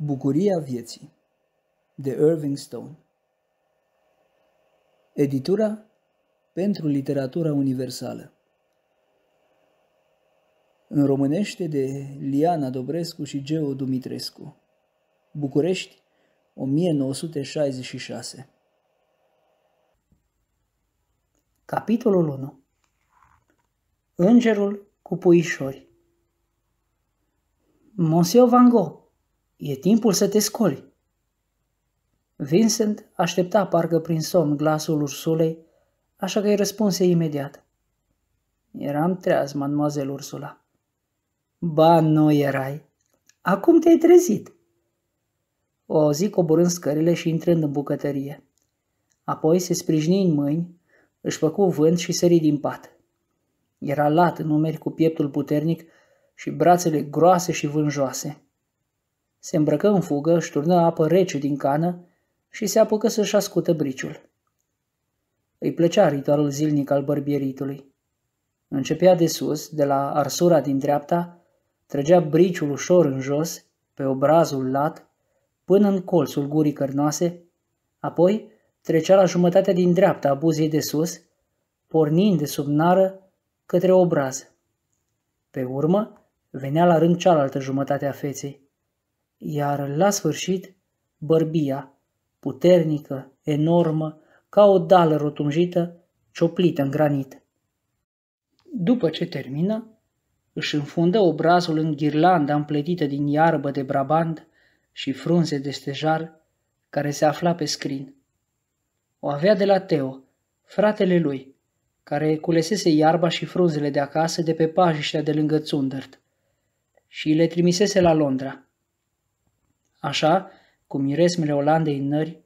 Bucuria vieții de Irving Stone Editura pentru literatura universală În românește de Liana Dobrescu și Geo Dumitrescu București, 1966 Capitolul 1 Îngerul cu puișori Monsieur Van Gogh E timpul să te scoli. Vincent aștepta parcă prin somn glasul Ursulei, așa că îi răspunse imediat. Eram treaz, mademoiselle Ursula. Ba, nu erai. Acum te-ai trezit. O auzi coborând scările și intrând în bucătărie. Apoi se sprijini în mâini, își făcu vânt și sări din pat. Era lat în umeri cu pieptul puternic și brațele groase și vânjoase. Se îmbrăcă în fugă, își turnă apă rece din cană și se apucă să-și ascută briciul. Îi plăcea ritualul zilnic al bărbieritului. Începea de sus, de la arsura din dreapta, trăgea briciul ușor în jos, pe obrazul lat, până în colțul gurii cărnoase, apoi trecea la jumătatea din dreapta a buzei de sus, pornind de sub nară către obraz. Pe urmă, venea la rând cealaltă jumătate a feței iar la sfârșit bărbia, puternică, enormă, ca o dală rotunjită, cioplită în granit. După ce termină, își înfundă obrazul în ghirlanda împletită din iarbă de brabant și frunze de stejar care se afla pe scrin. O avea de la Teo, fratele lui, care culesese iarba și frunzele de acasă de pe pajiștea de lângă Zundert și le trimisese la Londra. Așa, cu miresmele Olandei nări,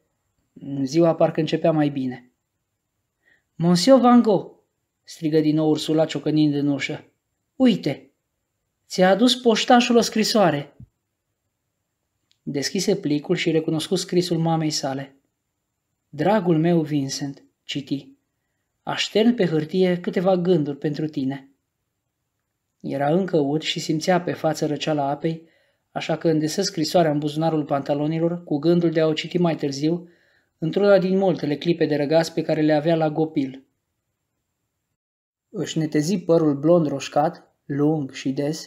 ziua parcă începea mai bine. Monsieur Van Gogh, strigă din nou Ursula ciocănind în ușă. Uite, ți-a adus poștașul o scrisoare. Deschise plicul și recunoscu scrisul mamei sale. Dragul meu, Vincent, citi. Aștern pe hârtie câteva gânduri pentru tine. Era încă ud și simțea pe față răceala apei, așa că îndesă scrisoarea în buzunarul pantalonilor cu gândul de a o citi mai târziu, într-una din multele clipe de răgaz pe care le avea la Gopil. Își netezi părul blond roșcat, lung și des,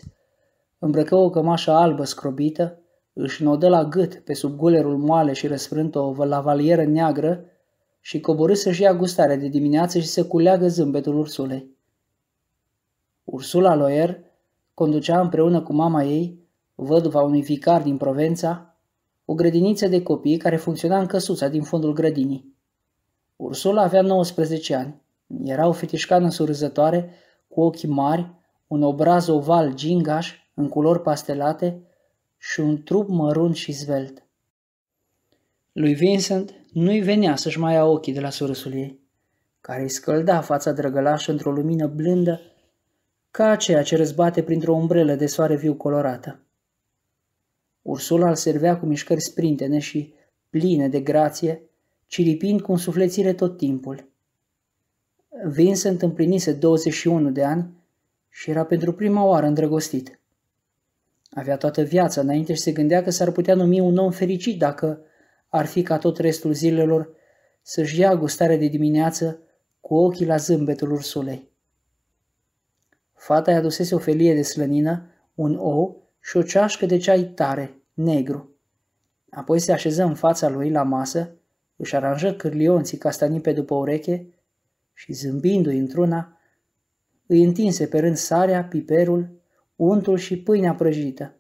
îmbrăcă o cămașă albă scrobită, își nodă la gât pe sub gulerul moale și răsfrântă o lavalieră neagră și coborâ să-și ia gustarea de dimineață și să culeagă zâmbetul ursulei. Ursula Loier conducea împreună cu mama ei văduva unui vicar din Provența, o grădiniță de copii care funcționa în căsuța din fundul grădinii. Ursula avea 19 ani. Era o fetișcană surâzătoare, cu ochi mari, un obraz oval gingaș, în culori pastelate și un trup mărunt și zvelt. Lui Vincent nu-i venea să-și mai ia ochii de la surâsul ei, care îi scălda fața drăgălașă într-o lumină blândă, ca aceea ce răzbate printr-o umbrelă de soare viu colorată. Ursula îl servea cu mișcări sprintene și pline de grație, ciripind cu însuflețire tot timpul. Vincent împlinise 21 de ani și era pentru prima oară îndrăgostit. Avea toată viața înainte și se gândea că s-ar putea numi un om fericit dacă ar fi ca tot restul zilelor să-și ia gustarea de dimineață cu ochii la zâmbetul ursulei. Fata i-a dusese o felie de slănină, un ou și o ceașcă de ceai tare, negru. Apoi se așeză în fața lui la masă, își aranjă cârlionții castanii pe după ureche și, zâmbindu-i într-una, îi întinse pe rând sarea, piperul, untul și pâinea prăjită.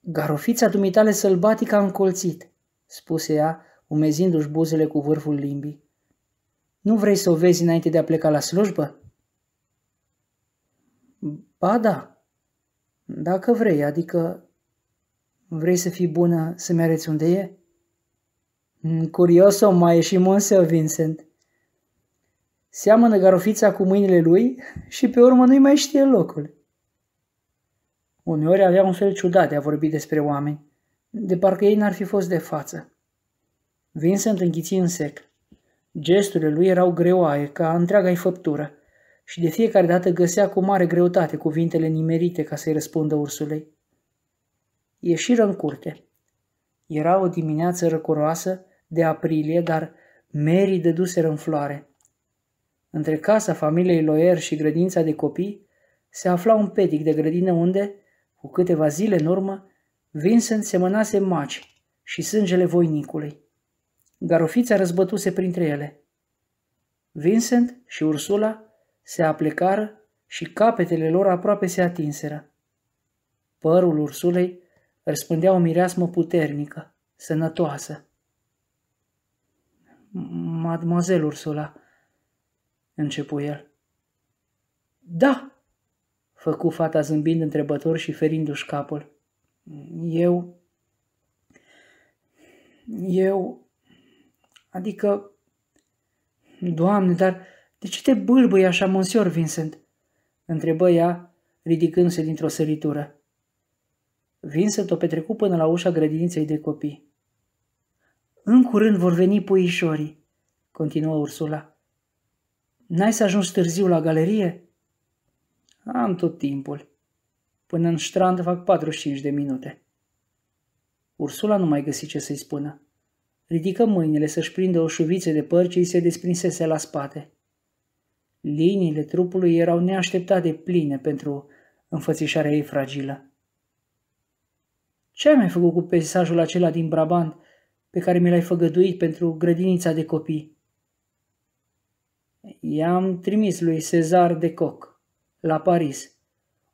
Garofița dumitale sălbatică a încolțit, spuse ea, umezindu-și buzele cu vârful limbii. Nu vrei să o vezi înainte de a pleca la slujbă? Ba da, dacă vrei, adică vrei să fii bună să mi unde e? Mm, curios o mai e și Monseo Vincent. Seamănă garofița cu mâinile lui și pe urmă nu-i mai știe locul. Uneori avea un fel ciudat de a vorbi despre oameni, de parcă ei n-ar fi fost de față. Vincent înghiții în sec. Gesturile lui erau greoaie, ca întreaga-i făptură – și de fiecare dată găsea cu mare greutate cuvintele nimerite ca să-i răspundă ursulei. Ieșiră în curte. Era o dimineață răcoroasă de aprilie, dar merii dăduseră în floare. Între casa familiei Loer și grădința de copii se afla un petic de grădină unde, cu câteva zile în urmă, Vincent semănase maci și sângele voinicului. Garofița răzbătuse printre ele. Vincent și Ursula se aplecară și capetele lor aproape se atinseră. Părul ursulei răspândea o mireasmă puternică, sănătoasă. Mademoiselle Ursula, începu el. Da, făcu fata zâmbind întrebător și ferindu-și capul. Eu... Eu... Adică... Doamne, dar de ce te bâlbâi așa, monsior Vincent?" întrebă ea, ridicându-se dintr-o săritură. Vincent o petrecu până la ușa grădiniței de copii. În curând vor veni puișorii, continuă Ursula. N-ai să ajungi târziu la galerie? Am tot timpul. Până în strand fac 45 de minute. Ursula nu mai găsi ce să-i spună. Ridică mâinile să-și prindă o șuviță de păr ce îi se desprinsese la spate. Liniile trupului erau neașteptate de pline pentru înfățișarea ei fragilă. Ce ai mai făcut cu peisajul acela din Brabant pe care mi l-ai făgăduit pentru grădinița de copii? I-am trimis lui Cezar de Coc, la Paris,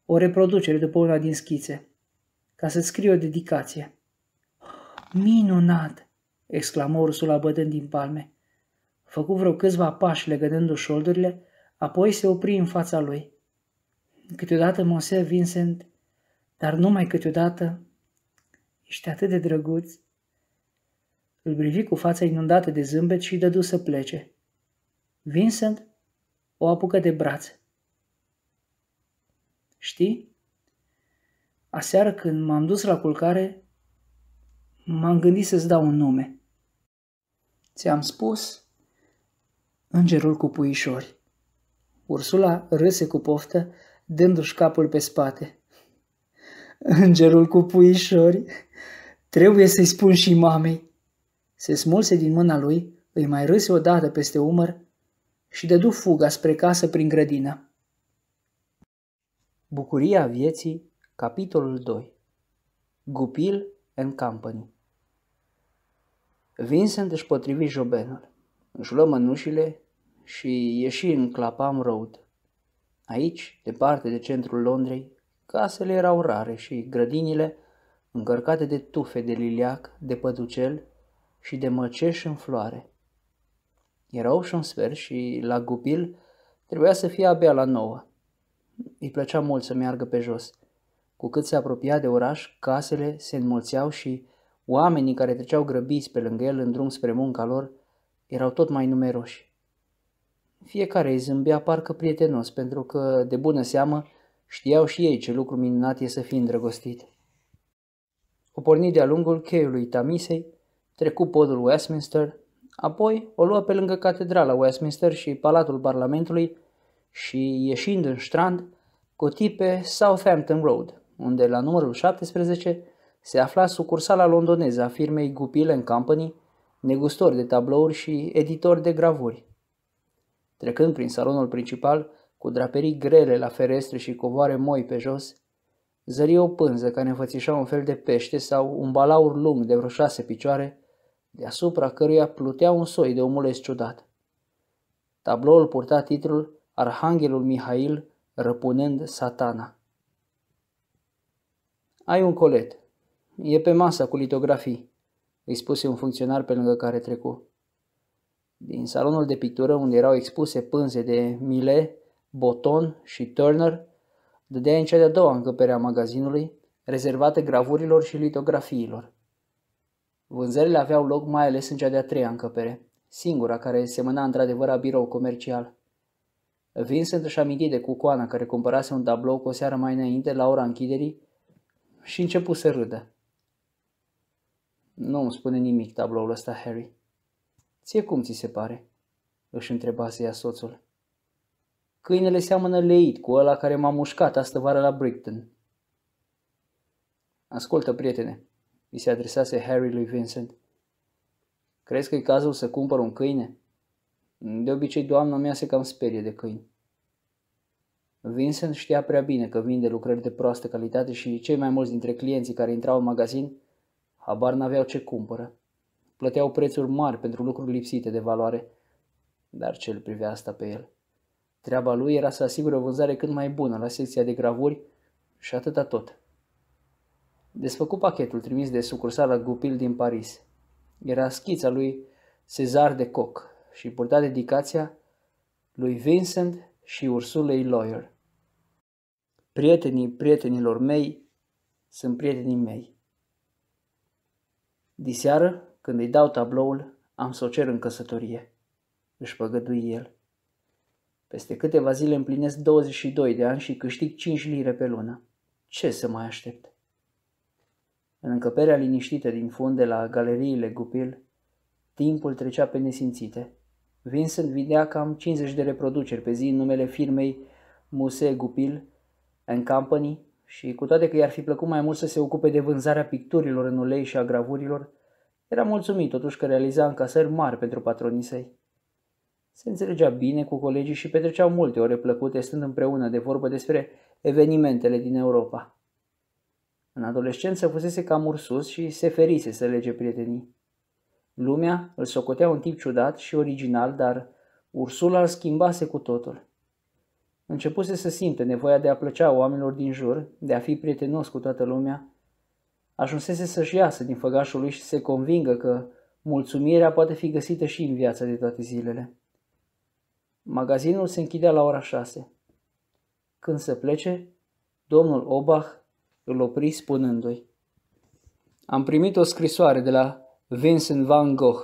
o reproducere după una din schițe, ca să scrie o dedicație. Minunat! exclamă Ursul abătând din palme. Făcu vreo câțiva pași legănându-și șoldurile Apoi se opri în fața lui. Câteodată, Mose Vincent, dar numai câteodată, ești atât de drăguț. Îl privi cu fața inundată de zâmbet și dădu să plece. Vincent o apucă de braț. Știi? Aseară când m-am dus la culcare, m-am gândit să-ți dau un nume. Ți-am spus Îngerul cu puișori. Ursula râse cu poftă, dându-și capul pe spate. Îngerul cu puișori, trebuie să-i spun și mamei. Se smulse din mâna lui, îi mai râse odată peste umăr și dădu fuga spre casă prin grădină. Bucuria vieții, capitolul 2 Gupil and Company Vincent își potrivi jobenul, își luă mănușile și ieși în Clapham Road. Aici, departe de centrul Londrei, casele erau rare și grădinile, încărcate de tufe de liliac, de păducel și de măceș în floare. Erau și un sfert și la Gupil trebuia să fie abia la nouă. Îi plăcea mult să meargă pe jos. Cu cât se apropia de oraș, casele se înmulțeau și oamenii care treceau grăbiți pe lângă el în drum spre munca lor erau tot mai numeroși. Fiecare îi zâmbea parcă prietenos, pentru că, de bună seamă, știau și ei ce lucru minunat e să fii îndrăgostit. O porni de-a lungul cheiului Tamisei, trecu podul Westminster, apoi o luă pe lângă catedrala Westminster și Palatul Parlamentului și, ieșind în strand, coti pe Southampton Road, unde la numărul 17 se afla sucursala londoneză a firmei Goupil Company, negustor de tablouri și editor de gravuri. Trecând prin salonul principal, cu draperii grele la ferestre și covoare moi pe jos, zări o pânză care înfățișa un fel de pește sau un balaur lung de vreo șase picioare, deasupra căruia plutea un soi de omuleț ciudat. Tabloul purta titlul Arhanghelul Mihail răpunând satana. Ai un colet. E pe masă cu litografii, îi spuse un funcționar pe lângă care trecu din salonul de pictură unde erau expuse pânze de Mile, Boton și Turner, dădea în cea de-a doua încăpere a magazinului, rezervată gravurilor și litografiilor. Vânzările aveau loc mai ales în cea de-a treia încăpere, singura care semăna într-adevăr a birou comercial. Vincent își aminti de cucoana care cumpărase un tablou cu o seară mai înainte la ora închiderii și începu să râdă. Nu îmi spune nimic tabloul ăsta, Harry. Ție cum ți se pare?" își întrebase ea soțul. Câinele seamănă leit cu ăla care m-a mușcat astă vară la Brickton. Ascultă, prietene, îi se adresase Harry lui Vincent. Crezi că e cazul să cumpăr un câine? De obicei, doamna mea se cam sperie de câini. Vincent știa prea bine că vinde lucrări de proastă calitate și cei mai mulți dintre clienții care intrau în magazin habar n-aveau ce cumpără. Plăteau prețuri mari pentru lucruri lipsite de valoare, dar ce îl privea asta pe el? Treaba lui era să asigure o vânzare cât mai bună la secția de gravuri și atâta tot. Desfăcu pachetul trimis de sucursala Gupil din Paris. Era schița lui Cezar de Coq și purta dedicația lui Vincent și Ursulei Lawyer. Prietenii prietenilor mei sunt prietenii mei. Diseară, când îi dau tabloul, am să o cer în căsătorie, își păgădui el. Peste câteva zile împlinesc 22 de ani și câștig 5 lire pe lună. Ce să mai aștept? În încăperea liniștită din fund de la galeriile Gupil, timpul trecea pe nesimțite. Vincent videa cam 50 de reproduceri pe zi în numele firmei Muse Gupil and Company și cu toate că i-ar fi plăcut mai mult să se ocupe de vânzarea picturilor în ulei și a gravurilor, era mulțumit totuși că realiza încasări mari pentru patronii săi. Se înțelegea bine cu colegii și petreceau multe ore plăcute stând împreună de vorbă despre evenimentele din Europa. În adolescență fusese cam ursus și se ferise să lege prietenii. Lumea îl socotea un tip ciudat și original, dar Ursula îl schimbase cu totul. Începuse să simte nevoia de a plăcea oamenilor din jur, de a fi prietenos cu toată lumea, ajunsese să-și iasă din făgașul lui și se convingă că mulțumirea poate fi găsită și în viața de toate zilele. Magazinul se închidea la ora șase. Când se plece, domnul Obach îl opri spunându-i. Am primit o scrisoare de la Vincent van Gogh,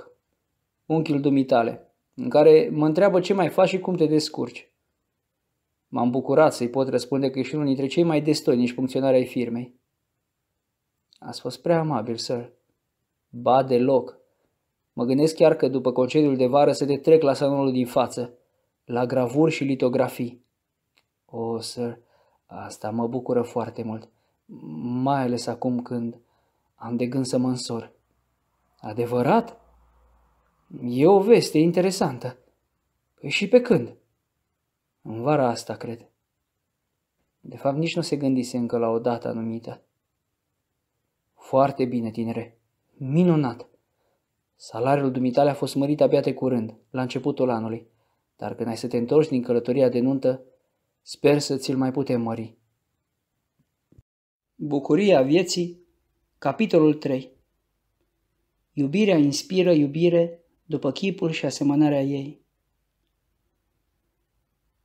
unchiul dumitale, în care mă întreabă ce mai faci și cum te descurci. M-am bucurat să-i pot răspunde că ești unul dintre cei mai destonici funcționari ai firmei. Ați fost prea amabil, sir. Ba deloc. Mă gândesc chiar că după concediul de vară să te trec la salonul din față, la gravuri și litografii. Oh, sir, asta mă bucură foarte mult, mai ales acum când am de gând să mă însor. Adevărat? E o veste interesantă. Și pe când? În vara asta, cred. De fapt, nici nu se gândise încă la o dată anumită. Foarte bine, tinere. Minunat. Salariul dumitale a fost mărit abia de curând, la începutul anului. Dar când ai să te întorci din călătoria de nuntă, sper să ți-l mai putem mări. Bucuria vieții, capitolul 3 Iubirea inspiră iubire după chipul și asemănarea ei.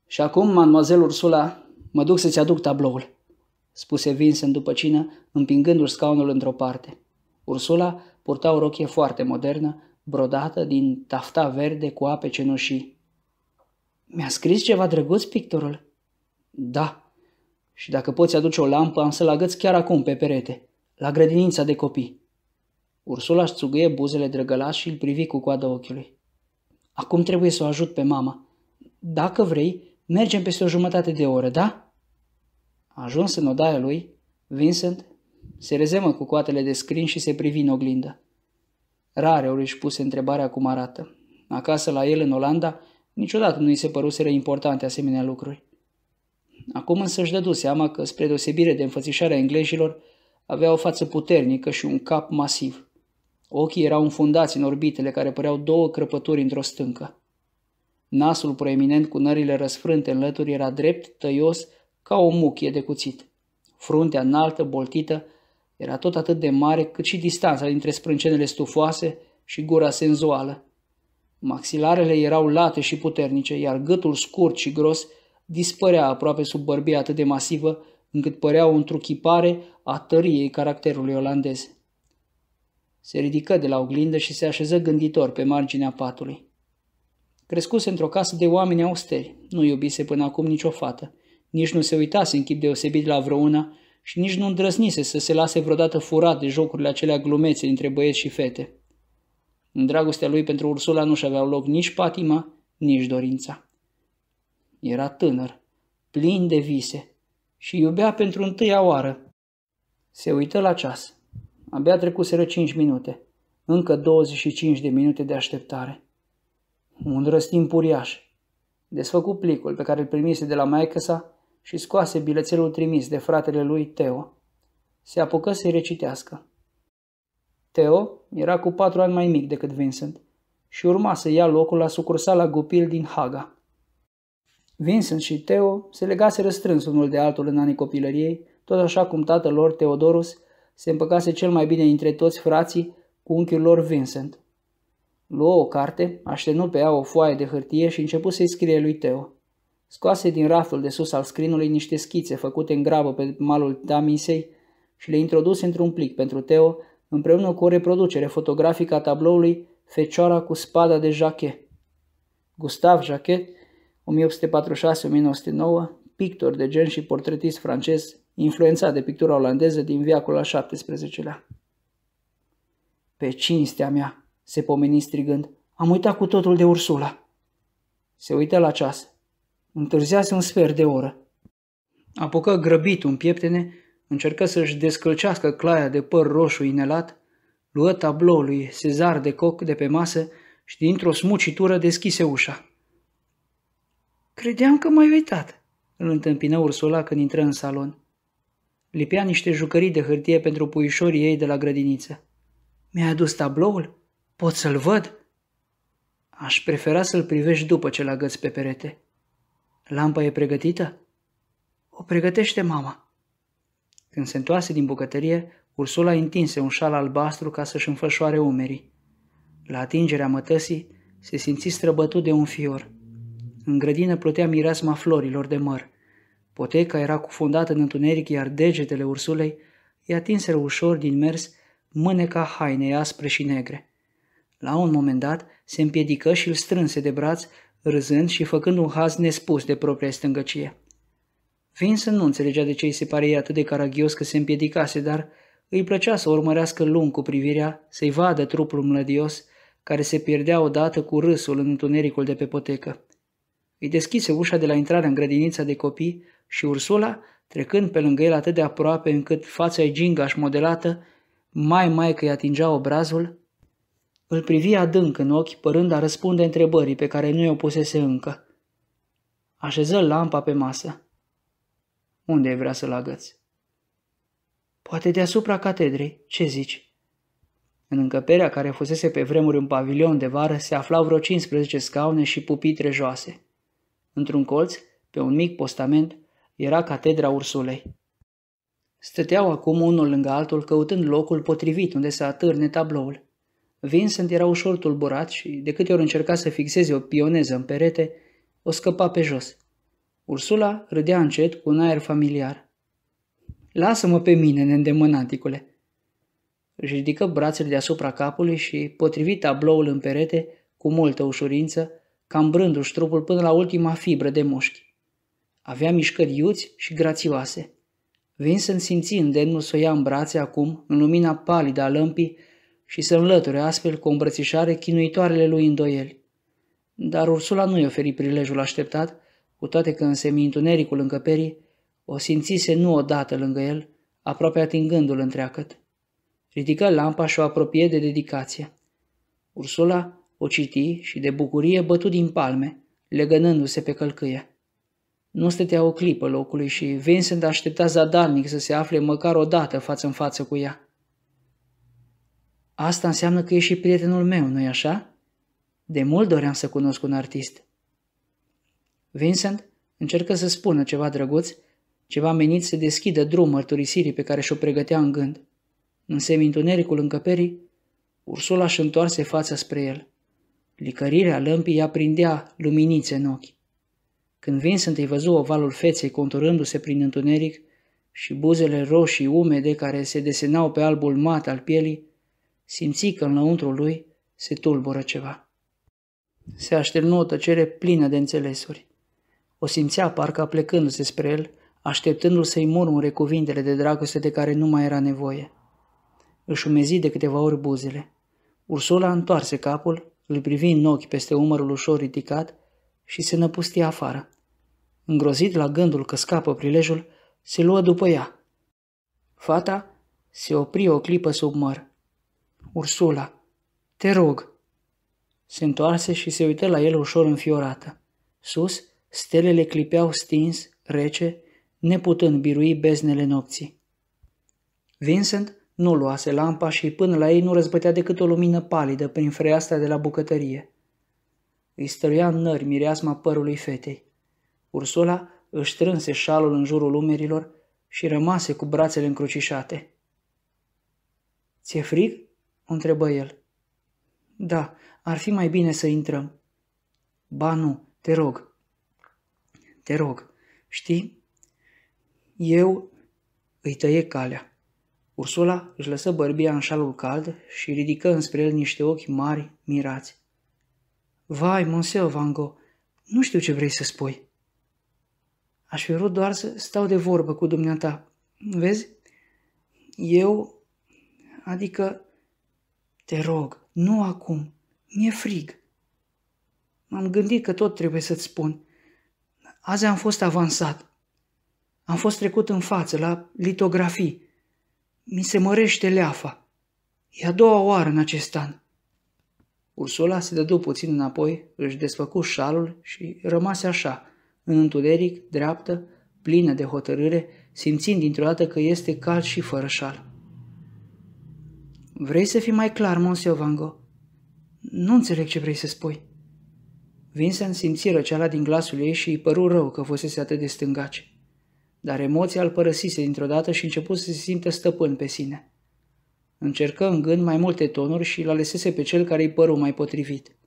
Și acum, mademoiselle Ursula, mă duc să-ți aduc tabloul spuse Vincent după cină, împingându-și scaunul într-o parte. Ursula purta o rochie foarte modernă, brodată din tafta verde cu ape cenușii. Mi-a scris ceva drăguț pictorul? Da. Și dacă poți aduce o lampă, am să-l agăți chiar acum pe perete, la grădinița de copii. Ursula își țugâie buzele drăgălaș și îl privi cu coada ochiului. Acum trebuie să o ajut pe mama. Dacă vrei, mergem peste o jumătate de oră, da?" Ajuns în odaia lui, Vincent se rezemă cu coatele de scrin și se privi în oglindă. ori își puse întrebarea cum arată. Acasă la el, în Olanda, niciodată nu i se păruseră importante asemenea lucruri. Acum însă își dădu seama că, spre deosebire de înfățișarea englejilor, avea o față puternică și un cap masiv. Ochii erau înfundați în orbitele care păreau două crăpături într-o stâncă. Nasul proeminent cu nările răsfrânte în lături era drept, tăios ca o muchie de cuțit. Fruntea înaltă, boltită, era tot atât de mare cât și distanța dintre sprâncenele stufoase și gura senzuală. Maxilarele erau late și puternice, iar gâtul scurt și gros dispărea aproape sub bărbia atât de masivă încât părea o întruchipare a tăriei caracterului olandez. Se ridică de la oglindă și se așeză gânditor pe marginea patului. Crescuse într-o casă de oameni austeri, nu iubise până acum nicio fată nici nu se uitase în chip deosebit la vreuna și nici nu îndrăznise să se lase vreodată furat de jocurile acelea glumețe dintre băieți și fete. În dragostea lui pentru Ursula nu-și aveau loc nici patima, nici dorința. Era tânăr, plin de vise și iubea pentru întâia oară. Se uită la ceas. Abia trecuseră cinci minute. Încă 25 de minute de așteptare. Un răstimp uriaș. Desfăcu plicul pe care îl primise de la maică sa și scoase bilețelul trimis de fratele lui Teo. Se apucă să-i recitească. Teo era cu patru ani mai mic decât Vincent și urma să ia locul la sucursala Gupil din Haga. Vincent și Teo se legase răstrâns unul de altul în anii copilăriei, tot așa cum tatăl lor, Teodorus, se împăcase cel mai bine dintre toți frații cu unchiul lor Vincent. Luă o carte, așternu pe ea o foaie de hârtie și începu să-i scrie lui Teo. Scoase din raftul de sus al scrinului niște schițe făcute în grabă pe malul Damisei și le introduse într-un plic pentru Teo, împreună cu o reproducere fotografică a tabloului Fecioara cu spada de Jacquet. Gustav Jacquet, 1846-1909, pictor de gen și portretist francez, influențat de pictura olandeză din viacul al XVII-lea. Pe cinstea mea, se pomeni strigând, am uitat cu totul de Ursula. Se uită la ceas. Întârziase un sfert de oră. Apucă grăbit un pieptene, încercă să-și descălcească claia de păr roșu inelat, luă tabloul lui Cezar de Coc de pe masă și dintr-o smucitură deschise ușa. Credeam că m-ai uitat, îl întâmpină Ursula când intră în salon. Lipea niște jucării de hârtie pentru puișorii ei de la grădiniță. mi a adus tabloul? Pot să-l văd? Aș prefera să-l privești după ce l agăți pe perete. Lampa e pregătită? O pregătește mama. Când se întoase din bucătărie, Ursula întinse un șal albastru ca să-și înfășoare umerii. La atingerea mătăsii, se simți străbătut de un fior. În grădină plutea mireasma florilor de măr. Poteca era cufundată în întuneric, iar degetele ursulei îi atinseră ușor din mers mâneca hainei aspre și negre. La un moment dat se împiedică și îl strânse de braț, râzând și făcând un haz nespus de propria stângăcie. Vincent nu înțelegea de ce îi se pare atât de caragios că se împiedicase, dar îi plăcea să urmărească lung cu privirea, să-i vadă trupul mlădios, care se pierdea odată cu râsul în întunericul de pe potecă. Îi deschise ușa de la intrare în grădinița de copii și Ursula, trecând pe lângă el atât de aproape încât fața ei gingaș modelată, mai mai că îi atingea obrazul, îl privi adânc în ochi, părând a răspunde întrebării pe care nu i-o pusese încă. Așeză lampa pe masă. Unde vrea să-l agăți? Poate deasupra catedrei. Ce zici? În încăperea care fusese pe vremuri un pavilion de vară se aflau vreo 15 scaune și pupitre joase. Într-un colț, pe un mic postament, era catedra Ursulei. Stăteau acum unul lângă altul căutând locul potrivit unde să atârne tabloul. Vincent era ușor tulburat și de câte ori încerca să fixeze o pioneză în perete, o scăpa pe jos. Ursula râdea încet cu un aer familiar. Lasă-mă pe mine, neîndemânaticule! Își ridică brațele deasupra capului și, potrivit tabloul în perete, cu multă ușurință, cambrându-și trupul până la ultima fibră de mușchi. Avea mișcări iuți și grațioase. Vincent simți îndemnul să o ia în brațe acum, în lumina palidă a lămpii, și să înlăture astfel cu o îmbrățișare chinuitoarele lui îndoieli. Dar Ursula nu-i oferi prilejul așteptat, cu toate că în semi-întunericul încăperii o simțise nu odată lângă el, aproape atingându-l întreagăt. Ridică lampa și o apropie de dedicație. Ursula o citi și de bucurie bătu din palme, legănându-se pe călcâie. Nu stătea o clipă locului și Vincent aștepta zadarnic să se afle măcar o dată față în față cu ea. Asta înseamnă că e și prietenul meu, nu-i așa? De mult doream să cunosc un artist. Vincent încercă să spună ceva drăguț, ceva menit să deschidă drum mărturisirii pe care și-o pregătea în gând. În semintunericul încăperii, Ursula își întoarse fața spre el. Licărirea lămpii i prindea luminițe în ochi. Când Vincent îi văzu ovalul feței conturându-se prin întuneric și buzele roșii umede care se desenau pe albul mat al pielii, simți că înăuntru lui se tulbură ceva. Se așternu o tăcere plină de înțelesuri. O simțea parcă plecându-se spre el, așteptându-l să-i murmure cuvintele de dragoste de care nu mai era nevoie. Își umezi de câteva ori buzele. Ursula întoarse capul, îl privi în ochi peste umărul ușor ridicat și se năpustie afară. Îngrozit la gândul că scapă prilejul, se luă după ea. Fata se opri o clipă sub măr. Ursula, te rog. Se întoarse și se uită la el ușor înfiorată. Sus, stelele clipeau stins, rece, neputând birui beznele nopții. Vincent nu luase lampa și până la ei nu răzbătea decât o lumină palidă prin freastra de la bucătărie. Îi stăluia în nări mireasma părului fetei. Ursula își strânse șalul în jurul umerilor și rămase cu brațele încrucișate. Ți-e frig?" întrebă el. Da, ar fi mai bine să intrăm. Ba nu, te rog. Te rog, știi? Eu îi tăie calea. Ursula își lăsă bărbia în șalul cald și ridică înspre el niște ochi mari, mirați. Vai, Monseo Van Gogh, nu știu ce vrei să spui. Aș fi vrut doar să stau de vorbă cu dumneata. Vezi? Eu, adică te rog, nu acum, mi-e frig. M-am gândit că tot trebuie să-ți spun. Azi am fost avansat. Am fost trecut în față, la litografii. Mi se mărește leafa. E a doua oară în acest an. Ursula se dădu puțin înapoi, își desfăcu șalul și rămase așa, în întuneric, dreaptă, plină de hotărâre, simțind dintr-o dată că este cald și fără șal. Vrei să fii mai clar, Monsieur Van Gogh? Nu înțeleg ce vrei să spui. Vincent simți răceala din glasul ei și îi păru rău că fusese atât de stângace. Dar emoția îl părăsise dintr-o dată și început să se simtă stăpân pe sine. Încercă în gând mai multe tonuri și îl alesese pe cel care îi păru mai potrivit.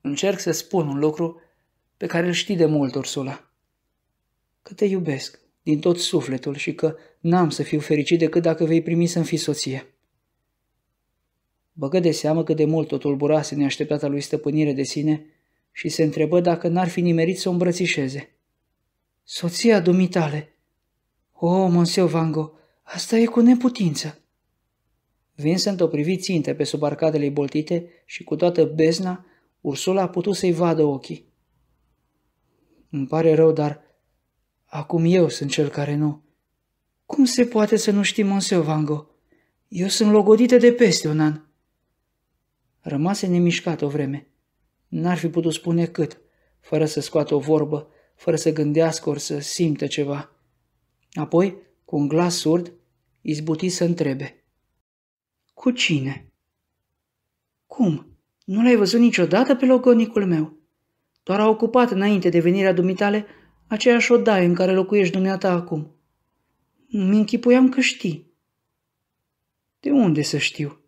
Încerc să spun un lucru pe care îl știi de mult, Ursula. Că te iubesc din tot sufletul și că n-am să fiu fericit decât dacă vei primi să-mi fii soție. Băgă de seamă că de mult o tulburase neașteptata lui stăpânire de sine și se întrebă dacă n-ar fi nimerit să o îmbrățișeze. Soția dumitale! O, oh, Monseu Vango, asta e cu neputință! Vincent o privi ținte pe sub arcadele boltite și cu toată bezna, Ursula a putut să-i vadă ochii. Îmi pare rău, dar Acum eu sunt cel care nu. Cum se poate să nu știi, Monseu Vango? Eu sunt logodită de peste un an. Rămase nemișcat o vreme. N-ar fi putut spune cât, fără să scoată o vorbă, fără să gândească ori să simtă ceva. Apoi, cu un glas surd, izbuti să întrebe. Cu cine? Cum? Nu l-ai văzut niciodată pe logonicul meu? Doar a ocupat înainte de venirea dumitale aceeași odaie în care locuiești dumneata acum. Îmi închipuiam că știi. De unde să știu?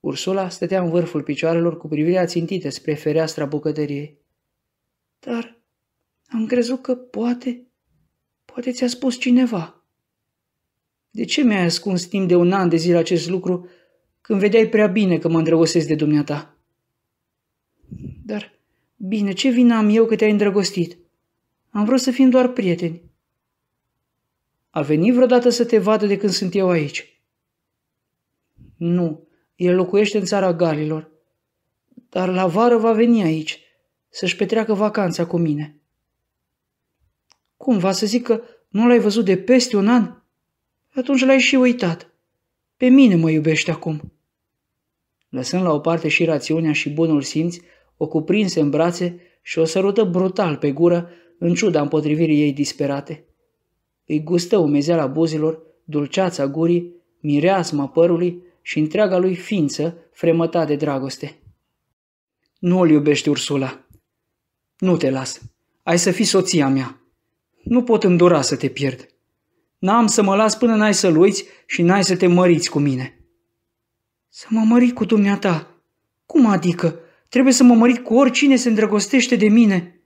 Ursula stătea în vârful picioarelor cu privirea țintită spre fereastra bucătăriei. Dar am crezut că poate, poate ți-a spus cineva. De ce mi-ai ascuns timp de un an de zile acest lucru când vedeai prea bine că mă îndrăgostesc de dumneata? Dar, bine, ce vină am eu că te-ai îndrăgostit? Am vrut să fim doar prieteni. A venit vreodată să te vadă de când sunt eu aici? Nu, el locuiește în țara Galilor. Dar la vară va veni aici, să-și petreacă vacanța cu mine. Cum va să zic că nu l-ai văzut de peste un an? Atunci l-ai și uitat. Pe mine mă iubește acum. Lăsând la o parte și rațiunea și bunul simț, o cuprinse în brațe și o sărută brutal pe gură, în ciuda împotrivirii ei disperate. Îi gustă umezeala buzilor, dulceața gurii, mireasma părului și întreaga lui ființă fremăta de dragoste. Nu îl iubești, Ursula. Nu te las. Ai să fii soția mea. Nu pot îndura să te pierd. N-am să mă las până n-ai să-l uiți și n-ai să te măriți cu mine. Să mă mări cu dumneata? Cum adică? Trebuie să mă mărit cu oricine se îndrăgostește de mine.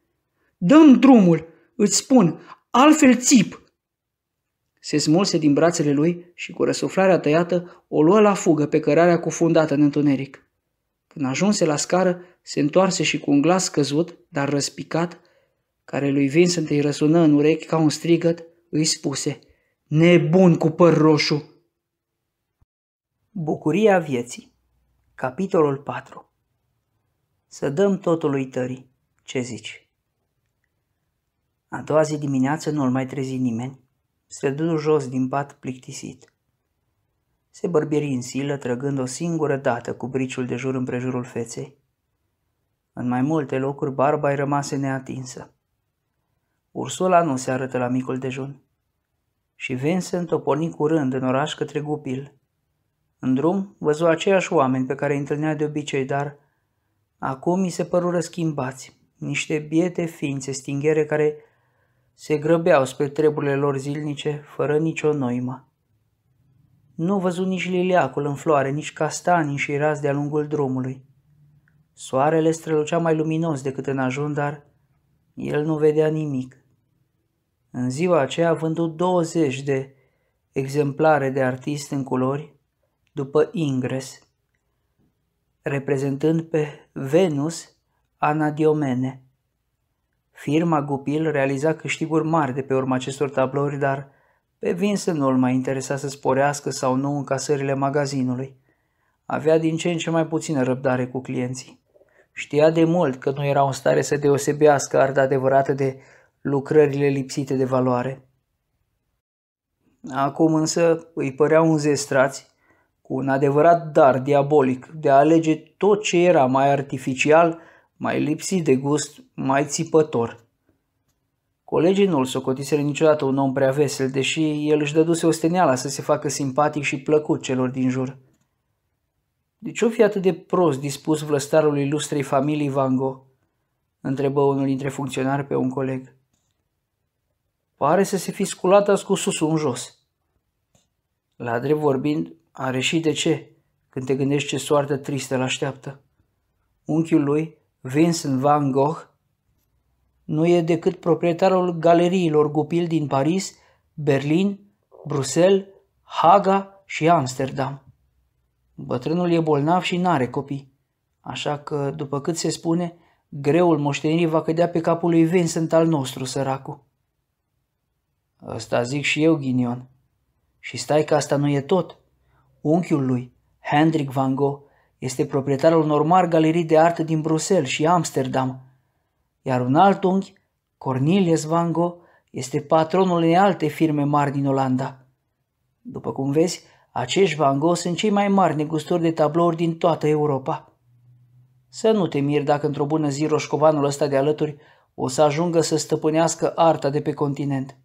Dăm drumul, îți spun, altfel țip!" Se smulse din brațele lui și cu răsuflarea tăiată o luă la fugă pe cărarea cufundată în întuneric. Când ajunse la scară, se întoarse și cu un glas căzut, dar răspicat, care lui Vincent îi răsună în urechi ca un strigăt, îi spuse, Nebun cu păr roșu! Bucuria vieții Capitolul 4 Să dăm totul tării, Ce zici? A doua zi dimineață nu-l mai trezi nimeni. Se dudu jos din pat plictisit. Se bărbieri în silă, trăgând o singură dată cu briciul de jur împrejurul feței. În mai multe locuri barba îi rămase neatinsă. Ursula nu se arătă la micul dejun. Și Vincent o porni curând în oraș către Gupil. În drum văzu aceiași oameni pe care îi întâlnea de obicei, dar acum mi se părură schimbați, niște biete ființe stinghere care se grăbeau spre treburile lor zilnice, fără nicio noimă. Nu văzut nici liliacul în floare, nici castanii și raz de-a lungul drumului. Soarele strălucea mai luminos decât în ajun, dar el nu vedea nimic. În ziua aceea a vândut 20 de exemplare de artist în culori după Ingres, reprezentând pe Venus Anadiomene, Firma Gupil realiza câștiguri mari de pe urma acestor tablouri, dar pe vinse nu îl mai interesa să sporească sau nu încasările magazinului. Avea din ce în ce mai puțină răbdare cu clienții. Știa de mult că nu era în stare să deosebească arda adevărată de lucrările lipsite de valoare. Acum însă îi păreau înzestrați cu un adevărat dar diabolic de a alege tot ce era mai artificial – mai lipsit de gust, mai țipător. Colegii nu-l socotiseră niciodată un om prea vesel, deși el își dăduse osteneala să se facă simpatic și plăcut celor din jur. De deci ce o fi atât de prost dispus vlăstarul ilustrei familii Van Gogh? întrebă unul dintre funcționari pe un coleg. Pare să se fi sculat as cu susul în jos. La drept vorbind, are și de ce, când te gândești ce soartă tristă îl așteaptă. Unchiul lui, Vincent van Gogh, nu e decât proprietarul galeriilor gupil din Paris, Berlin, Bruxelles, Haga și Amsterdam. Bătrânul e bolnav și n-are copii, așa că, după cât se spune, greul moștenirii va cădea pe capul lui Vincent al nostru, săracu. Asta zic și eu, Ghinion. Și stai că asta nu e tot. Unchiul lui, Hendrik Van Gogh, este proprietarul unor mari galerii de artă din Bruxelles și Amsterdam. Iar un alt unghi, Cornelius Van Gogh, este patronul unei alte firme mari din Olanda. După cum vezi, acești Van Gogh sunt cei mai mari negustori de tablouri din toată Europa. Să nu te miri dacă într-o bună zi roșcovanul ăsta de alături o să ajungă să stăpânească arta de pe continent.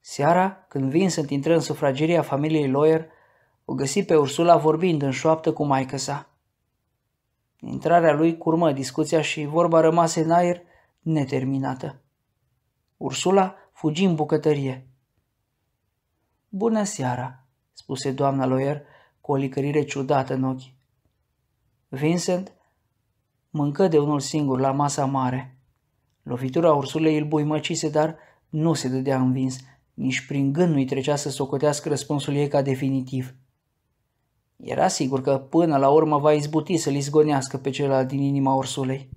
Seara, când Vincent intră în sufrageria familiei Lawyer, o găsi pe Ursula vorbind în șoaptă cu maică sa. Intrarea lui curmă discuția și vorba rămase în aer neterminată. Ursula fugi în bucătărie. Bună seara, spuse doamna Loier cu o licărire ciudată în ochi. Vincent mâncă de unul singur la masa mare. Lovitura ursulei îl buimăcise, dar nu se dădea învins, nici prin gând nu-i trecea să socotească răspunsul ei ca definitiv. Era sigur că până la urmă va izbuti să-l izgonească pe celălalt din inima ursulei.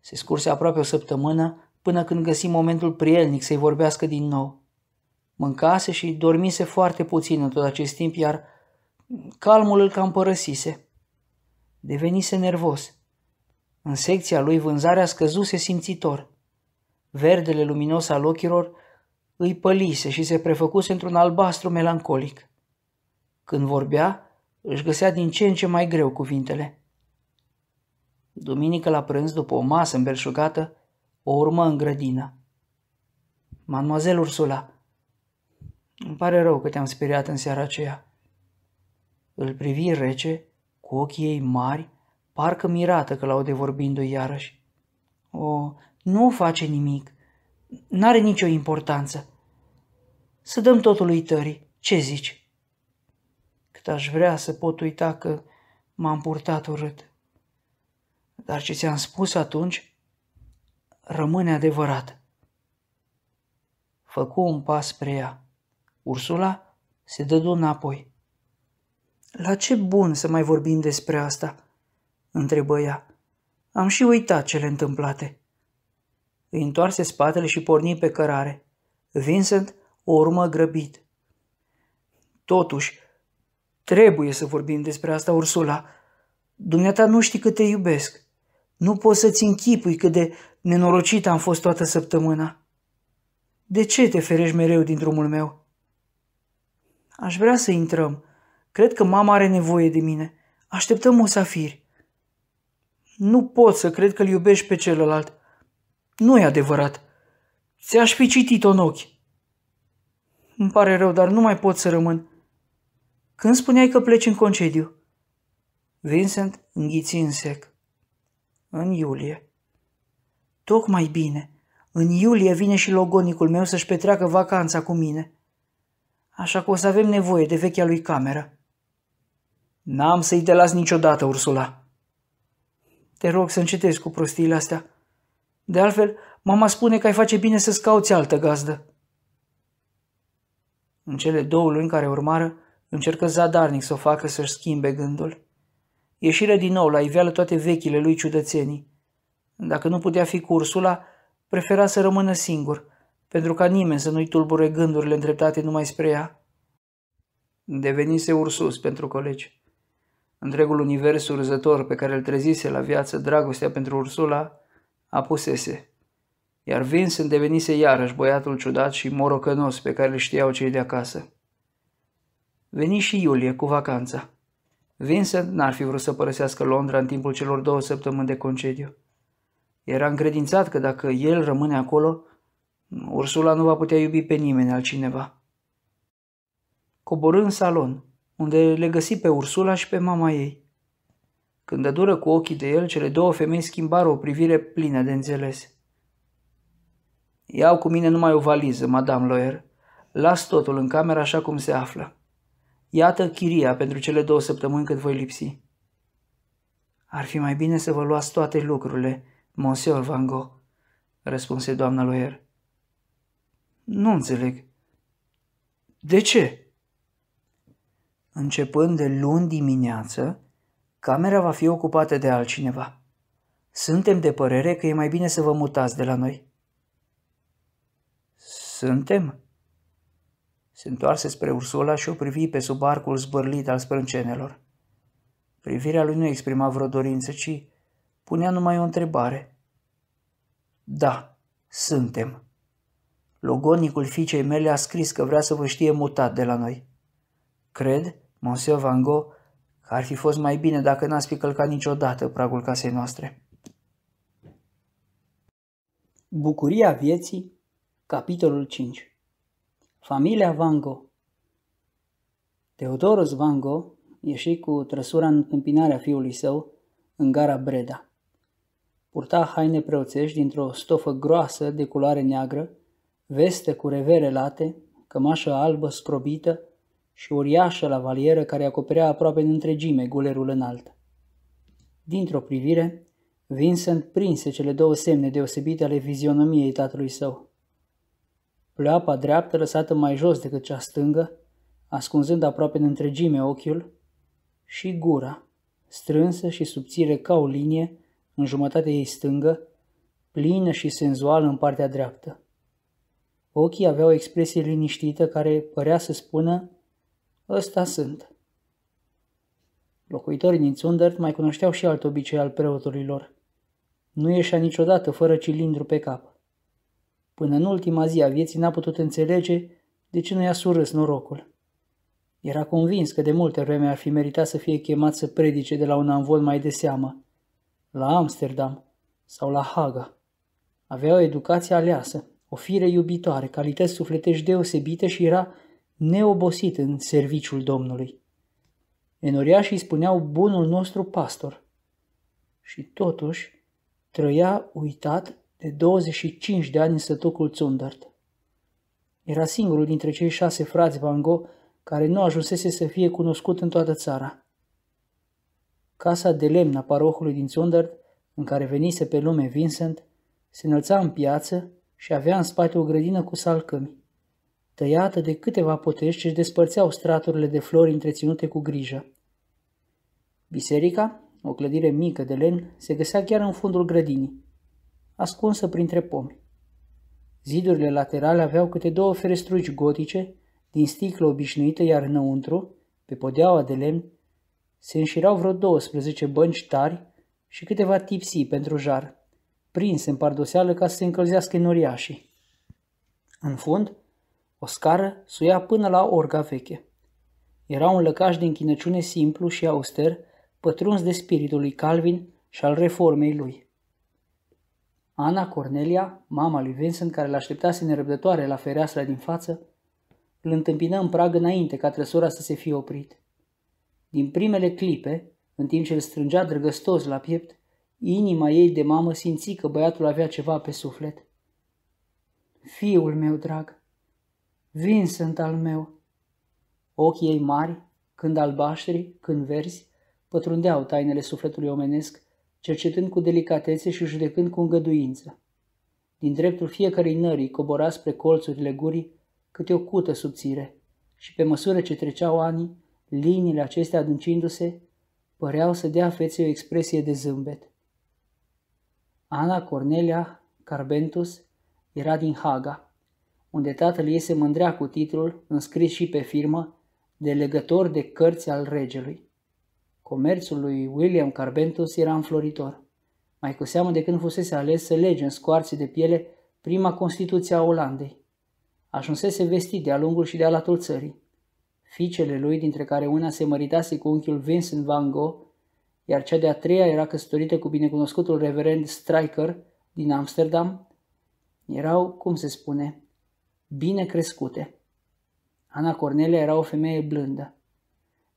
Se scurse aproape o săptămână până când găsi momentul prielnic să-i vorbească din nou. Mâncase și dormise foarte puțin în tot acest timp, iar calmul îl cam părăsise. Devenise nervos. În secția lui vânzarea scăzuse simțitor. Verdele luminos al ochilor îi pălise și se prefăcuse într-un albastru melancolic. Când vorbea, își găsea din ce în ce mai greu cuvintele. Duminică la prânz, după o masă îmbelșugată, o urmă în grădină. Mademoiselle Ursula, îmi pare rău că te-am speriat în seara aceea. Îl privi rece, cu ochii ei mari, parcă mirată că l de vorbindu-i iarăși. O, nu face nimic. N-are nicio importanță. Să dăm totul uitării. Ce zici? cât aș vrea să pot uita că m-am purtat urât. Dar ce ți-am spus atunci rămâne adevărat. Făcu un pas spre ea. Ursula se dădu înapoi. La ce bun să mai vorbim despre asta?" întrebă ea. Am și uitat cele întâmplate." Îi întoarse spatele și porni pe cărare. Vincent o urmă grăbit. Totuși, Trebuie să vorbim despre asta, Ursula. Dumneata nu știi cât te iubesc. Nu poți să-ți închipui cât de nenorocită am fost toată săptămâna. De ce te ferești mereu din drumul meu? Aș vrea să intrăm. Cred că mama are nevoie de mine. Așteptăm o safir. Nu pot să cred că-l iubești pe celălalt. Nu e adevărat. Ți-aș fi citit-o în ochi. Îmi pare rău, dar nu mai pot să rămân. Când spuneai că pleci în concediu? Vincent înghiți în sec. În iulie. Tocmai bine. În iulie vine și logonicul meu să-și petreacă vacanța cu mine. Așa că o să avem nevoie de vechea lui cameră. N-am să-i te las niciodată, Ursula. Te rog să încetezi cu prostiile astea. De altfel, mama spune că ai face bine să-ți cauți altă gazdă. În cele două luni care urmară, Încercă zadarnic să o facă să-și schimbe gândul. Ieșire din nou la iveală toate vechile lui ciudățenii. Dacă nu putea fi cu Ursula, prefera să rămână singur, pentru ca nimeni să nu-i tulbure gândurile îndreptate numai spre ea. Devenise Ursus pentru colegi. Întregul univers urzător pe care îl trezise la viață dragostea pentru Ursula apusese. Iar Vincent devenise iarăși băiatul ciudat și morocănos pe care îl știau cei de acasă. Veni și Iulie cu vacanța. Vincent n-ar fi vrut să părăsească Londra în timpul celor două săptămâni de concediu. Era încredințat că dacă el rămâne acolo, Ursula nu va putea iubi pe nimeni altcineva. Coborând în salon, unde le găsi pe Ursula și pe mama ei. Când dădură cu ochii de el, cele două femei schimbară o privire plină de înțeles. Iau cu mine numai o valiză, Madame Loer. Las totul în cameră așa cum se află. Iată chiria pentru cele două săptămâni cât voi lipsi. Ar fi mai bine să vă luați toate lucrurile, Monsieur Van Gogh, răspunse doamna Loer. Nu înțeleg. De ce? Începând de luni dimineață, camera va fi ocupată de altcineva. Suntem de părere că e mai bine să vă mutați de la noi. Suntem? Se întoarse spre Ursula și o privi pe sub arcul zbârlit al sprâncenelor. Privirea lui nu exprima vreo dorință, ci punea numai o întrebare. Da, suntem. Logonicul fiicei mele a scris că vrea să vă știe mutat de la noi. Cred, Monsieur Van Gogh, că ar fi fost mai bine dacă n-ați fi călcat niciodată pragul casei noastre. Bucuria vieții, capitolul 5 Familia Van Gogh Teodorus Van Gogh ieși cu trăsura în întâmpinarea fiului său în gara Breda. Purta haine preoțești dintr-o stofă groasă de culoare neagră, veste cu revere late, cămașă albă scrobită și uriașă la valieră care acoperea aproape în întregime gulerul înalt. Dintr-o privire, Vincent prinse cele două semne deosebite ale vizionomiei tatălui său pleoapa dreaptă lăsată mai jos decât cea stângă, ascunzând aproape în întregime ochiul, și gura, strânsă și subțire ca o linie, în jumătatea ei stângă, plină și senzuală în partea dreaptă. Ochii aveau o expresie liniștită care părea să spună, ăsta sunt. Locuitorii din Zundert mai cunoșteau și alt obicei al preotorilor. Nu ieșea niciodată fără cilindru pe cap. Până în ultima zi a vieții n-a putut înțelege de ce nu i-a surâs norocul. Era convins că de multe vreme ar fi meritat să fie chemat să predice de la un anvol mai de seamă, la Amsterdam sau la Haga. Avea o educație aleasă, o fire iubitoare, calități sufletești deosebite și era neobosit în serviciul Domnului. Enoriașii spuneau bunul nostru pastor. Și totuși trăia uitat de 25 de ani în sătucul Zundert. Era singurul dintre cei șase frați Van Gogh care nu ajunsese să fie cunoscut în toată țara. Casa de lemn a parohului din Zundert, în care venise pe lume Vincent, se înălța în piață și avea în spate o grădină cu salcâmi, tăiată de câteva potești ce își despărțeau straturile de flori întreținute cu grijă. Biserica, o clădire mică de lemn, se găsea chiar în fundul grădinii ascunsă printre pomi. Zidurile laterale aveau câte două ferestruci gotice, din sticlă obișnuită, iar înăuntru, pe podeaua de lemn, se înșirau vreo 12 bănci tari și câteva tipsii pentru jar, prinse în pardoseală ca să se încălzească noriașii. În fund, o scară suia până la orga veche. Era un lăcaș de închinăciune simplu și auster, pătruns de spiritul lui Calvin și al reformei lui. Ana Cornelia, mama lui Vincent, care l-așteptase nerăbdătoare la fereastra din față, îl întâmpină în prag înainte ca trăsura să se fie oprit. Din primele clipe, în timp ce îl strângea drăgăstos la piept, inima ei de mamă simți că băiatul avea ceva pe suflet. Fiul meu drag, Vincent al meu! Ochii ei mari, când albaștri, când verzi, pătrundeau tainele sufletului omenesc cercetând cu delicatețe și judecând cu îngăduință. Din dreptul fiecărei nării cobora spre colțurile gurii câte o cută subțire și pe măsură ce treceau anii, liniile acestea adâncindu-se, păreau să dea feței o expresie de zâmbet. Ana Cornelia Carbentus era din Haga, unde tatăl ei se mândrea cu titlul, înscris și pe firmă, de legător de cărți al regelui. Comerțul lui William Carbentus era înfloritor, mai cu seamă de când fusese ales să lege în scoarții de piele prima Constituție a Olandei. Ajunsese vestit de-a lungul și de-a latul țării. Ficele lui, dintre care una se măritase cu unchiul Vincent Van Gogh, iar cea de-a treia era căsătorită cu binecunoscutul reverend Stryker din Amsterdam, erau, cum se spune, bine crescute. Ana Cornelia era o femeie blândă,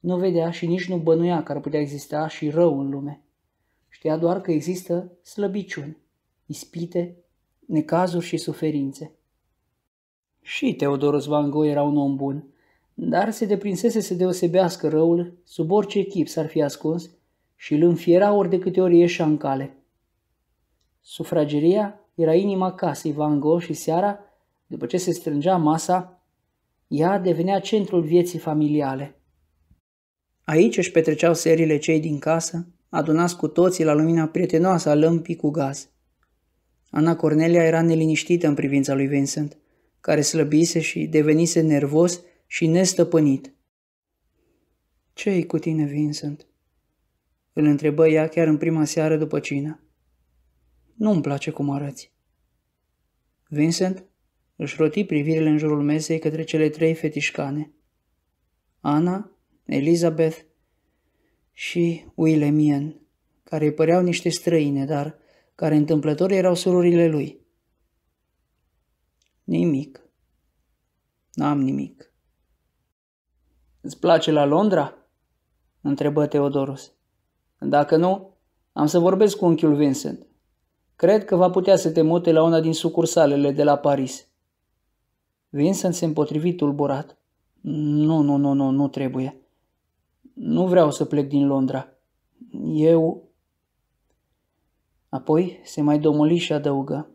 nu vedea și nici nu bănuia că ar putea exista și rău în lume. Știa doar că există slăbiciuni, ispite, necazuri și suferințe. Și Teodoros Van Gogh era un om bun, dar se deprinsese să deosebească răul sub orice chip s-ar fi ascuns și îl înfiera ori de câte ori ieșea în cale. Sufrageria era inima casei Van Gogh și seara, după ce se strângea masa, ea devenea centrul vieții familiale. Aici își petreceau serile cei din casă, adunați cu toții la lumina prietenoasă a lămpii cu gaz. Ana Cornelia era neliniștită în privința lui Vincent, care slăbise și devenise nervos și nestăpânit. ce e cu tine, Vincent?" îl întrebă ea chiar în prima seară după cină. Nu-mi place cum arăți." Vincent își roti privirile în jurul mesei către cele trei fetișcane. Ana Elizabeth și Wilhelmien, care îi păreau niște străine, dar care întâmplător erau surorile lui. Nimic. N-am nimic. Îți place la Londra? întrebă Teodorus. Dacă nu, am să vorbesc cu unchiul Vincent. Cred că va putea să te mute la una din sucursalele de la Paris. Vincent se împotrivit tulburat. Nu, nu, nu, nu, nu trebuie. Nu vreau să plec din Londra. Eu... Apoi se mai domoli și adăugă.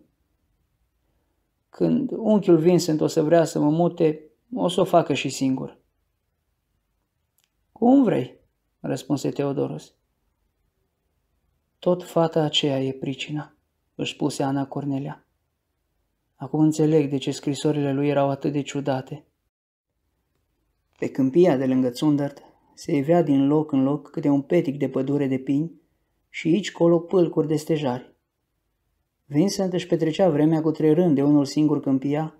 Când unchiul Vincent o să vrea să mă mute, o să o facă și singur. Cum vrei, răspunse Teodorus. Tot fata aceea e pricina, își spuse Ana Cornelia. Acum înțeleg de ce scrisorile lui erau atât de ciudate. Pe câmpia de lângă Țundărt se ivea din loc în loc câte un petic de pădure de pini și aici colo pâlcuri de stejari. Vincent își petrecea vremea cu trei rând de unul singur câmpia,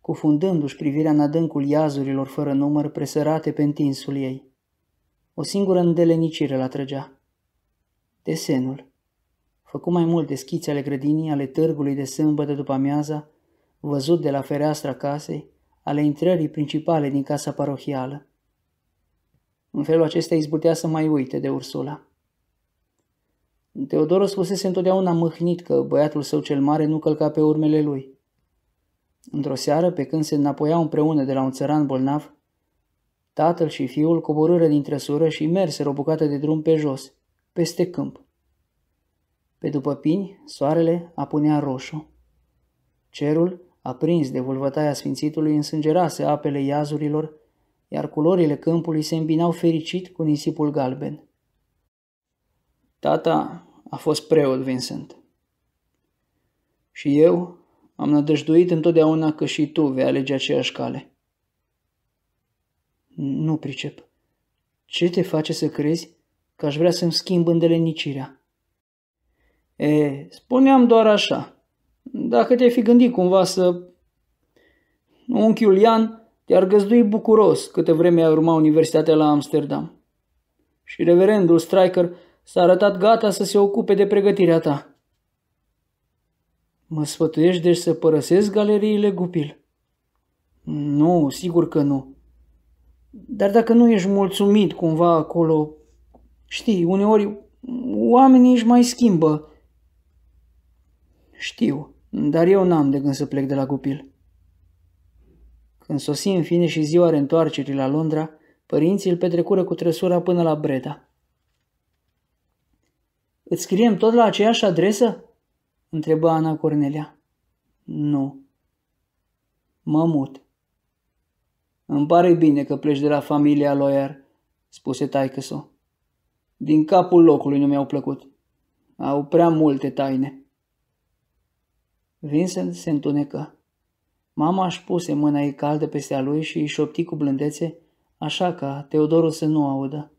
cufundându-și privirea în adâncul iazurilor fără număr presărate pe întinsul ei. O singură îndelenicire la trăgea. Desenul. Făcu mai multe schițe ale grădinii, ale târgului de sâmbătă după amiaza, văzut de la fereastra casei, ale intrării principale din casa parohială. În felul acesta izbutea să mai uite de Ursula. Teodoros fusese întotdeauna mâhnit că băiatul său cel mare nu călca pe urmele lui. Într-o seară, pe când se înapoiau împreună de la un țăran bolnav, tatăl și fiul coborâră din trăsură și merseră o bucată de drum pe jos, peste câmp. Pe după pini, soarele apunea roșu. Cerul, aprins de vulvătaia sfințitului, însângerase apele iazurilor iar culorile câmpului se îmbinau fericit cu nisipul galben. Tata a fost preot, Vincent. Și eu am nădăjduit întotdeauna că și tu vei alege aceeași cale. Nu pricep. Ce te face să crezi că aș vrea să-mi schimb îndelenicirea? E, spuneam doar așa. Dacă te-ai fi gândit cumva să... Unchiul Ian te-ar găzdui bucuros câte vreme ai urma universitatea la Amsterdam. Și reverendul Stryker s-a arătat gata să se ocupe de pregătirea ta. Mă sfătuiești deci să părăsesc galeriile Gupil? Nu, sigur că nu. Dar dacă nu ești mulțumit cumva acolo, știi, uneori oamenii își mai schimbă. Știu, dar eu n-am de gând să plec de la Gupil. Când sosi în fine și ziua reîntoarcerii la Londra, părinții îl petrecură cu trăsura până la Breda. Îți scriem tot la aceeași adresă?" întrebă Ana Cornelia. Nu. Mă mut. Îmi pare bine că pleci de la familia Loier, spuse taică Din capul locului nu mi-au plăcut. Au prea multe taine. Vincent se întunecă. Mama își puse mâna ei caldă peste a lui și îi șopti cu blândețe, așa ca Teodorul să nu audă.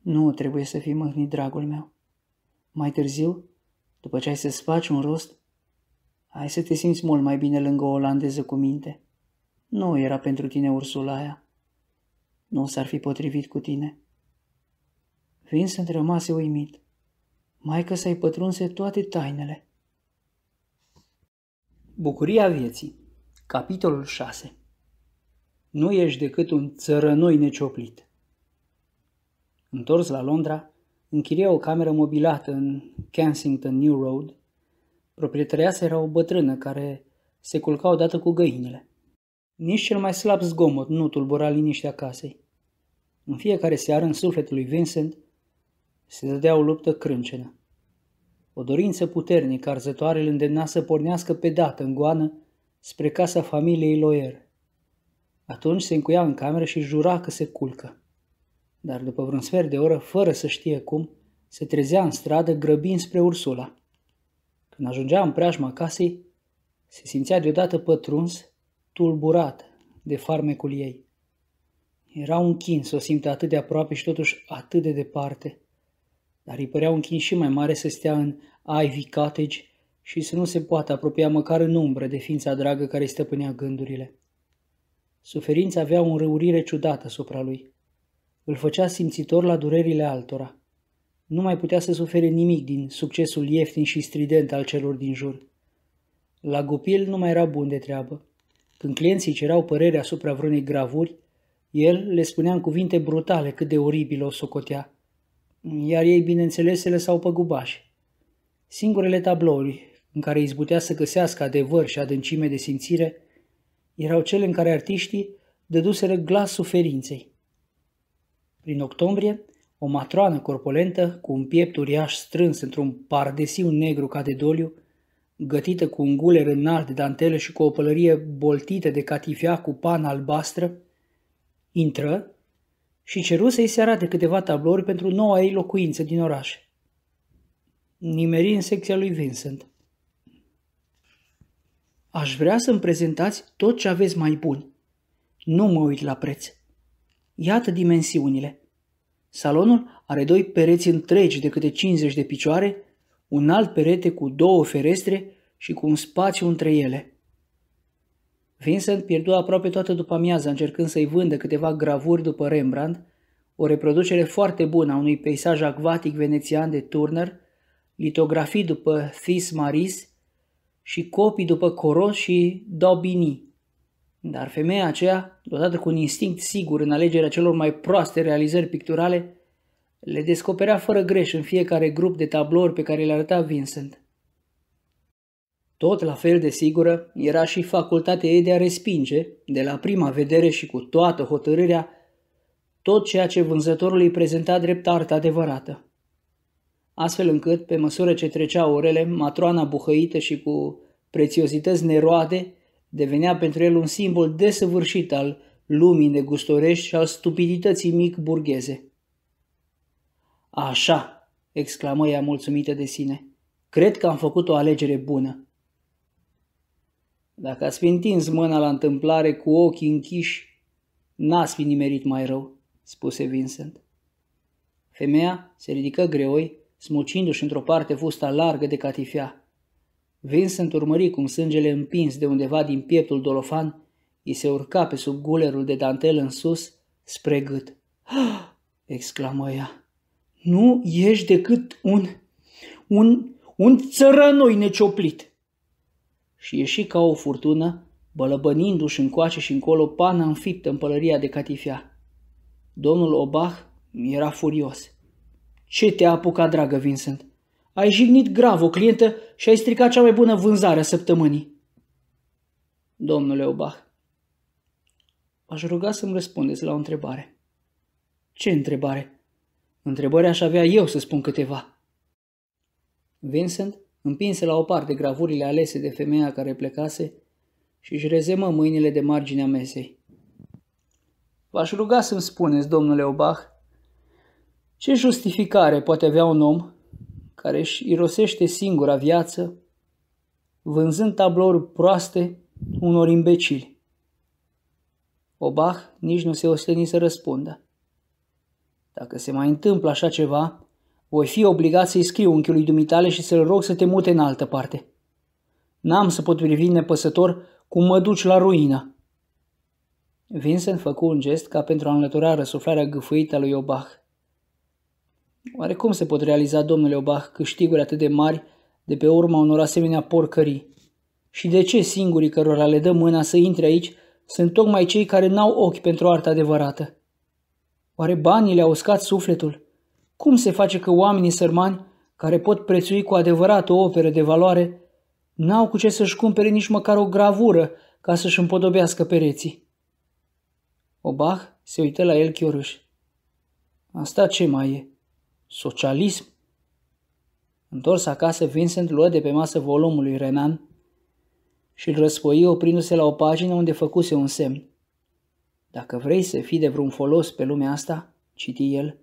Nu trebuie să fii mâhnit, dragul meu. Mai târziu, după ce ai să-ți faci un rost, ai să te simți mult mai bine lângă o olandeză cu minte. Nu era pentru tine ursula aia. Nu s-ar fi potrivit cu tine. Vincent rămase uimit. Maica să-i pătrunse toate tainele. Bucuria vieții Capitolul 6 Nu ești decât un țărănoi necioplit. Întors la Londra, închiria o cameră mobilată în Kensington New Road. Proprietăreasa era o bătrână care se culca odată cu găinile. Nici cel mai slab zgomot nu tulbura liniștea casei. În fiecare seară, în sufletul lui Vincent, se dădea o luptă crâncenă. O dorință puternică arzătoare îl îndemna să pornească pe dată în goană spre casa familiei Loier. Atunci se încuia în cameră și jura că se culcă. Dar după vreun sfert de oră, fără să știe cum, se trezea în stradă grăbind spre Ursula. Când ajungea în preajma casei, se simțea deodată pătruns, tulburat de farmecul ei. Era un chin să o simte atât de aproape și totuși atât de departe – dar îi părea un chin și mai mare să stea în Ivy Cottage și să nu se poată apropia măcar în umbră de ființa dragă care îi stăpânea gândurile. Suferința avea o răurire ciudată asupra lui. Îl făcea simțitor la durerile altora. Nu mai putea să sufere nimic din succesul ieftin și strident al celor din jur. La Gopil nu mai era bun de treabă. Când clienții cerau părere asupra vreunei gravuri, el le spunea în cuvinte brutale cât de oribil o socotea iar ei, bineînțeles, le s-au păgubași. Singurele tablouri în care izbutea să găsească adevăr și adâncime de simțire erau cele în care artiștii dăduseră glas suferinței. Prin octombrie, o matroană corpolentă cu un piept uriaș strâns într-un pardesiu negru ca de doliu, gătită cu un guler înalt de dantele și cu o pălărie boltită de catifea cu pan albastră, intră și ceru să-i se arate câteva tablouri pentru noua ei locuință din oraș. Nimeri în secția lui Vincent. Aș vrea să-mi prezentați tot ce aveți mai bun. Nu mă uit la preț. Iată dimensiunile. Salonul are doi pereți întregi de câte 50 de picioare, un alt perete cu două ferestre și cu un spațiu între ele – Vincent pierdu aproape toată după amiaza încercând să-i vândă câteva gravuri după Rembrandt, o reproducere foarte bună a unui peisaj acvatic venețian de Turner, litografii după Thys Maris și copii după Coros și Daubini. Dar femeia aceea, dotată cu un instinct sigur în alegerea celor mai proaste realizări picturale, le descoperea fără greș în fiecare grup de tablouri pe care le arăta Vincent. Tot la fel de sigură era și facultatea ei de a respinge, de la prima vedere și cu toată hotărârea, tot ceea ce vânzătorul îi prezenta drept artă adevărată. Astfel încât, pe măsură ce trecea orele, matroana buhăită și cu prețiozități neroade devenea pentru el un simbol desăvârșit al lumii negustorești și al stupidității mic burgheze. Așa, exclamă ea mulțumită de sine, cred că am făcut o alegere bună. Dacă ați fi întins mâna la întâmplare cu ochii închiși, n-ați fi nimerit mai rău, spuse Vincent. Femeia se ridică greoi, smucindu-și într-o parte fusta largă de catifea. Vincent urmări cum sângele împins de undeva din pieptul Dolofan îi se urca pe sub gulerul de dantel în sus, spre gât. Ah! exclamă ea. Nu ești decât un... un... un țărănoi necioplit!" și ieși ca o furtună, bălăbănindu-și încoace și încolo pana înfiptă în pălăria de catifea. Domnul Obach era furios. Ce te-a apucat, dragă Vincent? Ai jignit grav o clientă și ai stricat cea mai bună vânzare a săptămânii. Domnule Obach, aș ruga să-mi răspundeți la o întrebare. Ce întrebare? Întrebări aș avea eu să spun câteva. Vincent împinse la o parte gravurile alese de femeia care plecase și își rezemă mâinile de marginea mesei. V-aș ruga să-mi spuneți, domnule Obach, ce justificare poate avea un om care își irosește singura viață, vânzând tablouri proaste unor imbecili? Obach nici nu se osteni să răspundă. Dacă se mai întâmplă așa ceva, voi fi obligat să-i scriu unchiului dumitale și să-l rog să te mute în altă parte. N-am să pot privi nepăsător cum mă duci la ruină. Vincent făcu un gest ca pentru a înlătura răsuflarea gâfâită a lui Obach. Oare cum se pot realiza, domnule Obach, câștiguri atât de mari de pe urma unor asemenea porcării? Și de ce singurii cărora le dă mâna să intre aici sunt tocmai cei care n-au ochi pentru arta adevărată? Oare banii le-au uscat sufletul? Cum se face că oamenii sărmani, care pot prețui cu adevărat o operă de valoare, n-au cu ce să-și cumpere nici măcar o gravură ca să-și împodobească pereții? Obah, se uită la el chioruș. Asta ce mai e? Socialism? Întors acasă, Vincent luă de pe masă volumul lui Renan și îl răspoi oprindu-se la o pagină unde făcuse un semn. Dacă vrei să fii de vreun folos pe lumea asta, citi el,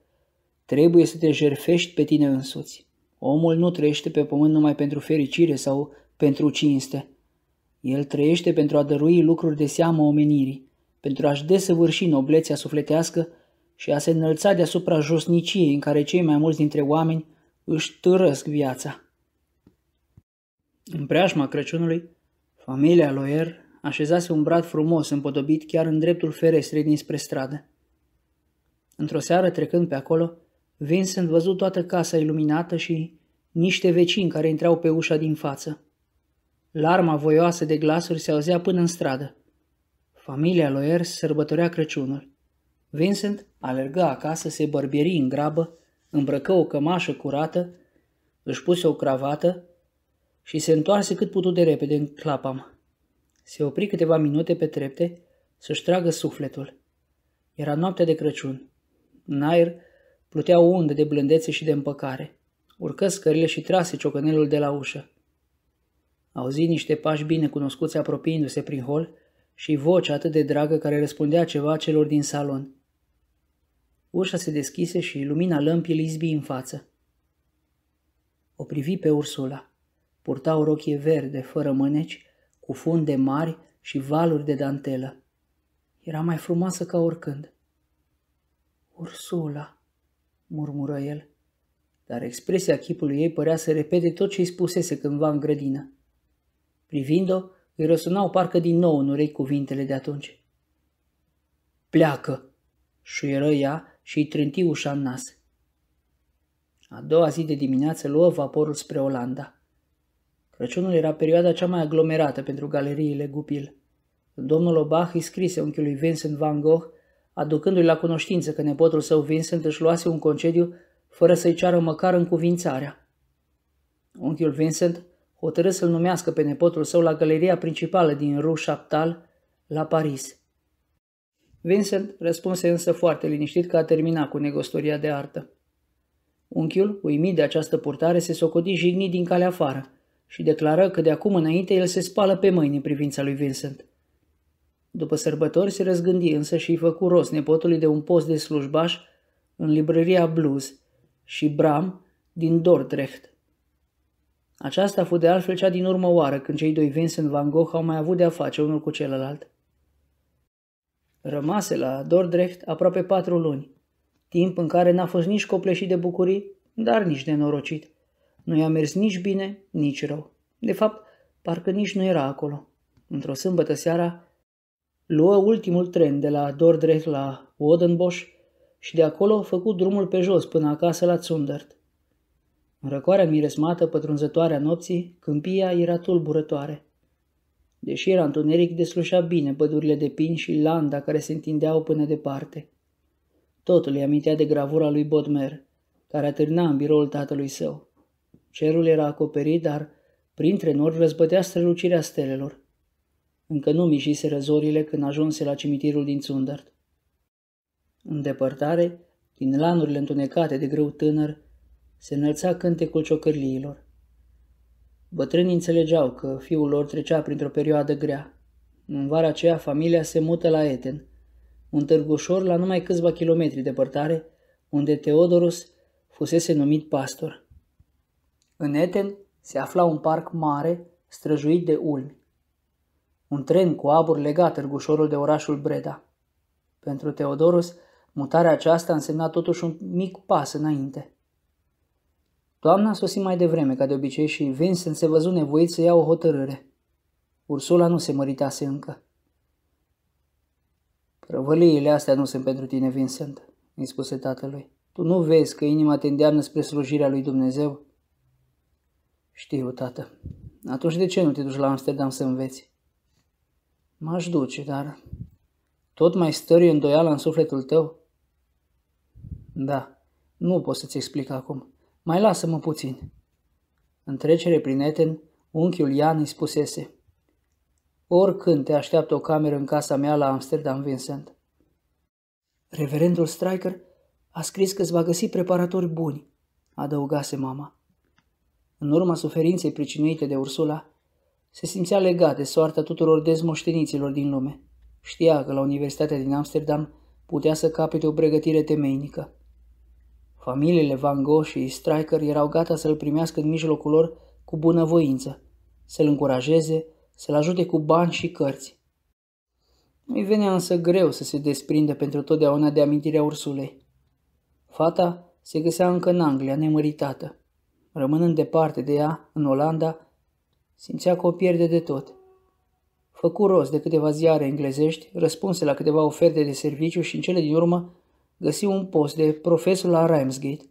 Trebuie să te jerfești pe tine însuți. Omul nu trăiește pe pământ numai pentru fericire sau pentru cinste. El trăiește pentru a dărui lucruri de seamă omenirii, pentru a-și desăvârși noblețea sufletească și a se înălța deasupra josniciei în care cei mai mulți dintre oameni își târăsc viața. În preajma Crăciunului, familia Loer așezase un brad frumos împodobit chiar în dreptul ferestrei dinspre stradă. Într-o seară trecând pe acolo, Vincent văzut toată casa iluminată și niște vecini care intrau pe ușa din față. Larma voioasă de glasuri se auzea până în stradă. Familia Loer sărbătorea Crăciunul. Vincent alerga acasă, se bărbieri în grabă, îmbrăcă o cămașă curată, își puse o cravată și se întoarse cât putut de repede în clapam. Se opri câteva minute pe trepte să-și tragă sufletul. Era noaptea de Crăciun. În aer Pluteau o undă de blândețe și de împăcare. Urcă scările și trase ciocănelul de la ușă. Auzi niște pași bine cunoscuți apropiindu-se prin hol și voce atât de dragă care răspundea ceva celor din salon. Ușa se deschise și lumina lămpii îl izbi în față. O privi pe Ursula. Purta o rochie verde, fără mâneci, cu funde mari și valuri de dantelă. Era mai frumoasă ca oricând. Ursula, murmură el. Dar expresia chipului ei părea să repete tot ce îi spusese cândva în grădină. Privind-o, îi răsunau parcă din nou în urechi cuvintele de atunci. Pleacă! șuieră ea și îi trânti ușa în nas. A doua zi de dimineață luă vaporul spre Olanda. Crăciunul era perioada cea mai aglomerată pentru galeriile Gupil. Domnul Obach îi scrise unchiului Vincent van Gogh aducându-i la cunoștință că nepotul său Vincent își luase un concediu fără să-i ceară măcar încuvințarea. Unchiul Vincent hotărâ să-l numească pe nepotul său la galeria principală din Rue Chaptal, la Paris. Vincent răspunse însă foarte liniștit că a terminat cu negostoria de artă. Unchiul, uimit de această purtare, se socodi jignit din calea afară și declară că de acum înainte el se spală pe mâini în privința lui Vincent. După sărbători se răzgândi însă și i făcu rost nepotului de un post de slujbaș în librăria Blues și Bram din Dordrecht. Aceasta fu de altfel cea din urmă oară când cei doi Vincent van Gogh au mai avut de-a face unul cu celălalt. Rămase la Dordrecht aproape patru luni, timp în care n-a fost nici copleșit de bucurii, dar nici de norocit. Nu i-a mers nici bine, nici rău. De fapt, parcă nici nu era acolo. Într-o sâmbătă seara, Luă ultimul tren de la Dordrecht la Wodenbosch și de acolo făcut drumul pe jos până acasă la Zundert. În răcoarea miresmată pătrunzătoarea nopții, câmpia era tulburătoare. Deși era întuneric, deslușea bine pădurile de pini și landa care se întindeau până departe. Totul îi amintea de gravura lui Bodmer, care atârna în biroul tatălui său. Cerul era acoperit, dar printre nori răzbătea strălucirea stelelor. Încă nu mișise răzorile când ajunse la cimitirul din Țundărt. În depărtare, din lanurile întunecate de greu tânăr, se înălța cântecul ciocărliilor. Bătrânii înțelegeau că fiul lor trecea printr-o perioadă grea. În vara aceea, familia se mută la Eten, un târgușor la numai câțiva kilometri depărtare, unde Teodorus fusese numit pastor. În Eten se afla un parc mare, străjuit de ulmi. Un tren cu abur legat târgușorul de orașul Breda. Pentru Teodorus, mutarea aceasta însemna totuși un mic pas înainte. Toamna sosi mai devreme, ca de obicei, și Vincent se văzu nevoit să ia o hotărâre. Ursula nu se măritase încă. Prăvăliile astea nu sunt pentru tine, Vincent, îi spuse tatălui. Tu nu vezi că inima te îndeamnă spre slujirea lui Dumnezeu? Știu, tată. Atunci de ce nu te duci la Amsterdam să înveți? M-aș duce, dar tot mai stări îndoială în sufletul tău? Da, nu pot să-ți explic acum. Mai lasă-mă puțin. În trecere prin Eten, unchiul Ian îi spusese. Oricând te așteaptă o cameră în casa mea la Amsterdam, Vincent. Reverendul Stryker a scris că îți va găsi preparatori buni, adăugase mama. În urma suferinței pricinuite de Ursula, se simțea legat de soarta tuturor dezmoșteniților din lume. Știa că la Universitatea din Amsterdam putea să capete o pregătire temeinică. Familiile Van Gogh și Stryker erau gata să-l primească în mijlocul lor cu bunăvoință, să-l încurajeze, să-l ajute cu bani și cărți. Îi venea însă greu să se desprindă pentru totdeauna de amintirea ursulei. Fata se găsea încă în Anglia, nemăritată. Rămânând departe de ea, în Olanda, Simțea că o pierde de tot. Făcu rost de câteva ziare englezești, răspunse la câteva oferte de serviciu și în cele din urmă găsi un post de profesor la Ramsgate,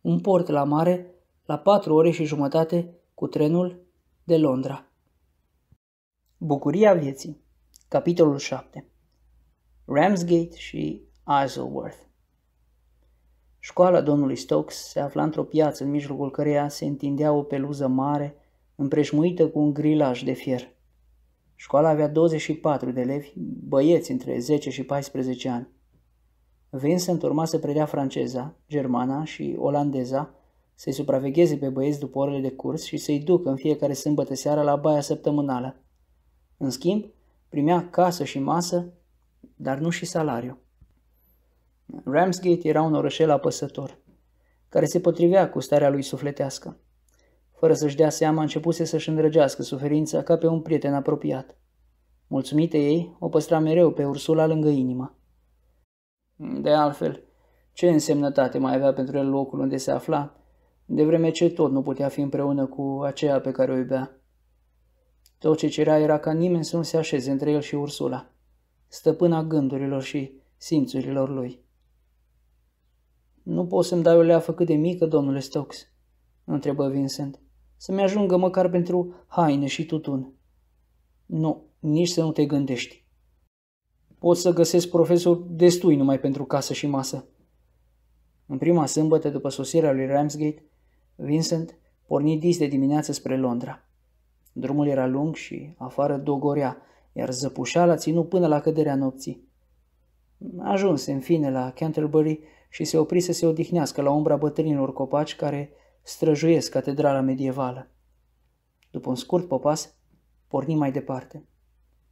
un port la mare, la patru ore și jumătate cu trenul de Londra. Bucuria vieții Capitolul 7 Ramsgate și Isleworth Școala domnului Stokes se afla într-o piață în mijlocul căreia se întindea o peluză mare împrejmuită cu un grilaj de fier. Școala avea 24 de elevi, băieți între 10 și 14 ani. Vincent urma să predea franceza, germana și olandeza, să-i supravegheze pe băieți după orele de curs și să-i ducă în fiecare sâmbătă seara la baia săptămânală. În schimb, primea casă și masă, dar nu și salariu. Ramsgate era un orășel apăsător, care se potrivea cu starea lui sufletească. Fără să-și dea seama, începuse să-și îndrăgească suferința ca pe un prieten apropiat. Mulțumite ei, o păstra mereu pe Ursula lângă inimă. De altfel, ce însemnătate mai avea pentru el locul unde se afla, de vreme ce tot nu putea fi împreună cu aceea pe care o iubea. Tot ce cerea era ca nimeni să nu se așeze între el și Ursula, stăpâna gândurilor și simțurilor lui. Nu poți să-mi dai o leafă cât de mică, domnule Stokes?" întrebă Vincent. Să-mi ajungă măcar pentru haine și tutun. Nu, nici să nu te gândești. Pot să găsesc profesor destui numai pentru casă și masă. În prima sâmbătă după sosirea lui Ramsgate, Vincent porni dis de dimineață spre Londra. Drumul era lung și afară dogorea, iar zăpușala ținut până la căderea nopții. Ajunse în fine la Canterbury și se opri să se odihnească la umbra bătrânilor copaci care străjuiesc catedrala medievală. După un scurt popas, porni mai departe.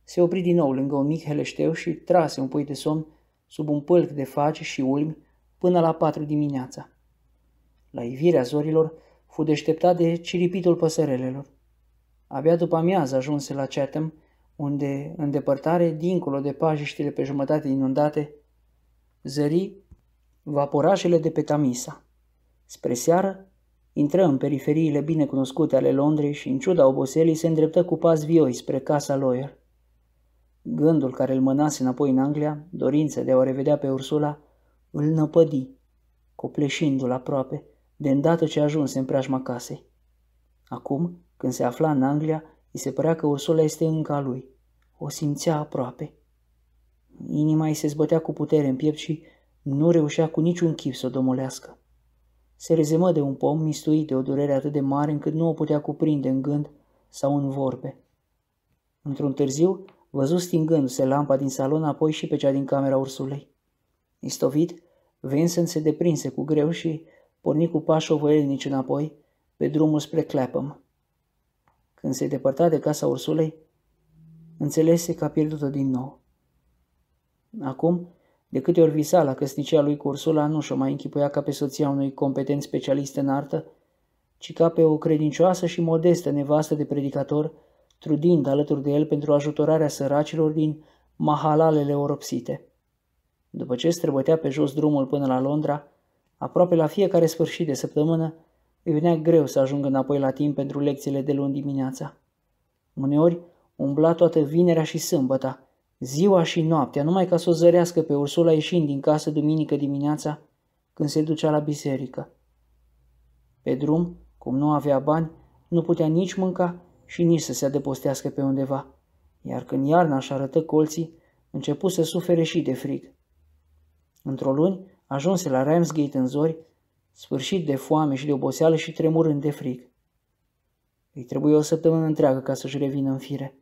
Se opri din nou lângă un mic heleșteu și trase un pui de somn sub un pâlc de faci și ulmi până la patru dimineața. La ivirea zorilor, fu deșteptat de ciripitul păsărelelor. Abia după amiază ajunse la Chatham, unde, în depărtare, dincolo de pajiștile pe jumătate inundate, zări vaporașele de pe Tamisa. Spre seară, Intră în periferiile binecunoscute ale Londrei și, în ciuda oboselii, se îndreptă cu pas vioi spre casa Lawyer. Gândul care îl mânase înapoi în Anglia, dorința de a o revedea pe Ursula, îl năpădi, copleșindu-l aproape, de îndată ce ajunse în preajma casei. Acum, când se afla în Anglia, îi se părea că Ursula este încă a lui. O simțea aproape. Inima îi se zbătea cu putere în piept și nu reușea cu niciun chip să o domolească. Se rezemă de un pom mistuit de o durere atât de mare încât nu o putea cuprinde în gând sau în vorbe. Într-un târziu, văzut stingându-se lampa din salon, apoi și pe cea din camera ursulei. Istovit, Vincent se deprinse cu greu și porni cu pași ovăielnici înapoi, pe drumul spre Clapham. Când se depărta de casa ursulei, înțelese că a pierdut-o din nou. Acum de câte ori visa la căsnicia lui Cursula, nu și-o mai închipuia ca pe soția unui competent specialist în artă, ci ca pe o credincioasă și modestă nevastă de predicator, trudind alături de el pentru ajutorarea săracilor din mahalalele oropsite. După ce străbătea pe jos drumul până la Londra, aproape la fiecare sfârșit de săptămână, îi venea greu să ajungă înapoi la timp pentru lecțiile de luni dimineața. Uneori umbla toată vinerea și sâmbăta, ziua și noaptea, numai ca să o zărească pe Ursula ieșind din casă duminică dimineața când se ducea la biserică. Pe drum, cum nu avea bani, nu putea nici mânca și nici să se adăpostească pe undeva, iar când iarna își arătă colții, începu să sufere și de frig. Într-o luni, ajunse la Ramsgate în zori, sfârșit de foame și de oboseală și tremurând de frig. Îi trebuie o săptămână întreagă ca să-și revină în fire.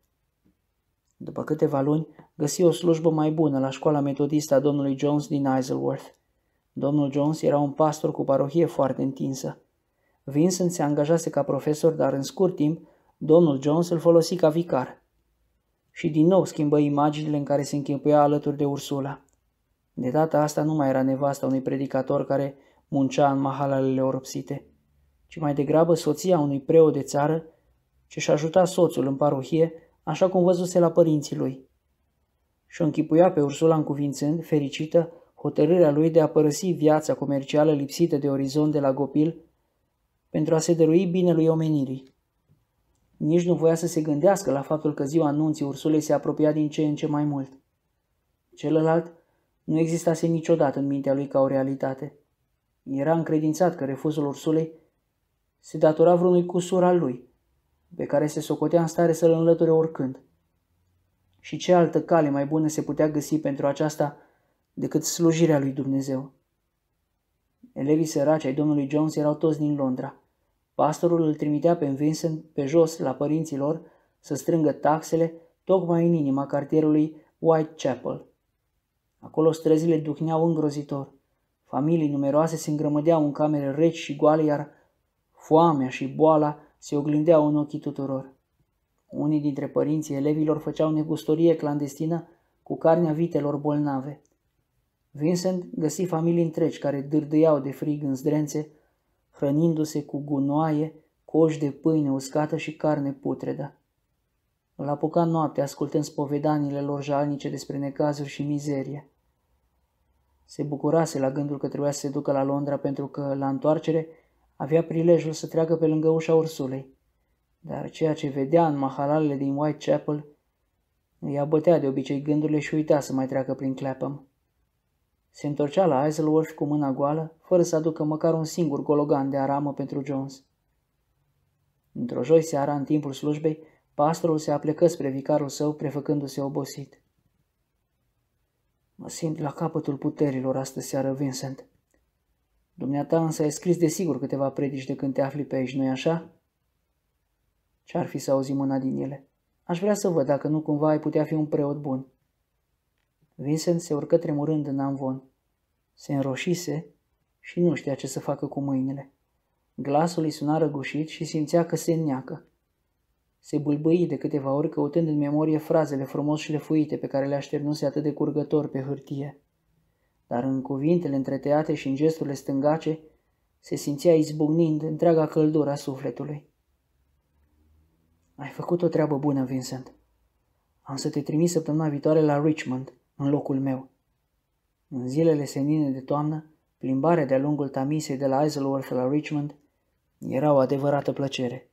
După câteva luni, găsi o slujbă mai bună la școala metodistă a domnului Jones din Isleworth. Domnul Jones era un pastor cu parohie foarte întinsă. Vincent se angajase ca profesor, dar în scurt timp, domnul Jones îl folosi ca vicar. Și din nou schimbă imaginile în care se închipuia alături de Ursula. De data asta nu mai era nevasta unui predicator care muncea în mahalalele oropsite, ci mai degrabă soția unui preot de țară ce și ajuta soțul în parohie așa cum văzuse la părinții lui. Și o închipuia pe Ursula încuvințând, fericită, hotărârea lui de a părăsi viața comercială lipsită de orizont de la copil, pentru a se dărui binelui omenirii. Nici nu voia să se gândească la faptul că ziua anunții Ursulei se apropia din ce în ce mai mult. Celălalt nu existase niciodată în mintea lui ca o realitate. Era încredințat că refuzul Ursulei se datora vreunui cusur al lui, pe care se socotea în stare să-l înlăture oricând. Și ce altă cale mai bună se putea găsi pentru aceasta decât slujirea lui Dumnezeu? Elevii săraci ai domnului Jones erau toți din Londra. Pastorul îl trimitea pe Vincent pe jos la părinților să strângă taxele tocmai în inima cartierului Whitechapel. Acolo străzile duhneau îngrozitor. Familii numeroase se îngrămădeau în camere reci și goale, iar foamea și boala se oglindeau în ochii tuturor. Unii dintre părinții elevilor făceau negustorie clandestină cu carnea vitelor bolnave. Vincent găsi familii întregi care dârdâiau de frig în zdrențe, hrănindu-se cu gunoaie, coși de pâine uscată și carne putredă. Îl apuca noapte ascultând spovedanile lor jalnice despre necazuri și mizerie. Se bucurase la gândul că trebuia să se ducă la Londra pentru că, la întoarcere, avea prilejul să treacă pe lângă ușa ursulei, dar ceea ce vedea în mahalalele din Whitechapel îi abătea de obicei gândurile și uita să mai treacă prin Clapham. Se întorcea la Isleworth cu mâna goală, fără să aducă măcar un singur gologan de aramă pentru Jones. Într-o joi seara, în timpul slujbei, pastorul se aplecă spre vicarul său, prefăcându-se obosit. Mă simt la capătul puterilor astă seară, Vincent," Dumneata însă ai scris de sigur câteva predici de când te afli pe aici, nu-i așa? Ce-ar fi să auzim una din ele? Aș vrea să văd dacă nu cumva ai putea fi un preot bun. Vincent se urcă tremurând în amvon. Se înroșise și nu știa ce să facă cu mâinile. Glasul îi suna răgușit și simțea că se înneacă. Se bâlbâi de câteva ori căutând în memorie frazele frumos lefuite pe care le așternuse atât de curgător pe hârtie dar în cuvintele întreteate și în gesturile stângace se simțea izbucnind întreaga căldură a sufletului. Ai făcut o treabă bună, Vincent. Am să te trimis săptămâna viitoare la Richmond, în locul meu. În zilele senine de toamnă, plimbarea de-a lungul Tamisei de la Isleworth la Richmond era o adevărată plăcere.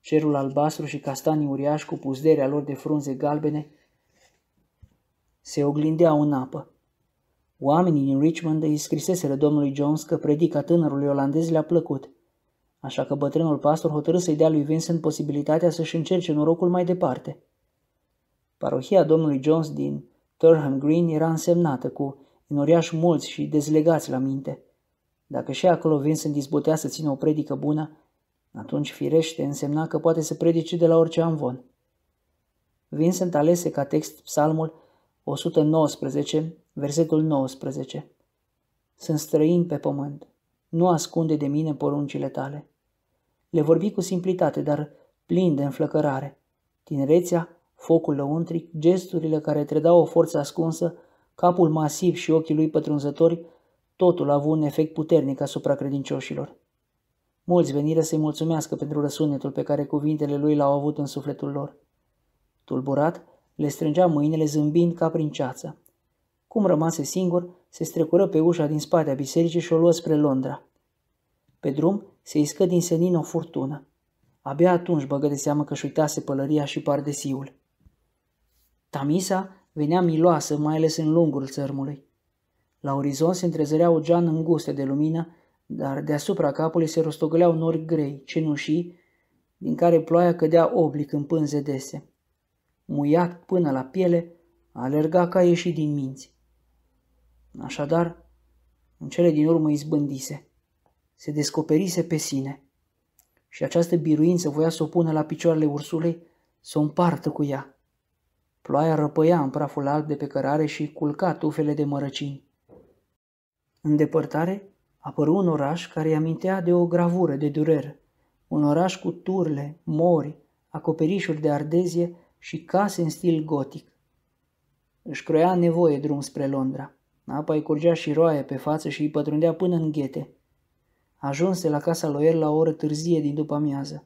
Cerul albastru și castanii uriași cu puzderea lor de frunze galbene se oglindeau în apă, Oamenii din Richmond îi scriseseră domnului Jones că predica tânărului olandez le-a plăcut, așa că bătrânul pastor hotărâ să-i dea lui Vincent posibilitatea să-și încerce norocul mai departe. Parohia domnului Jones din Turham Green era însemnată cu inoriași mulți și dezlegați la minte. Dacă și acolo Vincent izbutea să țină o predică bună, atunci firește însemna că poate să predice de la orice amvon. Vincent alese ca text psalmul 119 versetul 19. Sunt străin pe pământ, nu ascunde de mine poruncile tale. Le vorbi cu simplitate, dar plin de înflăcărare. Tinerețea, focul lăuntric, gesturile care trădau o forță ascunsă, capul masiv și ochii lui pătrunzători, totul a avut un efect puternic asupra credincioșilor. Mulți veniră să-i mulțumească pentru răsunetul pe care cuvintele lui l-au avut în sufletul lor. Tulburat, le strângea mâinile zâmbind ca prin ceață. Cum rămase singur, se strecură pe ușa din spatea bisericii și o luă spre Londra. Pe drum se iscă din senin o furtună. Abia atunci băgă de seamă că-și uitase pălăria și pardesiul. Tamisa venea miloasă, mai ales în lungul țărmului. La orizont se întrezărea o geană îngustă de lumină, dar deasupra capului se rostogăleau nori grei, cenușii, din care ploaia cădea oblic în pânze dese. Muiat până la piele, alerga ca ieșit din minți. Așadar, în cele din urmă izbândise, se descoperise pe sine și această biruință voia să o pună la picioarele ursulei, să o împartă cu ea. Ploaia răpăia în praful alb de pe cărare și culca tufele de mărăcini. În depărtare apăru un oraș care îi amintea de o gravură de durere, Un oraș cu turle, mori, acoperișuri de ardezie și case în stil gotic. Își croia nevoie drum spre Londra. Apa îi curgea și roaie pe față și îi pătrundea până în ghete. Ajunse la casa lui el la o oră târzie din după amiază.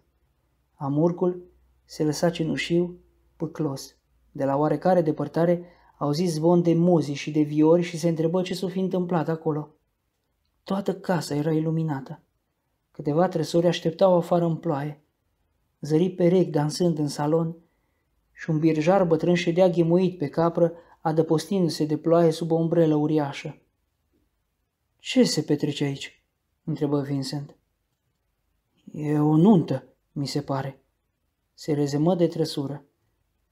Amurcul se lăsa cenușiu, păclos. De la oarecare depărtare auzi zvon de muzi și de viori și se întrebă ce s-o fi întâmplat acolo. Toată casa era iluminată. Câteva trăsuri așteptau afară în ploaie. Zări perechi dansând în salon și un birjar bătrân ședea ghimuit pe capră, adăpostindu-se de ploaie sub o umbrelă uriașă. Ce se petrece aici?" întrebă Vincent. E o nuntă, mi se pare." Se rezemă de trăsură.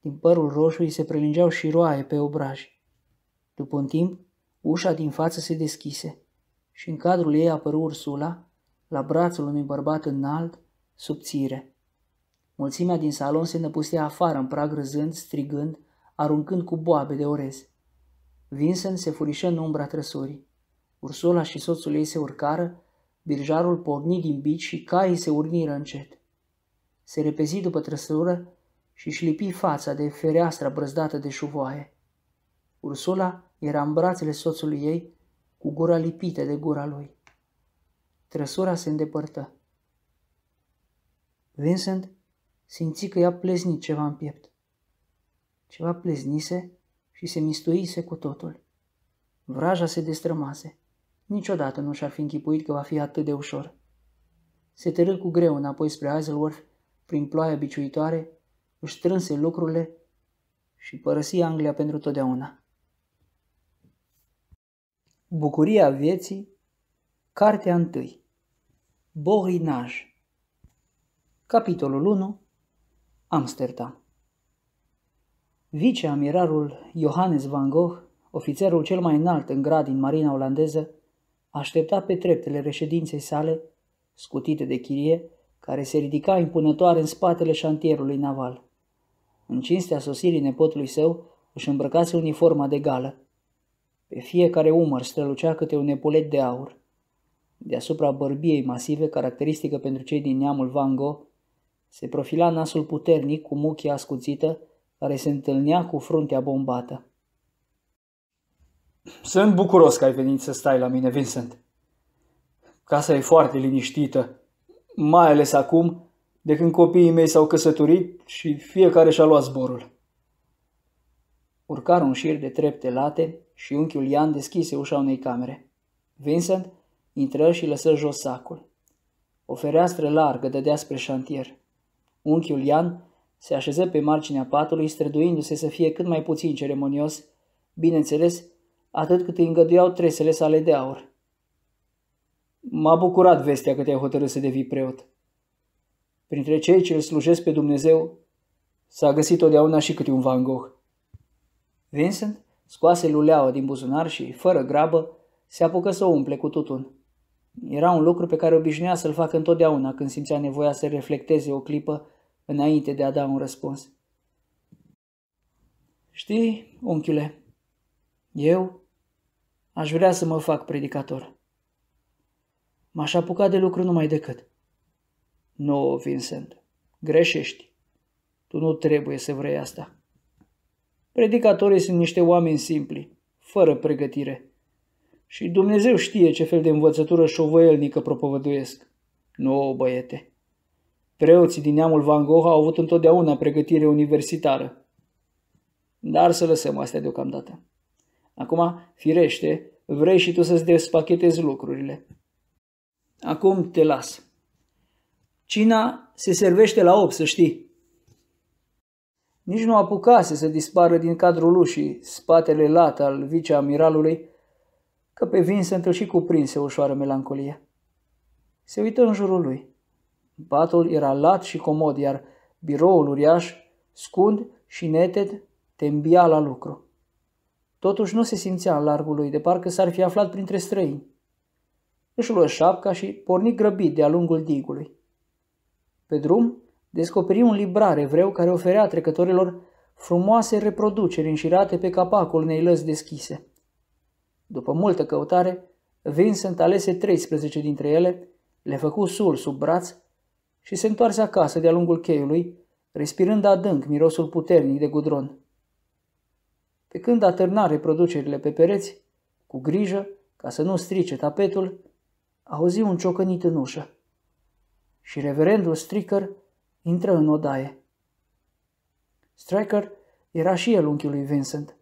Din părul roșu îi se prelingeau roaie pe obraj. După un timp, ușa din față se deschise și în cadrul ei apăru Ursula, la brațul unui bărbat înalt, subțire. Mulțimea din salon se năpustea afară în prag râzând, strigând, aruncând cu boabe de orez. Vincent se furișă în umbra trăsurii. Ursula și soțul ei se urcară, birjarul porni din bici și caii se urniră încet. Se repezi după trăsură și își lipi fața de fereastra brăzdată de șuvoaie. Ursula era în brațele soțului ei, cu gura lipită de gura lui. Trăsura se îndepărtă. Vincent simți că i-a pleznit ceva în piept. Ceva pleznise și se mistuise cu totul. Vraja se destrămase. Niciodată nu și-ar fi închipuit că va fi atât de ușor. Se târâ cu greu înapoi spre Eiselworth, prin ploaia biciuitoare, își strânse lucrurile și părăsi Anglia pentru totdeauna. Bucuria vieții Cartea 1 Borinaj Capitolul 1 Amsterdam Viceamirarul Johannes van Gogh, ofițerul cel mai înalt în grad din marina olandeză, aștepta pe treptele reședinței sale, scutite de chirie, care se ridica impunătoare în spatele șantierului naval. În cinstea sosirii nepotului său, își îmbrăcase uniforma de gală. Pe fiecare umăr strălucea câte un epulet de aur. Deasupra bărbiei masive, caracteristică pentru cei din neamul Van Gogh, se profila nasul puternic cu muchia ascuțită, care se întâlnea cu fruntea bombată. Sunt bucuros că ai venit să stai la mine, Vincent. Casa e foarte liniștită, mai ales acum, de când copiii mei s-au căsătorit și fiecare și-a luat zborul. Urcar un șir de trepte late și unchiul Ian deschise ușa unei camere. Vincent intră și lăsă jos sacul. O fereastră largă dădea spre șantier. Unchiul Ian se așeză pe marginea patului, străduindu-se să fie cât mai puțin ceremonios, bineînțeles, atât cât îi îngăduiau tresele sale de aur. M-a bucurat vestea că te-ai hotărât să devii preot. Printre cei ce îl slujesc pe Dumnezeu, s-a găsit totdeauna și câte un Van Gogh. Vincent scoase luleaua din buzunar și, fără grabă, se apucă să o umple cu tutun. Era un lucru pe care obișnuia să-l facă întotdeauna când simțea nevoia să reflecteze o clipă înainte de a da un răspuns. Știi, unchiule, eu aș vrea să mă fac predicator. M-aș apuca de lucru numai decât. Nu, Vincent, greșești. Tu nu trebuie să vrei asta. Predicatorii sunt niște oameni simpli, fără pregătire. Și Dumnezeu știe ce fel de învățătură șovăielnică propovăduiesc. Nu, băiete, Preoții din neamul Van Gogh au avut întotdeauna pregătire universitară. Dar să lăsăm astea deocamdată. Acum, firește, vrei și tu să-ți despachetezi lucrurile. Acum te las. Cina se servește la 8, să știi. Nici nu apucase să dispară din cadrul ușii, spatele lat al viceamiralului, că pe vin se întâlși cuprinse ușoară melancolie. Se uită în jurul lui. Batul era lat și comod, iar biroul uriaș, scund și neted, tembia la lucru. Totuși nu se simțea în largul lui, de parcă s-ar fi aflat printre străini. Își luă șapca și porni grăbit de-a lungul digului. Pe drum, descoperi un librar evreu care oferea trecătorilor frumoase reproduceri înșirate pe capacul unei lăzi deschise. După multă căutare, Vincent alese 13 dintre ele, le făcu sul sub braț și se întoarse acasă de-a lungul cheiului, respirând adânc mirosul puternic de gudron. Pe când atârna reproducerile pe pereți, cu grijă, ca să nu strice tapetul, auzi un ciocănit în ușă. Și reverendul Stricker intră în odaie. Stricker era și el unchiul lui Vincent,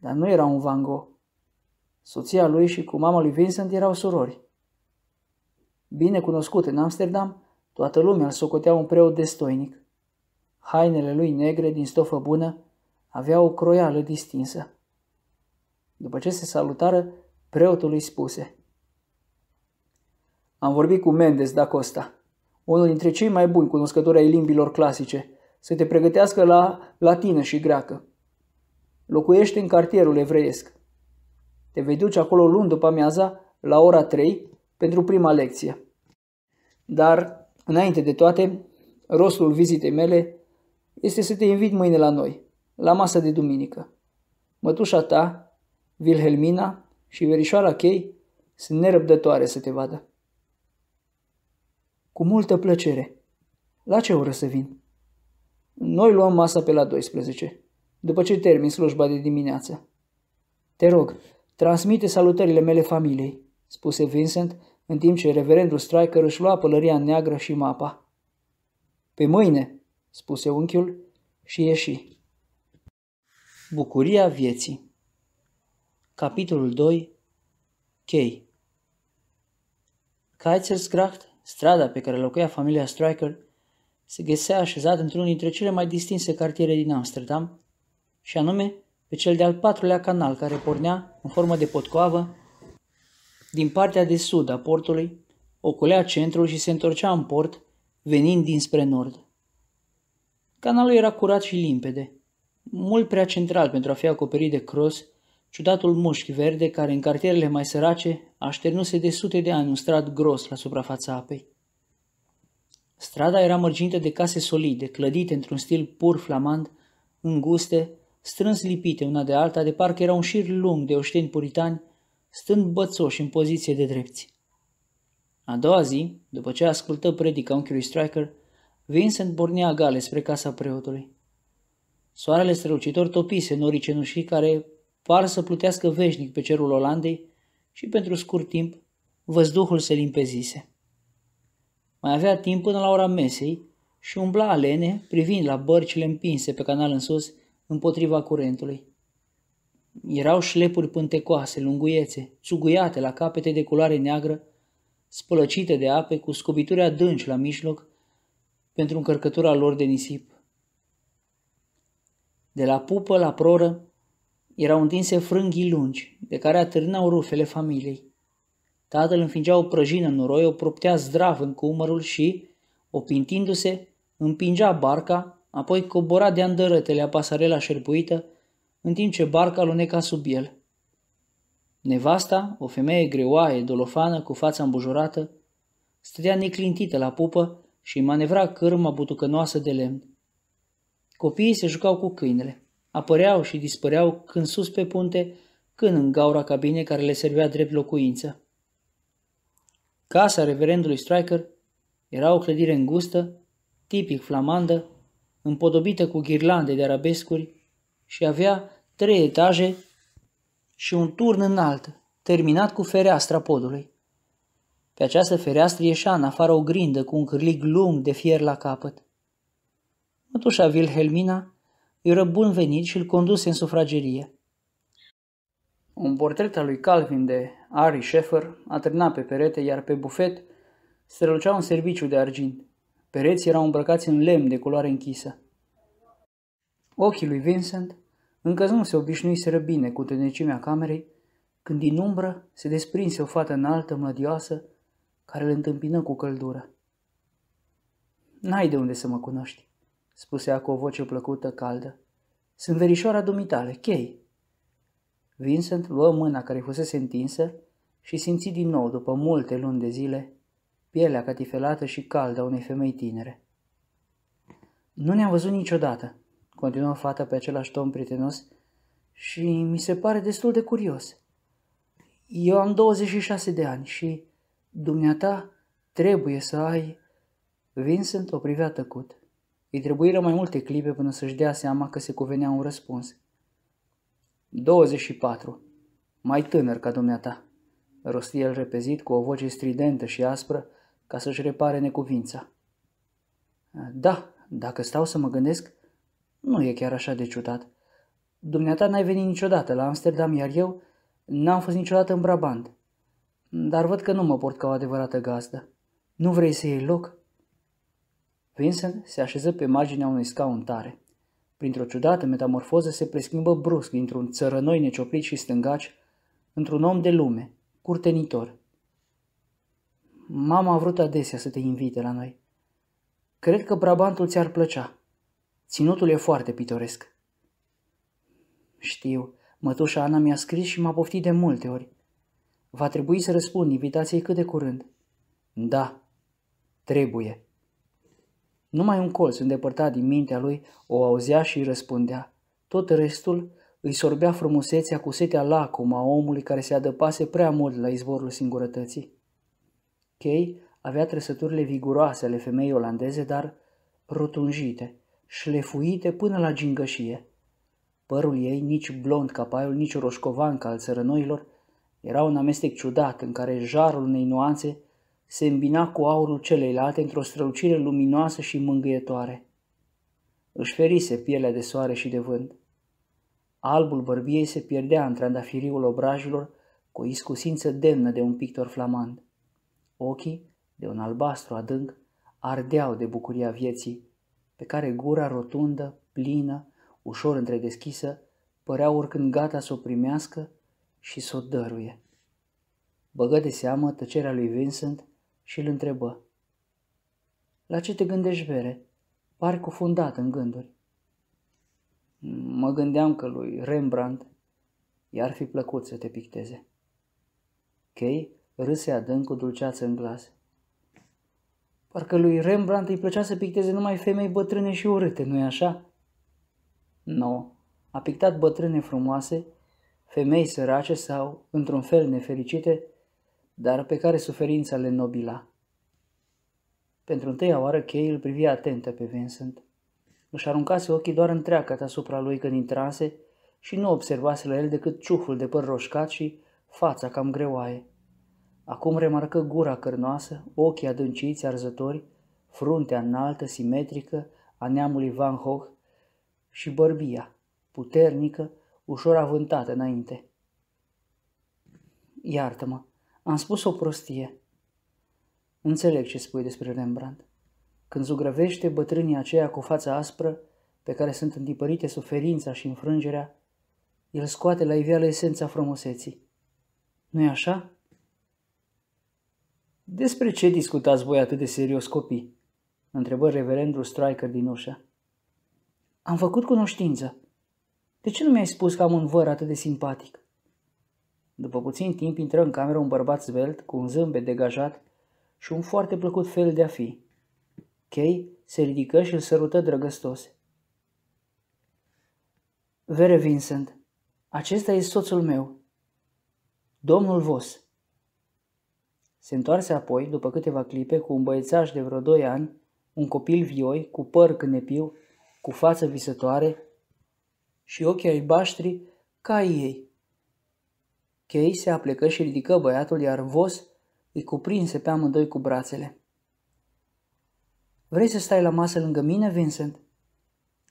dar nu era un Van Gogh. Soția lui și cu mama lui Vincent erau surori. Bine cunoscut în Amsterdam, Toată lumea îl socotea un preot destoinic. Hainele lui negre din stofă bună avea o croială distinsă. După ce se salutară, preotul îi spuse. Am vorbit cu Mendes da Costa, unul dintre cei mai buni cunoscători ai limbilor clasice, să te pregătească la latină și greacă. Locuiește în cartierul evreiesc. Te vei duce acolo luni după amiaza, la ora 3, pentru prima lecție. Dar Înainte de toate, rostul vizitei mele este să te invit mâine la noi, la masa de duminică. Mătușa ta, Wilhelmina și verișoara Chei sunt nerăbdătoare să te vadă. Cu multă plăcere. La ce oră să vin? Noi luăm masa pe la 12, după ce termin slujba de dimineață. Te rog, transmite salutările mele familiei, spuse Vincent, în timp ce reverendul Stryker își lua pălăria neagră și mapa. Pe mâine, spuse unchiul și ieși. Bucuria vieții Capitolul 2 Chei Kaisersgracht, strada pe care locuia familia Stryker, se găsea așezat într-unul dintre cele mai distinse cartiere din Amsterdam, și anume pe cel de-al patrulea canal care pornea, în formă de potcoavă, din partea de sud a portului, ocolea centrul și se întorcea în port, venind dinspre nord. Canalul era curat și limpede, mult prea central pentru a fi acoperit de cros, ciudatul mușchi verde care în cartierele mai sărace așternuse de sute de ani un strat gros la suprafața apei. Strada era mărginită de case solide, clădite într-un stil pur flamand, înguste, strâns lipite una de alta, de parcă era un șir lung de oșteni puritani stând bățoși în poziție de drepți. A doua zi, după ce ascultă predica unchiului Striker, Vincent pornea gale spre casa preotului. Soarele strălucitor topise norii cenușii care par să plutească veșnic pe cerul Olandei și pentru scurt timp văzduhul se limpezise. Mai avea timp până la ora mesei și umbla alene privind la bărcile împinse pe canal în sus împotriva curentului. Erau șlepuri pântecoase, lunguiețe, țuguiate la capete de culoare neagră, spălăcite de ape cu scobituri adânci la mijloc pentru încărcătura lor de nisip. De la pupă la proră erau întinse frânghii lungi, de care atârnau rufele familiei. Tatăl înfingea o prăjină în noroi, o proptea zdrav în cumărul și, opintindu-se, împingea barca, apoi cobora de-a pasarela șerpuită, în timp ce barca luneca sub el. Nevasta, o femeie greoaie, dolofană, cu fața îmbujurată, stătea neclintită la pupă și manevra cârma butucănoasă de lemn. Copiii se jucau cu câinele. Apăreau și dispăreau când sus pe punte, când în gaura cabinei care le servea drept locuință. Casa reverendului Striker era o clădire îngustă, tipic flamandă, împodobită cu ghirlande de arabescuri și avea trei etaje și un turn înalt, terminat cu fereastra podului. Pe această fereastră ieșea în afară o grindă cu un cârlig lung de fier la capăt. Mătușa Wilhelmina îi răbun bun venit și îl conduse în sufragerie. Un portret al lui Calvin de Ari Sheffer trânat pe perete, iar pe bufet strălucea un serviciu de argint. Pereții erau îmbrăcați în lemn de culoare închisă. Ochii lui Vincent încă nu se obișnuiseră bine cu tânecimea camerei, când din umbră se desprinse o fată înaltă, mlădioasă, care le întâmpină cu căldură. N-ai de unde să mă cunoști, spuse cu o voce plăcută, caldă. Sunt verișoara dumitale, chei. Vincent luă mâna care fusese întinsă și simți din nou, după multe luni de zile, pielea catifelată și caldă a unei femei tinere. Nu ne-am văzut niciodată, continuă fata pe același ton prietenos, și mi se pare destul de curios. Eu am 26 de ani și dumneata trebuie să ai... Vincent o privea tăcut. Îi trebuiră mai multe clipe până să-și dea seama că se cuvenea un răspuns. 24. Mai tânăr ca dumneata, rosti el repezit cu o voce stridentă și aspră ca să-și repare necuvința. Da, dacă stau să mă gândesc, nu e chiar așa de ciudat. Dumneata n-ai venit niciodată la Amsterdam, iar eu n-am fost niciodată în Brabant. Dar văd că nu mă port ca o adevărată gazdă. Nu vrei să iei loc?" Vincent se așeză pe marginea unui scaun tare. Printr-o ciudată metamorfoză se preschimbă brusc dintr-un țărănoi necioplit și stângaci într-un om de lume, curtenitor. Mama a vrut adesea să te invite la noi. Cred că Brabantul ți-ar plăcea. Ținutul e foarte pitoresc. Știu, mătușa Ana mi-a scris și m-a poftit de multe ori. Va trebui să răspund invitației cât de curând. Da, trebuie. Numai un colț îndepărtat din mintea lui o auzea și îi răspundea. Tot restul îi sorbea frumusețea cu setea lacomă a omului care se adăpase prea mult la izvorul singurătății. Kay avea trăsăturile viguroase ale femeii olandeze, dar rotunjite șlefuite până la gingășie. Părul ei, nici blond ca paiul, nici roșcovan ca al țărănoilor, era un amestec ciudat în care jarul unei nuanțe se îmbina cu aurul celeilalte într-o strălucire luminoasă și mângâietoare. Își ferise pielea de soare și de vânt. Albul bărbiei se pierdea în trandafiriul obrajilor cu o iscusință demnă de un pictor flamand. Ochii, de un albastru adânc, ardeau de bucuria vieții, pe care gura rotundă, plină, ușor întredeschisă, părea oricând gata să o primească și să o dăruie. Băgă de seamă tăcerea lui Vincent și îl întrebă. La ce te gândești, Vere? Pari cufundat în gânduri. Mă gândeam că lui Rembrandt i-ar fi plăcut să te picteze. Chei râse adânc cu dulceață în glas. Parcă lui Rembrandt îi plăcea să picteze numai femei bătrâne și urâte, nu-i așa? Nu. No. A pictat bătrâne frumoase, femei sărace sau, într-un fel, nefericite, dar pe care suferința le nobila. Pentru întâia oară, Kay îl privia atentă pe Vincent. Își aruncase ochii doar întreaga asupra lui când intrase și nu observase la el decât ciuful de păr roșcat și fața cam greoaie. Acum remarcă gura cărnoasă, ochii adânciți, arzători, fruntea înaltă, simetrică, a neamului Van Gogh și bărbia, puternică, ușor avântată înainte. Iartă-mă, am spus o prostie. Înțeleg ce spui despre Rembrandt. Când zugrăvește bătrânii aceia cu fața aspră, pe care sunt întipărite suferința și înfrângerea, el scoate la iveală esența frumuseții. Nu-i așa? Despre ce discutați voi atât de serios, copii?" întrebă reverendul Striker din ușă. Am făcut cunoștință. De ce nu mi-ai spus că am un văr atât de simpatic?" După puțin timp intră în cameră un bărbat zvelt, cu un zâmbet degajat și un foarte plăcut fel de a fi. Kay se ridică și îl sărută drăgăstos. Vere Vincent, acesta e soțul meu. Domnul Vos. Se întoarse apoi, după câteva clipe, cu un băiețaș de vreo doi ani, un copil vioi, cu păr cânepiu, cu față visătoare și ochii baștri ca ei. Chei se aplecă și ridică băiatul, iar Vos îi cuprinse pe amândoi cu brațele. Vrei să stai la masă lângă mine, Vincent?"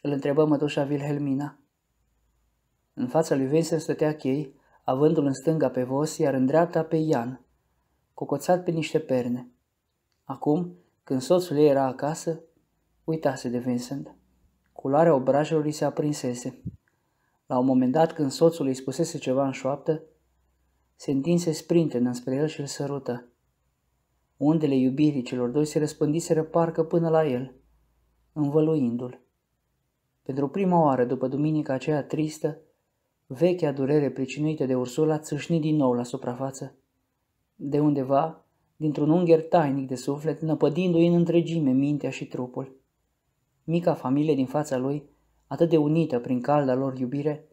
îl întrebă mătușa Wilhelmina. În fața lui Vincent stătea Chei, avându-l în stânga pe Vos, iar în dreapta pe Ian cocoțat pe niște perne. Acum, când soțul ei era acasă, uitase de Vincent. Culoarea obrajelor îi se aprinsese. La un moment dat, când soțul îi spusese ceva în șoaptă, se întinse sprinten spre el și îl sărută. Undele iubirii celor doi se răspândiseră parcă până la el, învăluindu-l. Pentru prima oară după duminica aceea tristă, vechea durere pricinuită de Ursula țâșni din nou la suprafață de undeva, dintr-un ungher tainic de suflet, năpădindu-i în întregime mintea și trupul. Mica familie din fața lui, atât de unită prin calda lor iubire,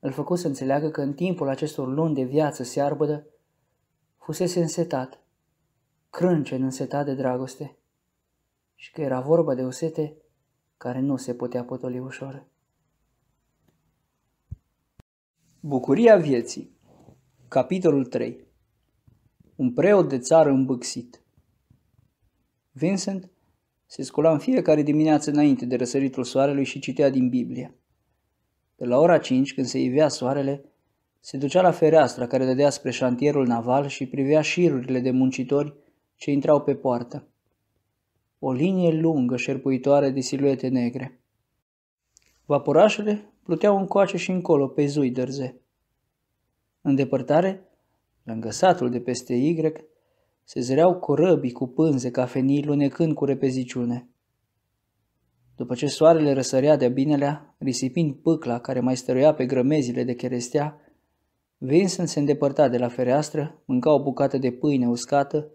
îl făcu să înțeleagă că în timpul acestor luni de viață searbădă, fusese însetat, crâncen însetat de dragoste, și că era vorba de o sete care nu se putea potoli ușor. Bucuria vieții Capitolul 3 un preot de țară îmbâxit. Vincent se scula în fiecare dimineață înainte de răsăritul soarelui și citea din Biblie. Pe la ora 5, când se ivea soarele, se ducea la fereastra care dădea spre șantierul naval și privea șirurile de muncitori ce intrau pe poartă. O linie lungă șerpuitoare de siluete negre. Vaporașele pluteau încoace și încolo pe dărze. În depărtare Lângă satul de peste Y se zăreau corăbii cu pânze fenii lunecând cu repeziciune. După ce soarele răsărea de binelea, risipind pâcla care mai stăruia pe grămezile de cherestea, Vincent se îndepărta de la fereastră, mânca o bucată de pâine uscată,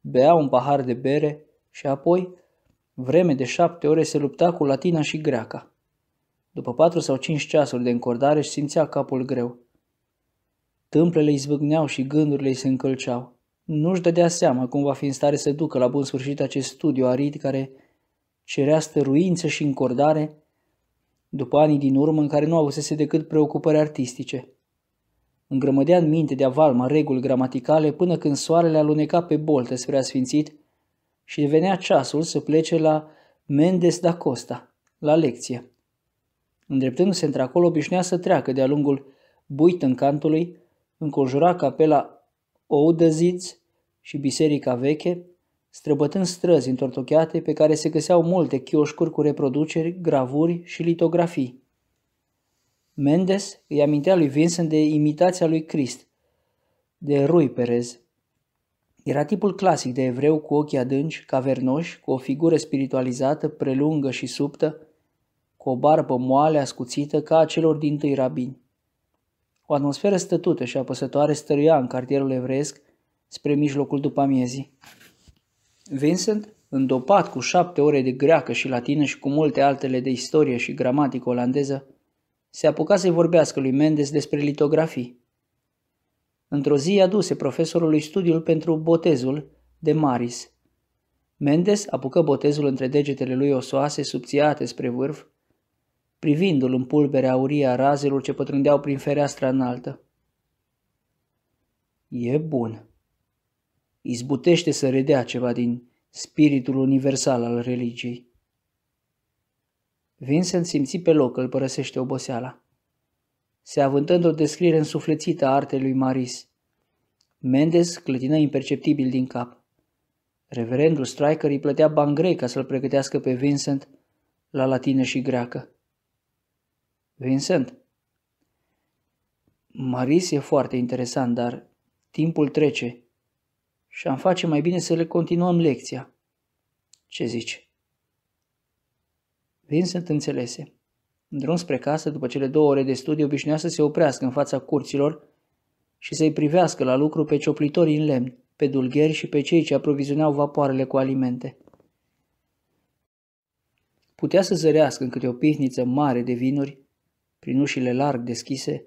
bea un pahar de bere și apoi, vreme de șapte ore, se lupta cu latina și greaca. După patru sau cinci ceasuri de încordare își simțea capul greu. Tâmplele izbâgneau și gândurile îi se încălceau. Nu-și dădea seama cum va fi în stare să ducă la bun sfârșit acest studiu arid care cerea stăruință și încordare după anii din urmă în care nu avusese decât preocupări artistice. Îngrămădea în minte de avalma reguli gramaticale până când soarele aluneca pe boltă spre asfințit și venea ceasul să plece la Mendes da Costa, la lecție. Îndreptându-se într-acolo, obișnuia să treacă de-a lungul buit în cantului, înconjura capela Oudăziți și biserica veche, străbătând străzi întortocheate pe care se găseau multe chioșcuri cu reproduceri, gravuri și litografii. Mendes îi amintea lui Vincent de imitația lui Crist, de Rui Perez. Era tipul clasic de evreu cu ochii adânci, cavernoși, cu o figură spiritualizată, prelungă și subtă, cu o barbă moale ascuțită ca a celor din tâi rabini. O atmosferă stătută și apăsătoare stăruia în cartierul evreiesc spre mijlocul după amiezii. Vincent, îndopat cu șapte ore de greacă și latină și cu multe altele de istorie și gramatică olandeză, se apuca să-i vorbească lui Mendes despre litografii. Într-o zi aduse profesorului studiul pentru botezul de Maris. Mendes apucă botezul între degetele lui osoase subțiate spre vârf privindu-l în pulberea aurie a razelor ce pătrundeau prin fereastra înaltă. E bun. Izbutește să redea ceva din spiritul universal al religiei. Vincent simți pe loc că îl părăsește oboseala. Se avântă într-o descriere însuflețită a artei lui Maris. Mendes clătină imperceptibil din cap. Reverendul Stryker îi plătea bani grei ca să-l pregătească pe Vincent la latină și greacă. Vincent, Maris e foarte interesant, dar timpul trece și am face mai bine să le continuăm lecția. Ce zici? Vincent înțelese. În drum spre casă, după cele două ore de studiu, obișnuia să se oprească în fața curților și să-i privească la lucru pe cioplitorii în lemn, pe dulgheri și pe cei ce aprovizioneau vapoarele cu alimente. Putea să zărească în câte o pihniță mare de vinuri prin ușile larg deschise,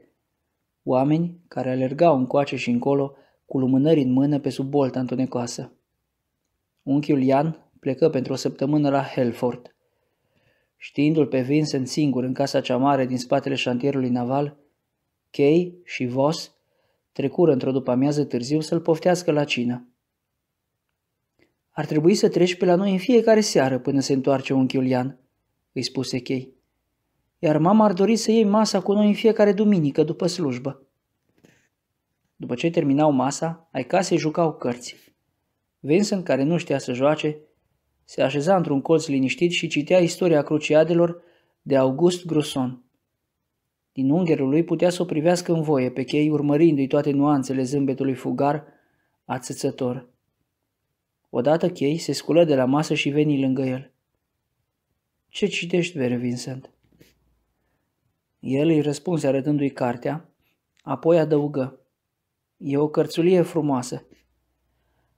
oameni care alergau încoace și încolo cu lumânări în mână pe sub bolta întunecoasă. Unchiul Ian plecă pentru o săptămână la Helford. Știindu-l pe Vincent singur în casa cea mare din spatele șantierului naval, Kay și Vos trecură într-o după-amiază târziu să-l poftească la cină. Ar trebui să treci pe la noi în fiecare seară până se întoarce unchiul Ian, îi spuse Kay iar mama ar dori să iei masa cu noi în fiecare duminică după slujbă. După ce terminau masa, ai casei jucau cărți. Vincent, care nu știa să joace, se așeza într-un colț liniștit și citea istoria cruciadelor de August Gruson. Din ungherul lui putea să o privească în voie, pe chei urmărindu-i toate nuanțele zâmbetului fugar, ațățător. Odată chei se sculă de la masă și veni lângă el. Ce citești, vere Vincent?" El îi răspunse arătându-i cartea, apoi adăugă. E o cărțulie frumoasă.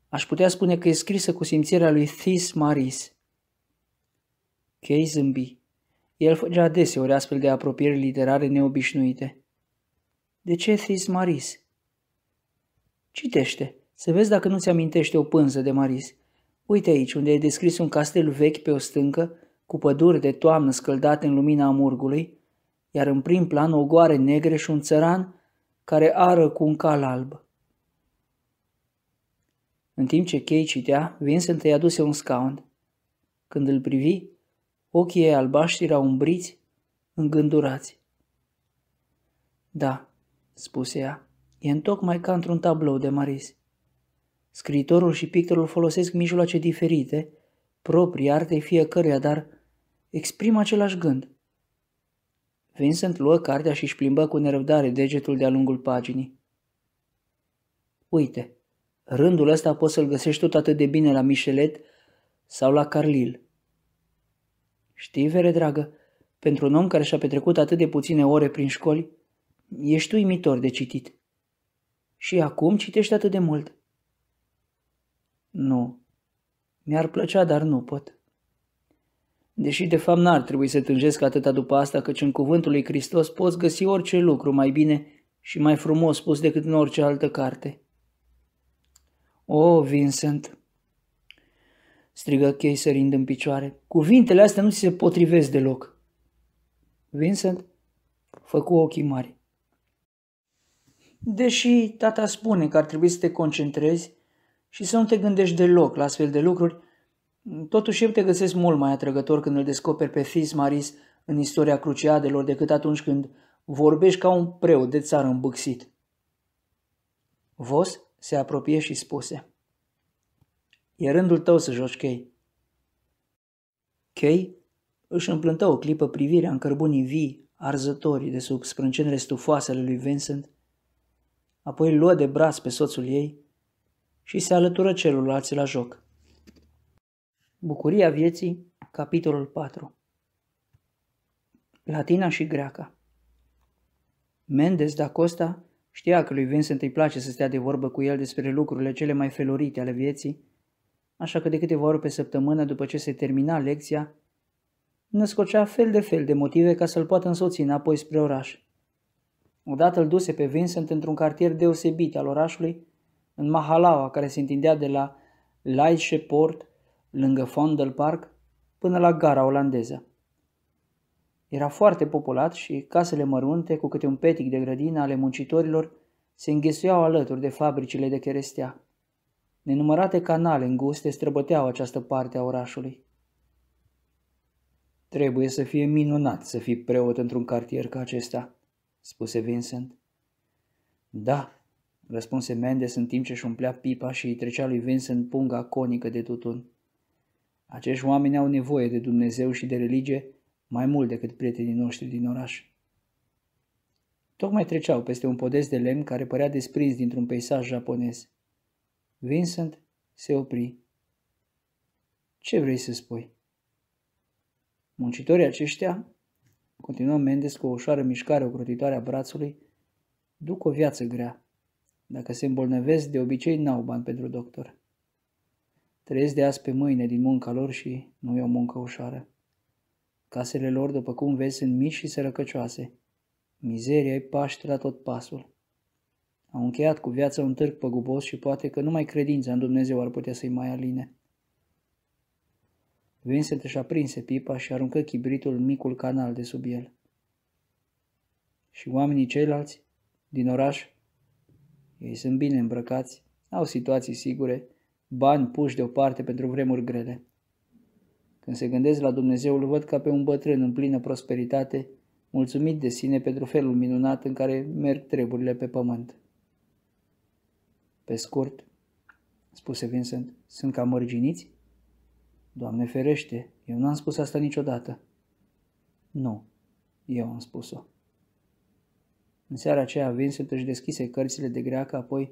Aș putea spune că e scrisă cu simțirea lui Thys Maris. Chei zâmbi. El făcea adeseori astfel de apropieri literare neobișnuite. De ce Thys Maris? Citește, să vezi dacă nu-ți amintește o pânză de Maris. Uite aici, unde e descris un castel vechi pe o stâncă, cu păduri de toamnă scăldate în lumina amurgului, iar în prim plan o goare negre și un țăran care ară cu un cal alb. În timp ce Kay citea, Vincent îi aduse un scaun. Când îl privi, ochii ei albaștri erau umbriți, îngândurați. Da, spuse ea, e întocmai ca într-un tablou de Maris. Scriitorul și pictorul folosesc mijloace diferite, proprii artei fiecăruia, dar exprimă același gând – Vincent luă cartea și își plimbă cu nerăbdare degetul de-a lungul paginii. Uite, rândul ăsta poți să-l găsești tot atât de bine la Michelet sau la Carlil. Știi, vere dragă, pentru un om care și-a petrecut atât de puține ore prin școli, ești uimitor de citit. Și acum citești atât de mult. Nu. Mi-ar plăcea, dar nu pot. Deși de fapt n-ar trebui să tânjesc atâta după asta, căci în cuvântul lui Hristos poți găsi orice lucru mai bine și mai frumos spus decât în orice altă carte. O, oh, Vincent, strigă Chei sărind în picioare, cuvintele astea nu ți se potrivesc deloc. Vincent făcu ochii mari. Deși tata spune că ar trebui să te concentrezi și să nu te gândești deloc la astfel de lucruri, Totuși eu te găsesc mult mai atrăgător când îl descoperi pe Fis Maris în istoria cruciadelor decât atunci când vorbești ca un preot de țară îmbâxit. Vos se apropie și spuse. E rândul tău să joci chei. Chei își împlântă o clipă privirea în cărbunii vii, arzătorii de sub sprâncenele stufoasele lui Vincent, apoi îl luă de braț pe soțul ei și se alătură celorlalți la joc. Bucuria vieții, capitolul 4 Latina și greaca Mendes da Costa știa că lui Vincent îi place să stea de vorbă cu el despre lucrurile cele mai felurite ale vieții, așa că de câteva ori pe săptămână după ce se termina lecția, născocea fel de fel de motive ca să-l poată însoți înapoi spre oraș. Odată îl duse pe Vincent într-un cartier deosebit al orașului, în Mahalaua, care se întindea de la Port, lângă Fondel Park, până la gara olandeză. Era foarte populat și casele mărunte cu câte un petic de grădină ale muncitorilor se înghesuiau alături de fabricile de cherestea. Nenumărate canale înguste străbăteau această parte a orașului. Trebuie să fie minunat să fii preot într-un cartier ca acesta, spuse Vincent. Da, răspunse Mendes în timp ce își umplea pipa și îi trecea lui Vincent punga conică de tutun. Acești oameni au nevoie de Dumnezeu și de religie mai mult decât prietenii noștri din oraș. Tocmai treceau peste un podest de lemn care părea desprins dintr-un peisaj japonez. Vincent se opri. Ce vrei să spui? Muncitorii aceștia, continuă Mendes cu o ușoară mișcare ocrotitoare a brațului, duc o viață grea. Dacă se îmbolnăvesc, de obicei n-au bani pentru doctor. Trăiesc de azi pe mâine din munca lor și nu e o muncă ușoară. Casele lor, după cum vezi, sunt mici și sărăcăcioase. Mizeria e paște la tot pasul. Au încheiat cu viața un târg păgubos și poate că numai credința în Dumnezeu ar putea să-i mai aline. Vincent își aprinse pipa și aruncă chibritul în micul canal de sub el. Și oamenii ceilalți, din oraș, ei sunt bine îmbrăcați, au situații sigure, bani puși deoparte pentru vremuri grele. Când se gândesc la Dumnezeu, îl văd ca pe un bătrân în plină prosperitate, mulțumit de sine pentru felul minunat în care merg treburile pe pământ. Pe scurt, spuse Vincent, sunt cam mărginiți? Doamne ferește, eu n-am spus asta niciodată. Nu, eu am spus-o. În seara aceea, Vincent își deschise cărțile de greacă, apoi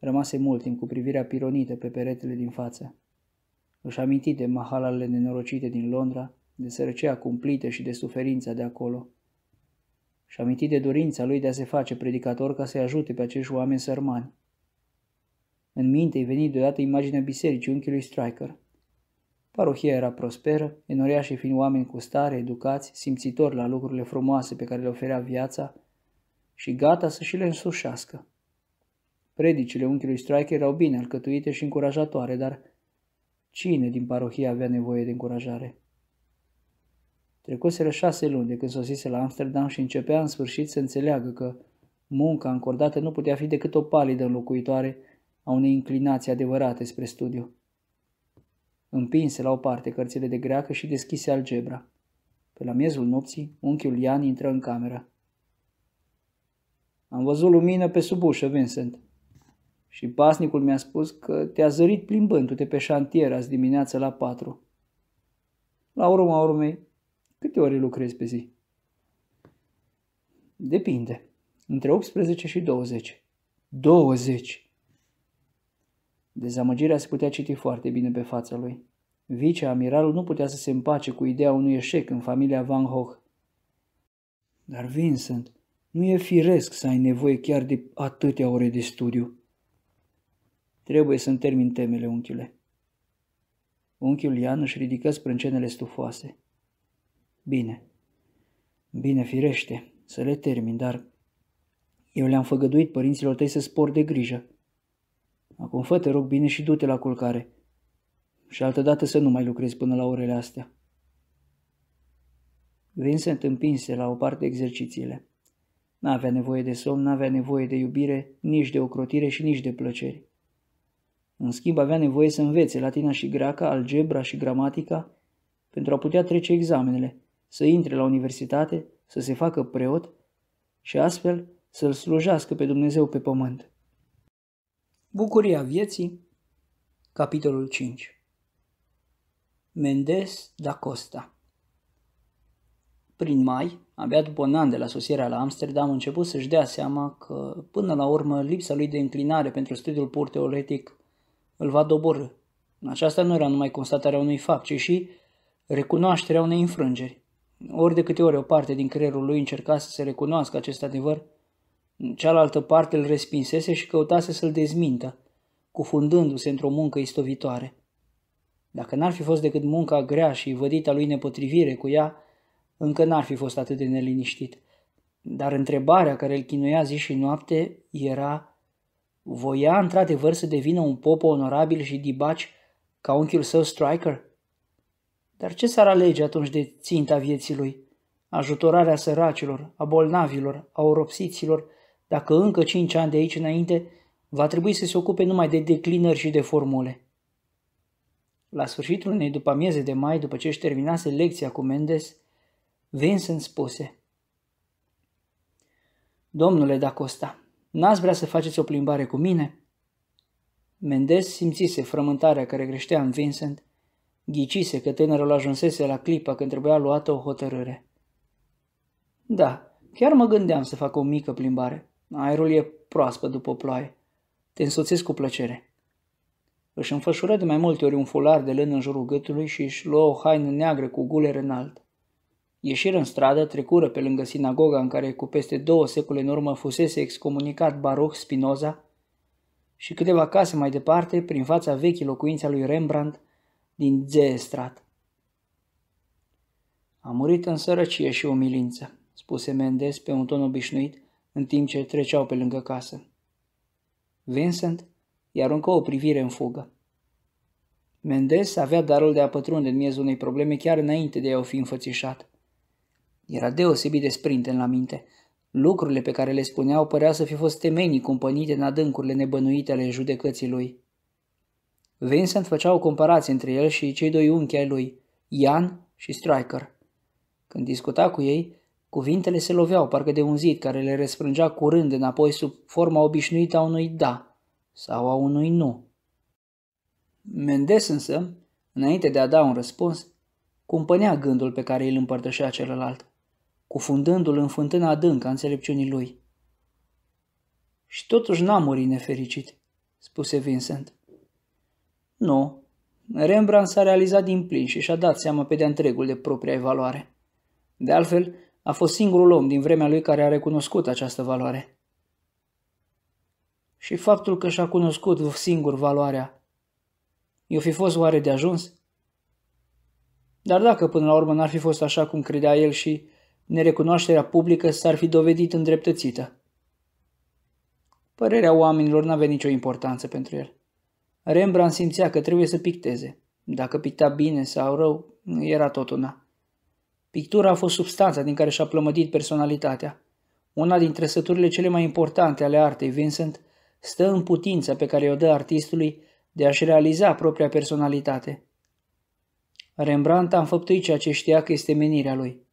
rămase mult timp cu privirea pironită pe peretele din față. Își aminti de mahalalele nenorocite din Londra, de sărăcea cumplită și de suferința de acolo. Și aminti de dorința lui de a se face predicator ca să-i ajute pe acești oameni sărmani. În minte îi venit deodată imaginea bisericii unchiului Striker. Parohia era prosperă, enoriașii fiind oameni cu stare, educați, simțitori la lucrurile frumoase pe care le oferea viața și gata să și le însușească. Predicile unchiului Strike erau bine alcătuite și încurajatoare, dar cine din parohie avea nevoie de încurajare? Trecuseră șase luni de când sosise la Amsterdam și începea în sfârșit să înțeleagă că munca încordată nu putea fi decât o palidă înlocuitoare a unei inclinații adevărate spre studiu. Împinse la o parte cărțile de greacă și deschise algebra. Pe la miezul nopții, unchiul Ian intră în cameră. Am văzut lumină pe sub ușă, Vincent," Și pasnicul mi-a spus că te-a zărit plimbându-te pe șantier azi dimineață la patru. La urma urmei, câte ore lucrezi pe zi? Depinde. Între 18 și 20. 20! Dezamăgirea se putea citi foarte bine pe fața lui. Vice-amiralul nu putea să se împace cu ideea unui eșec în familia Van Gogh. Dar Vincent, nu e firesc să ai nevoie chiar de atâtea ore de studiu. Trebuie să-mi termin temele, unchiule. Unchiul Ian își ridică sprâncenele stufoase. Bine. Bine, firește, să le termin, dar eu le-am făgăduit părinților tăi să spor de grijă. Acum fă, te rog bine și du-te la culcare. Și altădată să nu mai lucrezi până la orele astea. Vincent împinse la o parte exercițiile. N-avea nevoie de somn, n-avea nevoie de iubire, nici de ocrotire și nici de plăceri. În schimb, avea nevoie să învețe latina și greaca, algebra și gramatica pentru a putea trece examenele, să intre la universitate, să se facă preot și astfel să-L slujească pe Dumnezeu pe pământ. Bucuria vieții, capitolul 5 Mendes da Costa Prin mai, abia după un an de la sosirea la Amsterdam, început să-și dea seama că, până la urmă, lipsa lui de înclinare pentru studiul pur teoretic îl va doborâ. Aceasta nu era numai constatarea unui fapt, ci și recunoașterea unei înfrângeri. Ori de câte ori o parte din creierul lui încerca să se recunoască acest adevăr, cealaltă parte îl respinsese și căutase să-l dezmintă, cufundându-se într-o muncă istovitoare. Dacă n-ar fi fost decât munca grea și vădita lui nepotrivire cu ea, încă n-ar fi fost atât de neliniștit. Dar întrebarea care îl chinuia zi și noapte era Voia într-adevăr să devină un pop onorabil și dibaci ca unchiul său Striker? Dar ce s-ar alege atunci de ținta vieții lui? Ajutorarea săracilor, a bolnavilor, a oropsiților, dacă încă cinci ani de aici înainte va trebui să se ocupe numai de declinări și de formule. La sfârșitul unei după amieze de mai, după ce își terminase lecția cu Mendes, Vincent spuse – Domnule Dacosta, N-ați vrea să faceți o plimbare cu mine?" Mendes simțise frământarea care creștea în Vincent, ghicise că tânărul ajunsese la clipa când trebuia luată o hotărâre. Da, chiar mă gândeam să fac o mică plimbare. Aerul e proaspăt după ploaie. Te însoțesc cu plăcere. Își înfășură de mai multe ori un fular de lân în jurul gâtului și își luă o haină neagră cu guler înalt. Ieșiră în stradă, trecură pe lângă sinagoga în care cu peste două secole în urmă fusese excomunicat Baruch Spinoza și câteva case mai departe, prin fața vechii locuințe a lui Rembrandt din Zeestrat. A murit în sărăcie și umilință, spuse Mendes pe un ton obișnuit în timp ce treceau pe lângă casă. Vincent i aruncă o privire în fugă. Mendes avea darul de a pătrunde în miezul unei probleme chiar înainte de a o fi înfățișat. Era deosebit de în la minte. Lucrurile pe care le spuneau părea să fi fost temenii cumpănite în adâncurile nebănuite ale judecății lui. Vincent făcea o comparație între el și cei doi unchi ai lui, Ian și Striker. Când discuta cu ei, cuvintele se loveau parcă de un zid care le răsprângea curând înapoi sub forma obișnuită a unui da sau a unui nu. Mendes însă, înainte de a da un răspuns, cumpănea gândul pe care îl împărtășea celălalt cufundându-l în fântâna adâncă a înțelepciunii lui. Și totuși n-a murit nefericit, spuse Vincent. Nu, Rembrandt s-a realizat din plin și și-a dat seama pe de întregul de propria valoare. De altfel, a fost singurul om din vremea lui care a recunoscut această valoare. Și faptul că și-a cunoscut singur valoarea, i-o fi fost oare de ajuns? Dar dacă până la urmă n-ar fi fost așa cum credea el și nerecunoașterea publică s-ar fi dovedit îndreptățită. Părerea oamenilor n-avea nicio importanță pentru el. Rembrandt simțea că trebuie să picteze. Dacă picta bine sau rău, era tot una. Pictura a fost substanța din care și-a plămădit personalitatea. Una din trăsăturile cele mai importante ale artei Vincent stă în putința pe care o dă artistului de a-și realiza propria personalitate. Rembrandt a înfăptuit ceea ce știa că este menirea lui.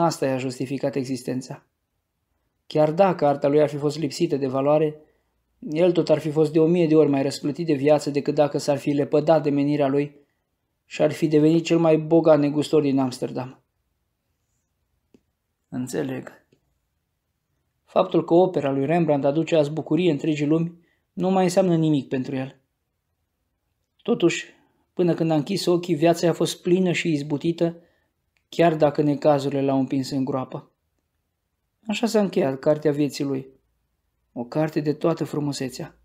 Asta i-a justificat existența. Chiar dacă arta lui ar fi fost lipsită de valoare, el tot ar fi fost de o mie de ori mai răsplătit de viață decât dacă s-ar fi lepădat de menirea lui și ar fi devenit cel mai bogat negustor din Amsterdam. Înțeleg. Faptul că opera lui Rembrandt aduce azi bucurie întregii lumi nu mai înseamnă nimic pentru el. Totuși, până când a închis ochii, viața a fost plină și izbutită chiar dacă necazurile l-au împins în groapă. Așa s-a încheiat cartea vieții lui. O carte de toată frumusețea.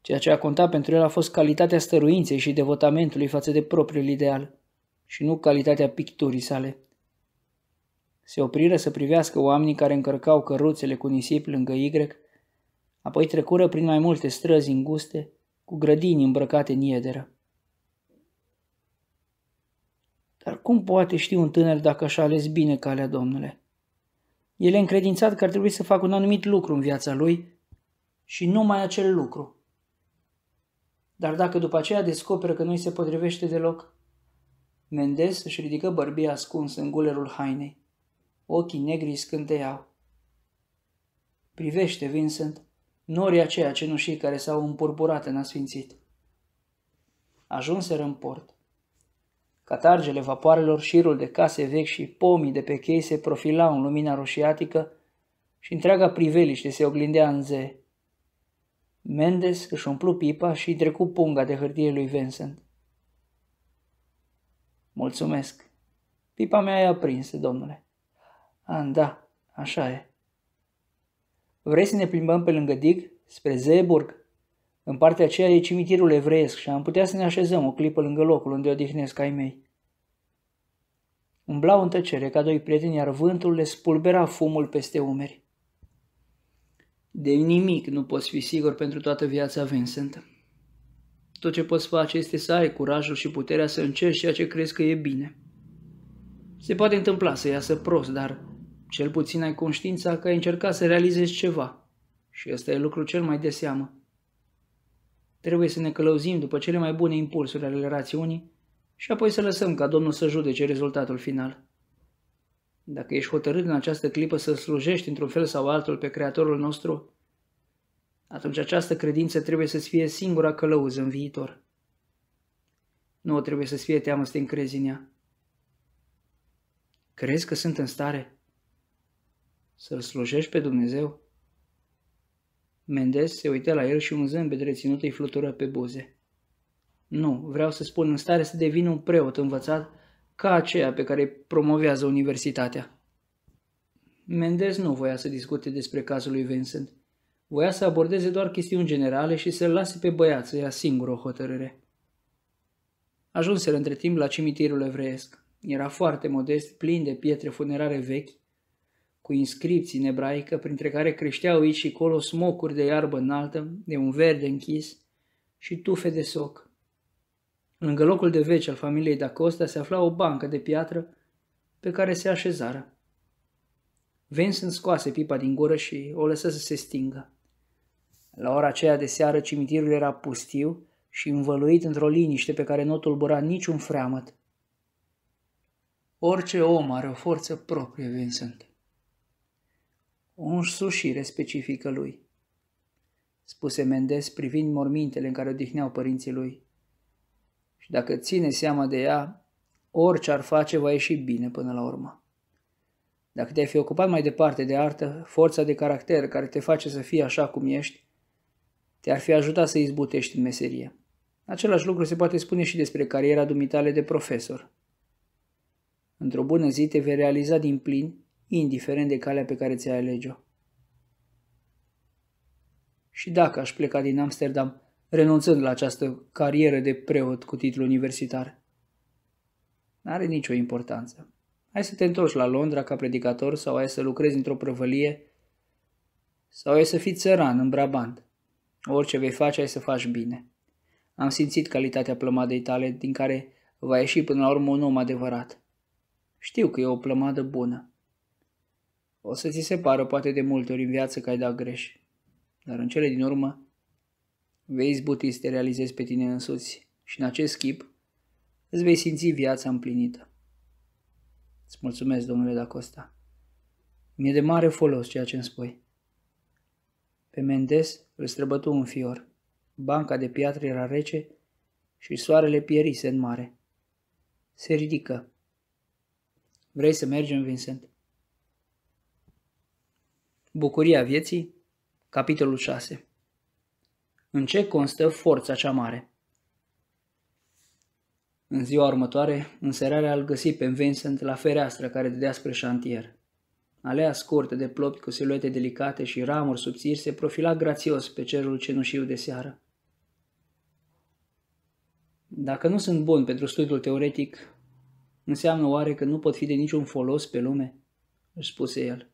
Ceea ce a contat pentru el a fost calitatea stăruinței și devotamentului față de propriul ideal și nu calitatea picturii sale. Se opriră să privească oamenii care încărcau căruțele cu nisip lângă Y, apoi trecură prin mai multe străzi înguste, cu grădini îmbrăcate în iederă. Dar cum poate ști un tânăr dacă și-a ales bine calea Domnule? El e încredințat că ar trebui să facă un anumit lucru în viața lui și numai acel lucru. Dar dacă după aceea descoperă că nu îi se potrivește deloc, Mendes își ridică bărbia ascunsă în gulerul hainei. Ochii negri scânteiau. Privește, Vincent, norii aceia cenușii care s-au împurburat în asfințit. Ajunseră în port. Catargele vapoarelor, șirul de case vechi și pomii de pe chei se profilau în lumina roșiatică și întreaga priveliște se oglindea în ze. Mendes își umplu pipa și trecu punga de hârtie lui Vincent. Mulțumesc. Pipa mea e aprinsă, domnule. A, da, așa e. Vrei să ne plimbăm pe lângă dig, spre Zeburg? În partea aceea e cimitirul evreiesc și am putea să ne așezăm o clipă lângă locul unde odihnesc ai mei. Umblau în tăcere ca doi prieteni, iar vântul le spulbera fumul peste umeri. De nimic nu poți fi sigur pentru toată viața, Vincent. Tot ce poți face este să ai curajul și puterea să încerci ceea ce crezi că e bine. Se poate întâmpla să iasă prost, dar cel puțin ai conștiința că ai încercat să realizezi ceva. Și ăsta e lucru cel mai de seamă. Trebuie să ne călăuzim după cele mai bune impulsuri ale rațiunii și apoi să lăsăm ca Domnul să judece rezultatul final. Dacă ești hotărât în această clipă să slujești într-un fel sau altul pe Creatorul nostru, atunci această credință trebuie să-ți fie singura călăuză în viitor. Nu o trebuie să-ți fie teamă să te încrezi în ea. Crezi că sunt în stare să-L slujești pe Dumnezeu? Mendez se uită la el și un zâmbet reținut îi flutură pe buze. Nu, vreau să spun în stare să devin un preot învățat ca aceea pe care promovează universitatea. Mendez nu voia să discute despre cazul lui Vincent. Voia să abordeze doar chestiuni generale și să-l lase pe băiat să ia singur o hotărâre. Ajunseră între timp la cimitirul evreiesc. Era foarte modest, plin de pietre funerare vechi, cu inscripții în ebraică, printre care creșteau aici și colo smocuri de iarbă înaltă, de un verde închis și tufe de soc. Lângă locul de veci al familiei Dacosta se afla o bancă de piatră pe care se așezară. Vincent scoase pipa din gură și o lăsă să se stingă. La ora aceea de seară cimitirul era pustiu și învăluit într-o liniște pe care nu tulbura niciun freamăt. Orice om are o forță proprie, Vincent o însușire specifică lui. Spuse Mendes privind mormintele în care odihneau părinții lui. Și dacă ține seama de ea, orice ar face va ieși bine până la urmă. Dacă te-ai fi ocupat mai departe de artă, forța de caracter care te face să fii așa cum ești, te-ar fi ajutat să izbutești în meserie. Același lucru se poate spune și despre cariera dumitale de profesor. Într-o bună zi te vei realiza din plin indiferent de calea pe care ți-ai alege-o. Și dacă aș pleca din Amsterdam, renunțând la această carieră de preot cu titlu universitar? N-are nicio importanță. Hai să te întorci la Londra ca predicator sau ai să lucrezi într-o prăvălie sau ai să fii țăran în Brabant. Orice vei face, ai să faci bine. Am simțit calitatea plămadei tale, din care va ieși până la urmă un om adevărat. Știu că e o plămadă bună. O să ți se pară poate de multe ori în viață că ai dat greș, dar în cele din urmă vei izbuti să te realizezi pe tine însuți și în acest chip îți vei simți viața împlinită. Îți mulțumesc, domnule Dacosta. Mi-e de mare folos ceea ce îmi spui. Pe Mendes îl străbătu un fior. Banca de piatră era rece și soarele pierise în mare. Se ridică. Vrei să mergem, Vincent? Bucuria vieții, capitolul 6. În ce constă forța cea mare? În ziua următoare, înserarea al găsi pe Vincent la fereastră care dădea spre șantier. Alea scurtă de plopi cu siluete delicate și ramuri subțiri se profila grațios pe cerul cenușiu de seară. Dacă nu sunt bun pentru studiul teoretic, înseamnă oare că nu pot fi de niciun folos pe lume? își spuse el.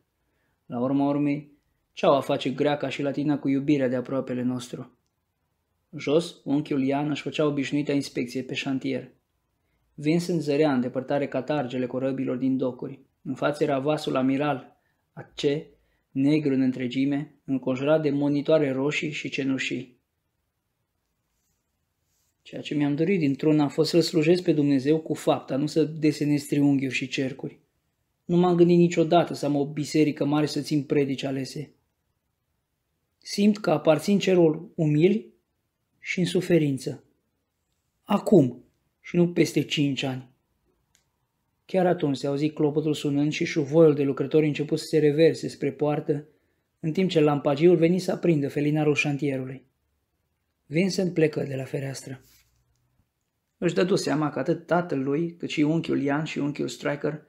La urma urmei, ce-au a face greaca și latina cu iubirea de aproapele nostru? Jos, unchiul Ian își făcea obișnuita inspecție pe șantier. Vincent zărea în depărtare catargele corăbilor din docuri. În față era vasul amiral, ace, negru în întregime, înconjurat de monitoare roșii și cenușii. Ceea ce mi-am dorit dintr un a fost să-L slujesc pe Dumnezeu cu fapta, nu să desenez triunghiuri și cercuri. Nu m-am gândit niciodată să am o biserică mare să țin predici alese. Simt că aparțin celor umili și în suferință. Acum și nu peste cinci ani. Chiar atunci se auzi clopotul sunând și șuvoiul de lucrători început să se reverse spre poartă, în timp ce lampagiul veni să aprindă felinarul șantierului. Vincent plecă de la fereastră. Își dădu seama că atât tatăl lui, cât și unchiul Ian și unchiul Striker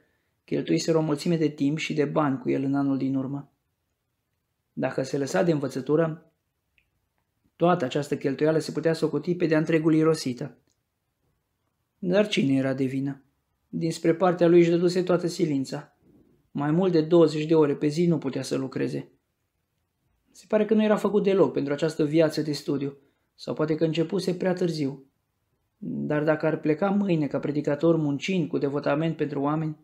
cheltuiseră o mulțime de timp și de bani cu el în anul din urmă. Dacă se lăsa de învățătură, toată această cheltuială se putea socoti pe de-a întregul irosită. Dar cine era de vină? Dinspre partea lui își dăduse toată silința. Mai mult de 20 de ore pe zi nu putea să lucreze. Se pare că nu era făcut deloc pentru această viață de studiu, sau poate că începuse prea târziu. Dar dacă ar pleca mâine ca predicator muncind cu devotament pentru oameni,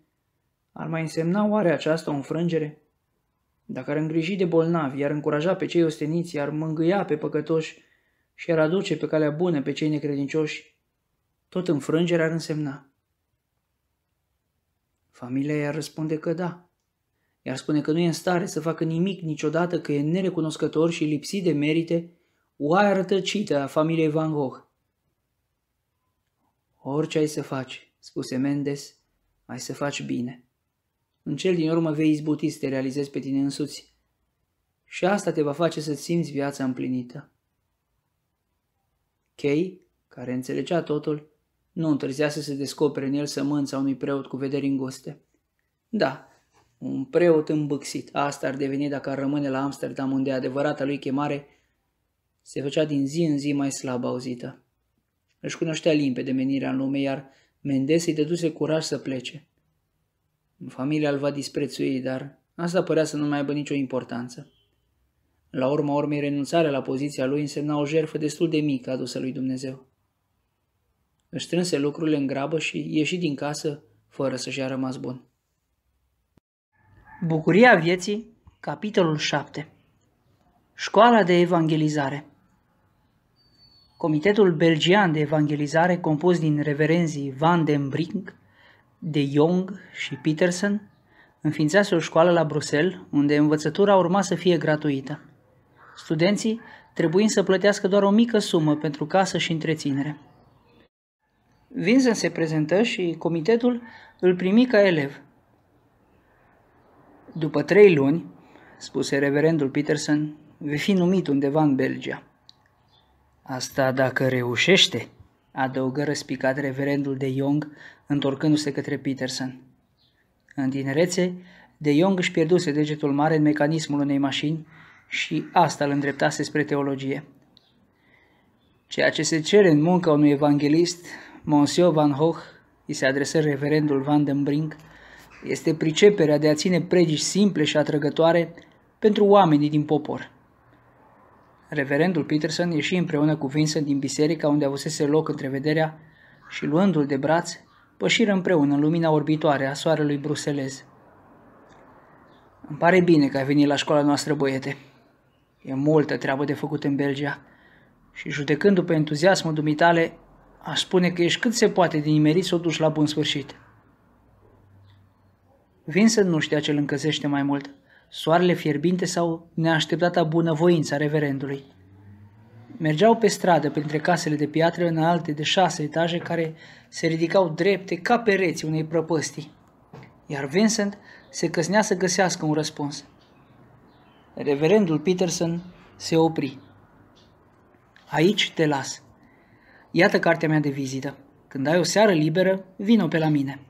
ar mai însemna oare aceasta o înfrângere? Dacă ar îngriji de bolnavi, iar încuraja pe cei osteniți, iar mângâia pe păcătoși și ar aduce pe calea bună pe cei necredincioși, tot înfrângerea ar însemna. Familia i-ar răspunde că da. i spune că nu e în stare să facă nimic niciodată, că e nerecunoscător și lipsit de merite, oaia rătăcită a familiei Van Gogh. Orice ai să faci, spuse Mendes, ai să faci bine. În cel din urmă vei izbuti să te realizezi pe tine însuți. Și asta te va face să simți viața împlinită. Chei, care înțelegea totul, nu întârzea să se descopere în el sămânța unui preot cu vederi îngoste. Da, un preot îmbâxit, asta ar deveni dacă ar rămâne la Amsterdam unde adevărata lui chemare se făcea din zi în zi mai slab auzită. Își cunoștea limpede menirea în lume, iar Mendes îi dăduse curaj să plece. Familia îl va disprețui, dar asta părea să nu mai aibă nicio importanță. La urma urmei, renunțarea la poziția lui însemna o jerfă destul de mică adusă lui Dumnezeu. Își strânse lucrurile în grabă și ieși din casă fără să-și a rămas bun. Bucuria vieții, capitolul 7 Școala de evangelizare Comitetul Belgian de Evangelizare, compus din reverenzii Van den Brink, de Young și Peterson, înființase o școală la Bruxelles, unde învățătura urma să fie gratuită. Studenții trebuind să plătească doar o mică sumă pentru casă și întreținere. Vincent se prezentă și comitetul îl primi ca elev. După trei luni, spuse reverendul Peterson, vei fi numit undeva în Belgia. Asta dacă reușește, adăugă răspicat reverendul de Young, întorcându-se către Peterson. În tinerețe, de Young își pierduse degetul mare în mecanismul unei mașini și asta îl îndreptase spre teologie. Ceea ce se cere în munca unui evanghelist, Monsieur Van Hoch, îi se adresă reverendul Van den Brink, este priceperea de a ține predici simple și atrăgătoare pentru oamenii din popor. Reverendul Peterson ieși împreună cu Vincent din biserica unde avusese loc întrevederea și luându-l de braț, pășiră împreună în lumina orbitoare a soarelui bruselez. Îmi pare bine că ai venit la școala noastră, băiete. E multă treabă de făcut în Belgia și judecând după entuziasmul dumitale, aș spune că ești cât se poate din imerit să o duci la bun sfârșit. Vincent nu știa ce îl încăzește mai mult – soarele fierbinte sau neașteptata bunăvoință a reverendului. Mergeau pe stradă printre casele de piatră înalte de șase etaje care se ridicau drepte ca pereții unei prăpăstii. Iar Vincent se căsnea să găsească un răspuns. Reverendul Peterson se opri. Aici te las. Iată cartea mea de vizită. Când ai o seară liberă, vino pe la mine.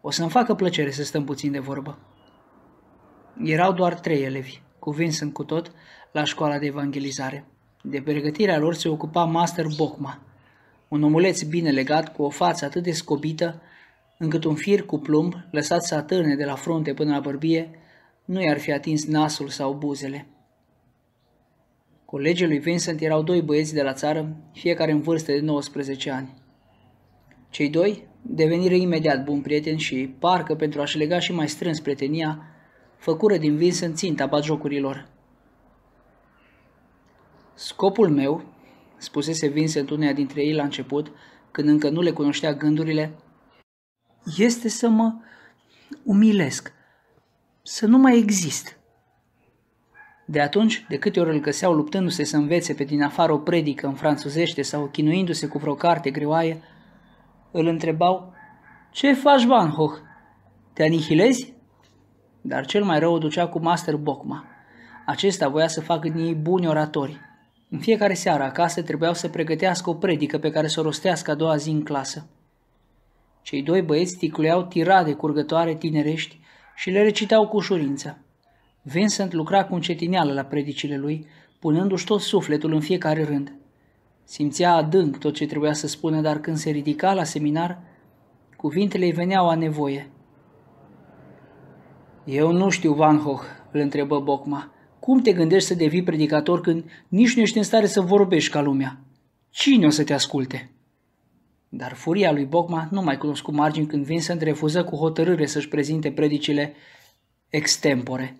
O să-mi facă plăcere să stăm puțin de vorbă. Erau doar trei elevi, cuvinți în cu tot, la școala de evangelizare. De pregătirea lor se ocupa Master Bocma, un omuleț bine legat cu o față atât de scobită încât un fir cu plumb, lăsat să atârne de la frunte până la bărbie, nu i-ar fi atins nasul sau buzele. Colegii lui Vincent erau doi băieți de la țară, fiecare în vârstă de 19 ani. Cei doi deveniră imediat buni prieteni și, parcă pentru a-și lega și mai strâns prietenia, făcură din vins în ținta batjocurilor. Scopul meu, spusese Vincent uneia dintre ei la început, când încă nu le cunoștea gândurile, este să mă umilesc, să nu mai exist. De atunci, de câte ori îl găseau luptându-se să învețe pe din afară o predică în franțuzește sau chinuindu-se cu vreo carte greoaie, îl întrebau, Ce faci, Van Hoch? Te anihilezi? dar cel mai rău o ducea cu Master Bocma. Acesta voia să facă din ei buni oratori. În fiecare seară acasă trebuiau să pregătească o predică pe care să o rostească a doua zi în clasă. Cei doi băieți ticluiau tirade curgătoare tinerești și le recitau cu ușurință. Vincent lucra cu încetineală la predicile lui, punându-și tot sufletul în fiecare rând. Simțea adânc tot ce trebuia să spună, dar când se ridica la seminar, cuvintele îi veneau a nevoie – eu nu știu, Van Hoch, îl întrebă Bocma. Cum te gândești să devii predicator când nici nu ești în stare să vorbești ca lumea? Cine o să te asculte? Dar furia lui Bocma nu mai cunoscut margini când Vincent refuză cu hotărâre să-și prezinte predicile extempore.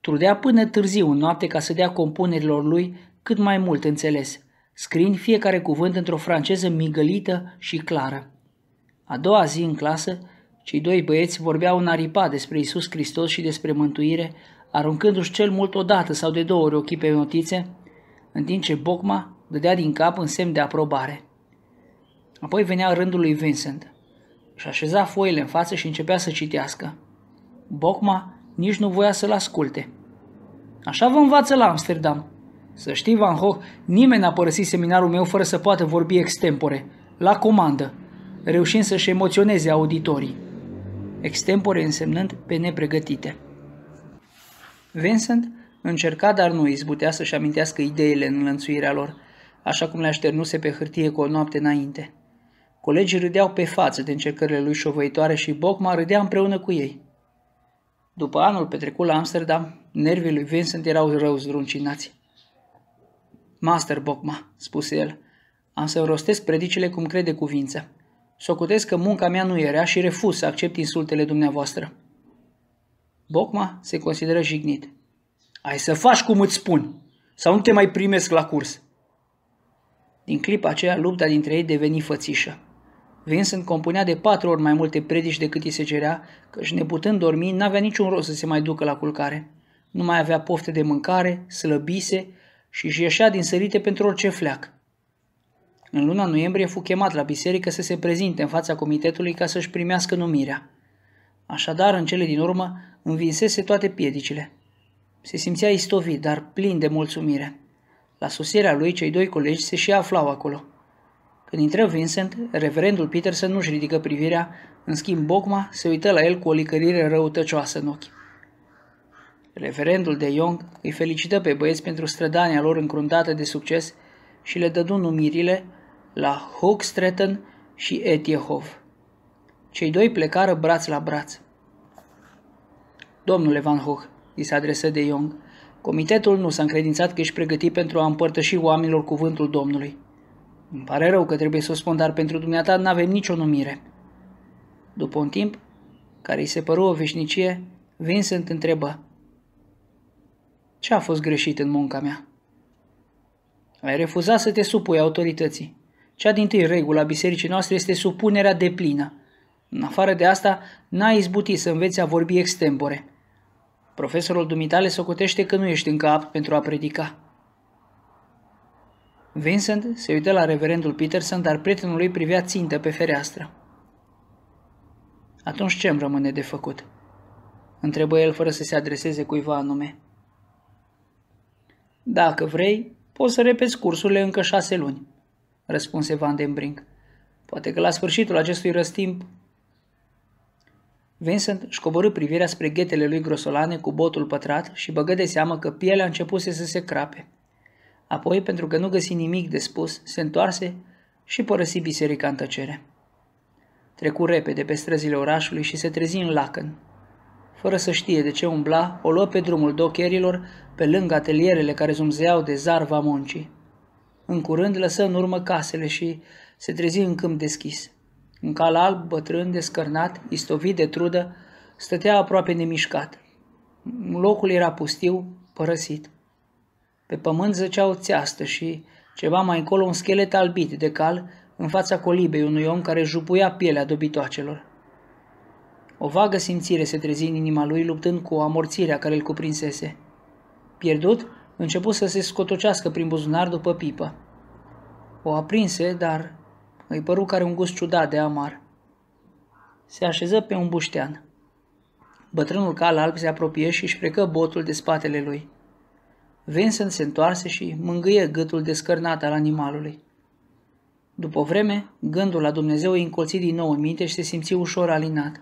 Trudea până târziu în noapte ca să dea compunerilor lui cât mai mult înțeles, scriind fiecare cuvânt într-o franceză migălită și clară. A doua zi în clasă, cei doi băieți vorbeau în aripa despre Isus Hristos și despre mântuire, aruncându-și cel mult odată sau de două ori ochii pe notițe, în timp ce Bocma dădea din cap în semn de aprobare. Apoi venea rândul lui Vincent. Și așeza foile în față și începea să citească. Bocma nici nu voia să-l asculte. Așa vă învață la Amsterdam. Să știi, Van Gogh, nimeni n-a părăsit seminarul meu fără să poată vorbi extempore, la comandă, reușind să-și emoționeze auditorii extempore însemnând pe nepregătite. Vincent încerca, dar nu izbutea să-și amintească ideile în lănțuirea lor, așa cum le-a șternuse pe hârtie cu o noapte înainte. Colegii râdeau pe față de încercările lui șovăitoare și Bocma râdea împreună cu ei. După anul petrecut la Amsterdam, nervii lui Vincent erau rău zdruncinați. Master Bocma, spuse el, am să rostesc predicile cum crede cuvința. Socotez că munca mea nu era și refuz să accept insultele dumneavoastră. Bocma se consideră jignit. Ai să faci cum îți spun, sau nu te mai primesc la curs. Din clipa aceea, lupta dintre ei deveni fățișă. Vincent compunea de patru ori mai multe predici decât îi se cerea, căci neputând dormi, n-avea niciun rost să se mai ducă la culcare. Nu mai avea pofte de mâncare, slăbise și își ieșea din sărite pentru orice fleac. În luna noiembrie fu chemat la biserică să se prezinte în fața comitetului ca să-și primească numirea. Așadar, în cele din urmă, învinsese toate piedicile. Se simțea istovit, dar plin de mulțumire. La sosirea lui, cei doi colegi se și aflau acolo. Când intră Vincent, reverendul Peterson nu-și ridică privirea, în schimb Bocma se uită la el cu o licărire răutăcioasă în ochi. Reverendul de Young îi felicită pe băieți pentru strădania lor încruntată de succes și le dădu numirile la Hoogstraten și Etiehov. Cei doi plecară braț la braț. Domnule Van Hoog, îi se adresă de Jong, comitetul nu s-a încredințat că ești pregătit pentru a împărtăși oamenilor cuvântul Domnului. Îmi pare rău că trebuie să o spun, dar pentru dumneata nu avem nicio numire. După un timp, care îi se păru o veșnicie, Vincent întrebă. Ce a fost greșit în munca mea? Ai refuzat să te supui autorității. Cea din tâi regulă a bisericii noastre este supunerea deplină. În afară de asta, n-ai izbutit să înveți a vorbi extempore. Profesorul dumitale cotește că nu ești încă apt pentru a predica. Vincent se uită la reverendul Peterson, dar prietenul lui privea țintă pe fereastră. Atunci ce îmi rămâne de făcut? Întrebă el fără să se adreseze cuiva anume. Dacă vrei, poți să repezi cursurile încă șase luni răspunse Van den Brink. Poate că la sfârșitul acestui răstimp... Vincent își coborâ privirea spre ghetele lui grosolane cu botul pătrat și băgă de seamă că pielea începuse să se crape. Apoi, pentru că nu găsi nimic de spus, se întoarse și părăsi biserica în tăcere. Trecu repede pe străzile orașului și se trezi în lacăn. Fără să știe de ce umbla, o luă pe drumul docherilor, pe lângă atelierele care zumzeau de zarva muncii. În curând lăsă în urmă casele și se trezi în câmp deschis. Un cal alb, bătrân, descărnat, istovit de trudă, stătea aproape nemișcat. Locul era pustiu, părăsit. Pe pământ zăcea o țeastă și, ceva mai încolo, un schelet albit de cal în fața colibei unui om care jupuia pielea dobitoacelor. O vagă simțire se trezi în inima lui luptând cu amorțirea care îl cuprinsese. Pierdut? Început să se scotocească prin buzunar după pipă. O aprinse, dar îi păru că are un gust ciudat de amar. Se așeză pe un buștean. Bătrânul cal alb se apropie și își frecă botul de spatele lui. Vincent se întoarse și mângâie gâtul descărnat al animalului. După vreme, gândul la Dumnezeu îi încolți din nou în minte și se simți ușor alinat.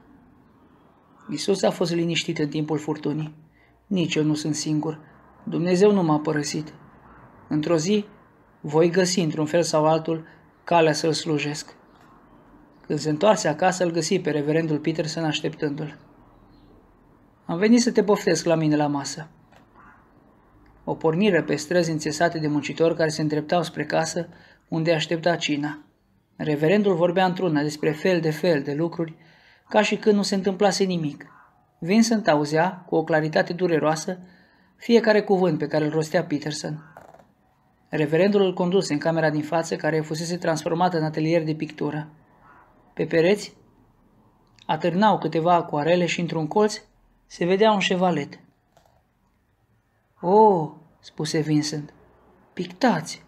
Isus a fost liniștit în timpul furtunii. Nici eu nu sunt singur. Dumnezeu nu m-a părăsit. Într-o zi voi găsi într-un fel sau altul calea să-l slujesc. Când se întoarse acasă, îl găsi pe reverendul Peterson așteptându-l. Am venit să te poftesc la mine la masă. O pornire pe străzi înțesate de muncitori care se îndreptau spre casă, unde aștepta cina. Reverendul vorbea într-una despre fel de fel de lucruri, ca și când nu se întâmplase nimic. Vincent auzea, cu o claritate dureroasă, fiecare cuvânt pe care îl rostea Peterson. Reverendul îl conduse în camera din față, care fusese transformată în atelier de pictură. Pe pereți atârnau câteva acuarele și într-un colț se vedea un șevalet. O, oh, spuse Vincent, pictați!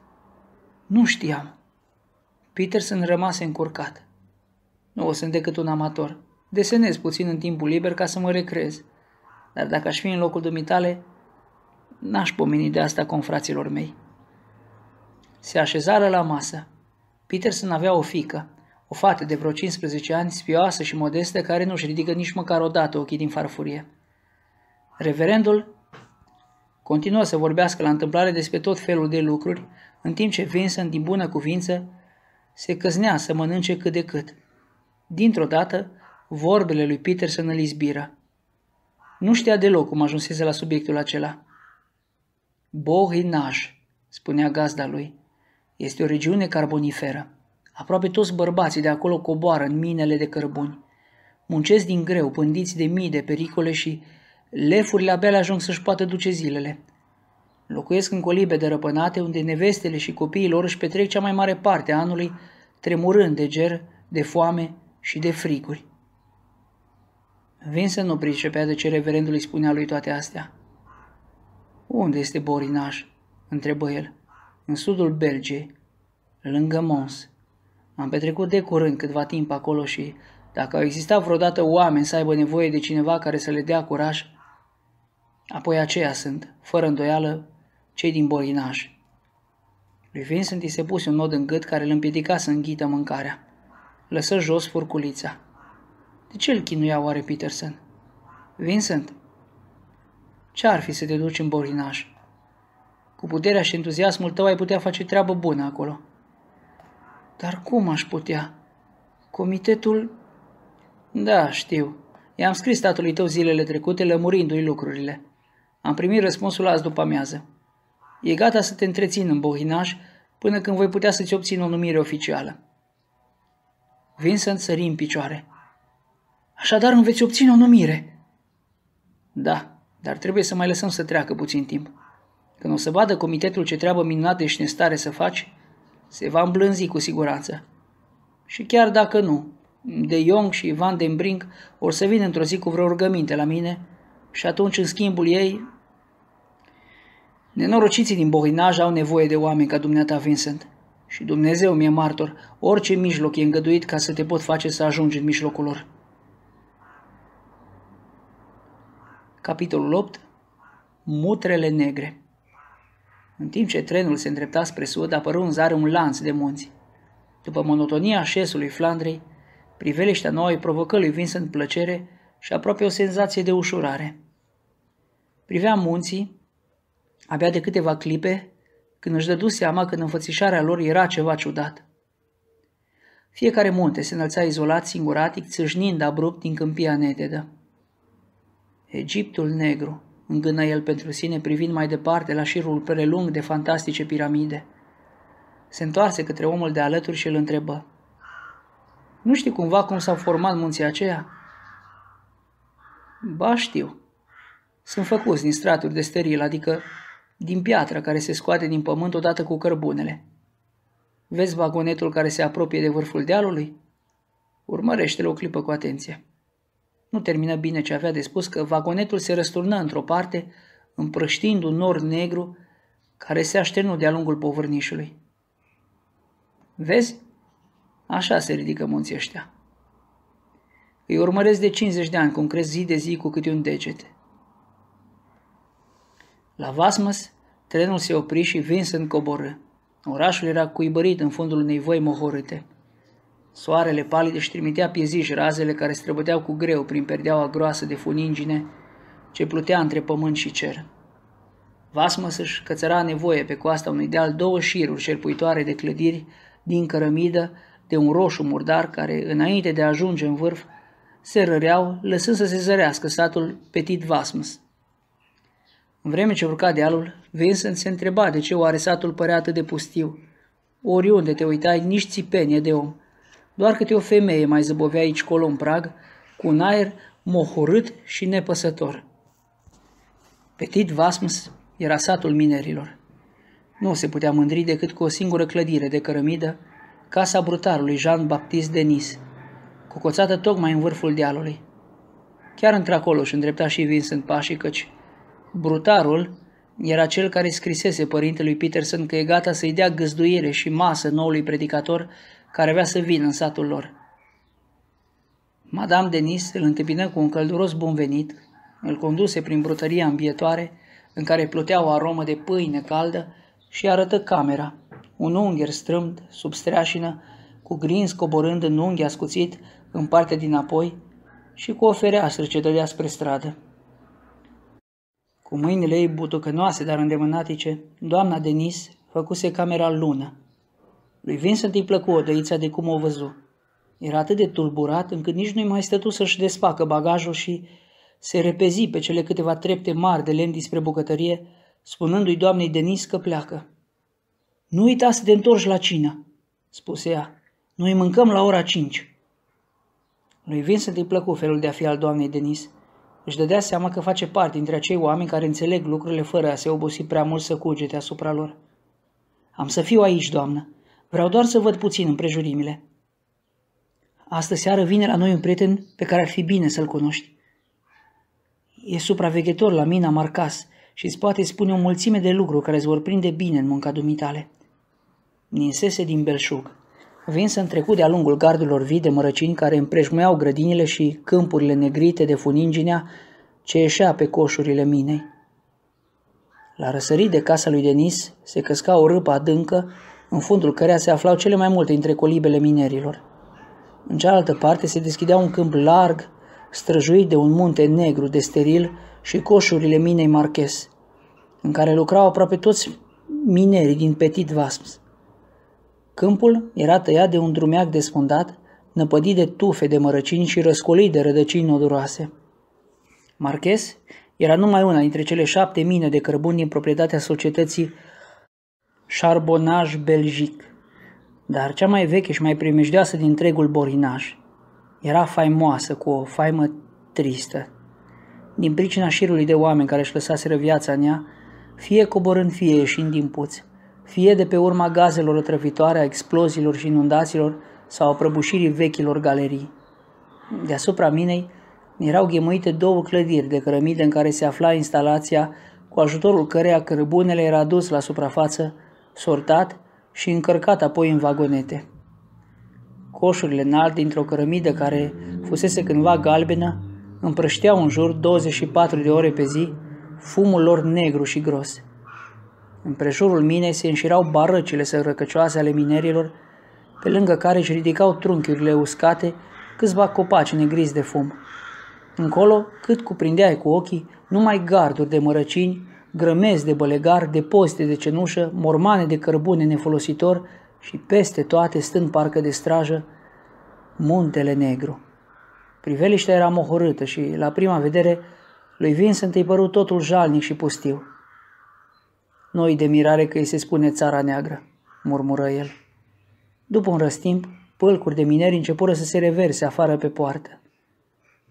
Nu știam. Peterson rămase încurcat. Nu o sunt decât un amator. Desenez puțin în timpul liber ca să mă recrez. Dar dacă aș fi în locul dumitale, n-aș pomeni de asta confraților mei. Se așezară la masă. Peterson avea o fică, o fată de vreo 15 ani, spioasă și modestă, care nu-și ridică nici măcar odată ochii din farfurie. Reverendul continuă să vorbească la întâmplare despre tot felul de lucruri, în timp ce Vincent, din bună cuvință, se căznea să mănânce cât de cât. Dintr-o dată, vorbele lui Peterson îl izbiră. Nu știa deloc cum ajunsese la subiectul acela. Bohinaș, spunea gazda lui. Este o regiune carboniferă. Aproape toți bărbații de acolo coboară în minele de cărbuni. Muncesc din greu, pândiți de mii de pericole și lefurile abia le ajung să-și poată duce zilele. Locuiesc în colibe de răpânate, unde nevestele și copiii lor își petrec cea mai mare parte a anului, tremurând de ger, de foame și de friguri. să nu pricepea de ce reverendul îi spunea lui toate astea. Unde este Borinaj?" întrebă el. În sudul Belgiei, lângă Mons. Am petrecut de curând câtva timp acolo și dacă au existat vreodată oameni să aibă nevoie de cineva care să le dea curaj, apoi aceia sunt, fără îndoială, cei din Borinaj. Lui Vincent îi se puse un nod în gât care îl împiedica să înghită mâncarea. Lăsă jos furculița. De ce îl chinuia oare Peterson? Vincent, ce-ar fi să te duci în borinaș? Cu puterea și entuziasmul tău ai putea face treabă bună acolo. Dar cum aș putea? Comitetul... Da, știu. I-am scris statului tău zilele trecute lămurindu-i lucrurile. Am primit răspunsul azi după amiază. E gata să te întrețin în bohinaș până când voi putea să-ți obțin o numire oficială. Vincent sări în picioare. Așadar nu veți obține o numire. Da, dar trebuie să mai lăsăm să treacă puțin timp. Când o să vadă comitetul ce treabă minunată ești în stare să faci, se va îmblânzi cu siguranță. Și chiar dacă nu, De Jong și Van de Brink or să vină într-o zi cu vreo rugăminte la mine și atunci, în schimbul ei, Nenorociții din Bohinaj au nevoie de oameni ca dumneata Vincent. Și Dumnezeu mi-e martor, orice mijloc e îngăduit ca să te pot face să ajungi în mijlocul lor. capitolul 8, Mutrele negre. În timp ce trenul se îndrepta spre sud, apăru în zare un lanț de munți. După monotonia șesului Flandrei, priveliștea nouă îi provocă lui Vincent plăcere și aproape o senzație de ușurare. Privea munții, abia de câteva clipe, când își dădu seama că în înfățișarea lor era ceva ciudat. Fiecare munte se înălța izolat, singuratic, țâșnind abrupt din câmpia netedă. Egiptul negru, îngână el pentru sine privind mai departe la șirul prelung de fantastice piramide. Se întoarse către omul de alături și îl întrebă. Nu știi cumva cum s-au format munții aceia? Ba știu. Sunt făcuți din straturi de steril, adică din piatra care se scoate din pământ odată cu cărbunele. Vezi vagonetul care se apropie de vârful dealului? Urmărește-l o clipă cu atenție. Nu termină bine ce avea de spus că vagonetul se răsturnă într-o parte, împrăștind un nor negru care se așternu de-a lungul povârnișului. Vezi? Așa se ridică munții ăștia. Îi urmăresc de 50 de ani, cum crezi zi de zi cu câte un deget. La Vasmas, trenul se opri și Vincent coborâ. Orașul era cuibărit în fundul unei voi mohorâte. Soarele palid își trimitea pieziș razele care străbăteau cu greu prin perdeaua groasă de funingine ce plutea între pământ și cer. Vasmăs își cățăra nevoie pe coasta unui deal două șiruri șerpuitoare de clădiri din cărămidă de un roșu murdar care, înainte de a ajunge în vârf, se răreau, lăsând să se zărească satul Petit Vasmus. În vreme ce urca dealul, Vincent se întreba de ce oare satul părea atât de pustiu. Oriunde te uitai, nici țipenie de om. Doar câte o femeie mai zăbovea aici colo în prag, cu un aer mohorât și nepăsător. Petit Vasmus, era satul minerilor. Nu se putea mândri decât cu o singură clădire de cărămidă, casa brutarului Jean-Baptiste Denis, cocoțată tocmai în vârful dealului. Chiar într-acolo și îndrepta și Vincent pașii căci brutarul era cel care scrisese părintelui Peterson că e gata să-i dea găzduire și masă noului predicator care avea să vină în satul lor. Madame Denis îl întâmpină cu un călduros bun venit, îl conduse prin brutăria ambietoare, în care plutea o aromă de pâine caldă și arătă camera, un ungher strâmt, sub streașină, cu grinzi coborând în unghi ascuțit în partea dinapoi și cu o fereastră ce dădea spre stradă. Cu mâinile ei butucănoase, dar îndemânatice, doamna Denis făcuse camera lună, lui Vincent îi plăcu odăița de cum o văzu. Era atât de tulburat încât nici nu-i mai stătu să-și despacă bagajul și se repezi pe cele câteva trepte mari de lemn dinspre bucătărie, spunându-i doamnei Denis că pleacă. Nu uita să te întorci la cină, spuse ea. Noi mâncăm la ora cinci. Lui Vincent îi plăcu felul de a fi al doamnei Denis. Își dădea seama că face parte dintre acei oameni care înțeleg lucrurile fără a se obosi prea mult să cugete asupra lor. Am să fiu aici, doamnă, Vreau doar să văd puțin împrejurimile. Astă seară vine la noi un prieten pe care ar fi bine să-l cunoști. E supraveghetor la mina Marcas și îți poate spune o mulțime de lucruri care îți vor prinde bine în munca dumitale. Ninsese din belșug. Vinsă în trecut de-a lungul gardurilor vii de mărăcini care împrejmuiau grădinile și câmpurile negrite de funinginea ce ieșea pe coșurile minei. La răsărit de casa lui Denis se căsca o râpă adâncă în fundul căreia se aflau cele mai multe dintre colibele minerilor. În cealaltă parte se deschidea un câmp larg, străjuit de un munte negru de steril și coșurile minei Marches, în care lucrau aproape toți minerii din Petit Vasms. Câmpul era tăiat de un drumeac desfundat, năpădit de tufe de mărăcini și răscolit de rădăcini noduroase. Marches era numai una dintre cele șapte mine de cărbuni din proprietatea societății Charbonnage belgic, dar cea mai veche și mai primejdioasă din întregul borinaj. Era faimoasă, cu o faimă tristă. Din pricina șirului de oameni care își lăsaseră viața în ea, fie coborând, fie ieșind din puți, fie de pe urma gazelor otrăvitoare, a exploziilor și inundațiilor sau a prăbușirii vechilor galerii. Deasupra minei erau ghemuite două clădiri de cărămide în care se afla instalația, cu ajutorul căreia cărbunele era dus la suprafață sortat și încărcat apoi în vagonete. Coșurile înalte dintr-o cărămidă care fusese cândva galbenă împrășteau în jur 24 de ore pe zi fumul lor negru și gros. Împrejurul minei se înșirau barăcile sărăcăcioase ale minerilor, pe lângă care își ridicau trunchiurile uscate câțiva copaci negriți de fum. Încolo, cât cuprindeai cu ochii, numai garduri de mărăcini grămezi de bălegar, depozite de cenușă, mormane de cărbune nefolositor și peste toate, stând parcă de strajă, muntele negru. Priveliștea era mohorâtă și, la prima vedere, lui Vincent îi părut totul jalnic și pustiu. Noi de mirare că îi se spune țara neagră, murmură el. După un răstimp, pâlcuri de mineri începură să se reverse afară pe poartă.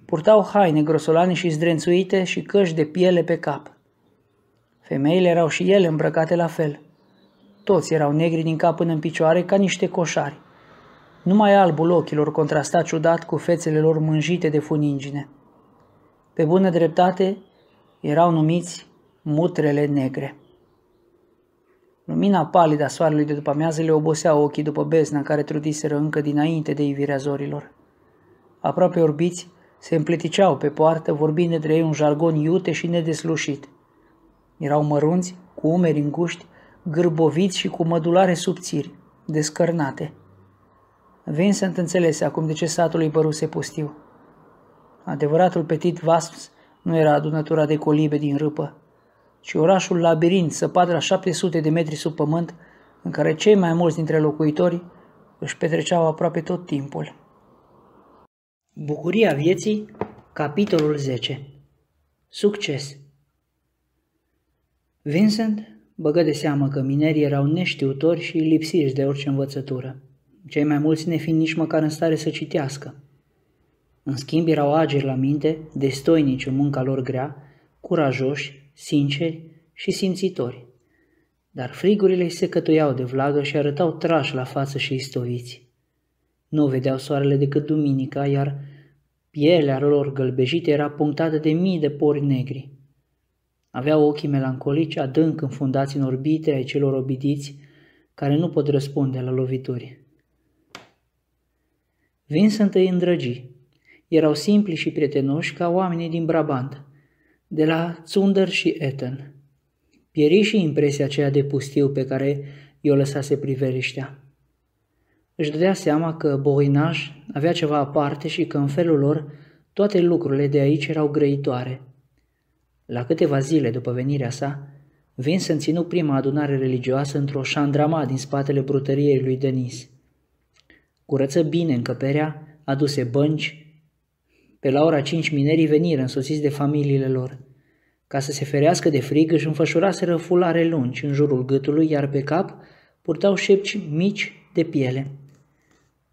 Purtau haine grosolane și zdrențuite și căști de piele pe cap. Femeile erau și ele îmbrăcate la fel. Toți erau negri din cap până în picioare ca niște coșari. Numai albul ochilor contrasta ciudat cu fețele lor mânjite de funingine. Pe bună dreptate, erau numiți mutrele negre. Lumina palidă a soarelui de după amiază le obosea ochii după bezna care trudiseră încă dinainte de ivirea zorilor. Aproape orbiți, se împleticeau pe poartă, vorbind între ei un jargon iute și nedeslușit – erau mărunți, cu umeri înguști, gârboviți și cu mădulare subțiri, descărnate. Vincent înțelese acum de ce satul îi păruse pustiu. Adevăratul petit Vasps nu era adunătura de colibe din râpă, ci orașul labirint săpat la 700 de metri sub pământ, în care cei mai mulți dintre locuitori își petreceau aproape tot timpul. Bucuria vieții, capitolul 10 Succes Vincent băgă de seamă că minerii erau neștiutori și lipsiți de orice învățătură, cei mai mulți nefiind nici măcar în stare să citească. În schimb, erau ageri la minte, destoinici în munca lor grea, curajoși, sinceri și simțitori. Dar frigurile îi se cătuiau de vlagă și arătau trași la față și istoviți. Nu vedeau soarele decât duminica, iar pielea lor gălbejite era punctată de mii de pori negri. Avea ochii melancolici adânc înfundați în orbite ai celor obidiți care nu pot răspunde la lovituri. să întâi îndrăgi. Erau simpli și prietenoși ca oamenii din Brabant, de la Zunder și Etten. Pieri și impresia aceea de pustiu pe care i-o lăsase priveliștea. Își dădea seama că boinaj. avea ceva aparte și că în felul lor toate lucrurile de aici erau grăitoare – la câteva zile după venirea sa, Vincent ținu prima adunare religioasă într-o șandrama din spatele brutăriei lui Denis. Curăță bine încăperea, aduse bănci. Pe la ora cinci minerii veniră însoțiți de familiile lor. Ca să se ferească de frig, își înfășuraseră fulare lungi în jurul gâtului, iar pe cap purtau șepci mici de piele.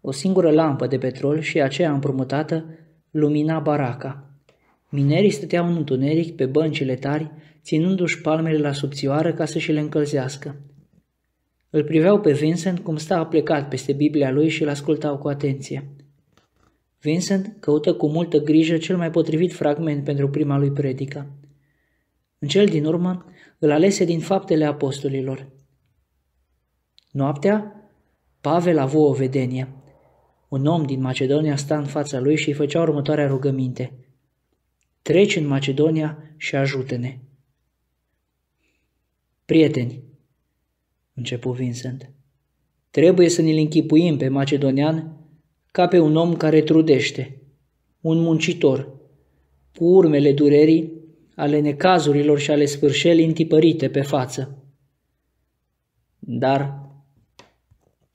O singură lampă de petrol și aceea împrumutată lumina baraca – Minerii stăteau în întuneric pe băncile tari, ținându-și palmele la subțioară ca să și le încălzească. Îl priveau pe Vincent cum sta plecat peste Biblia lui și îl ascultau cu atenție. Vincent căută cu multă grijă cel mai potrivit fragment pentru prima lui predică. În cel din urmă îl alese din faptele apostolilor. Noaptea, Pavel a avut o vedenie. Un om din Macedonia sta în fața lui și îi făcea următoarea rugăminte – Treci în Macedonia și ajută-ne. Prieteni, începu Vincent, trebuie să ne-l închipuim pe macedonian ca pe un om care trudește, un muncitor, cu urmele durerii, ale necazurilor și ale sfârșelii întipărite pe față. Dar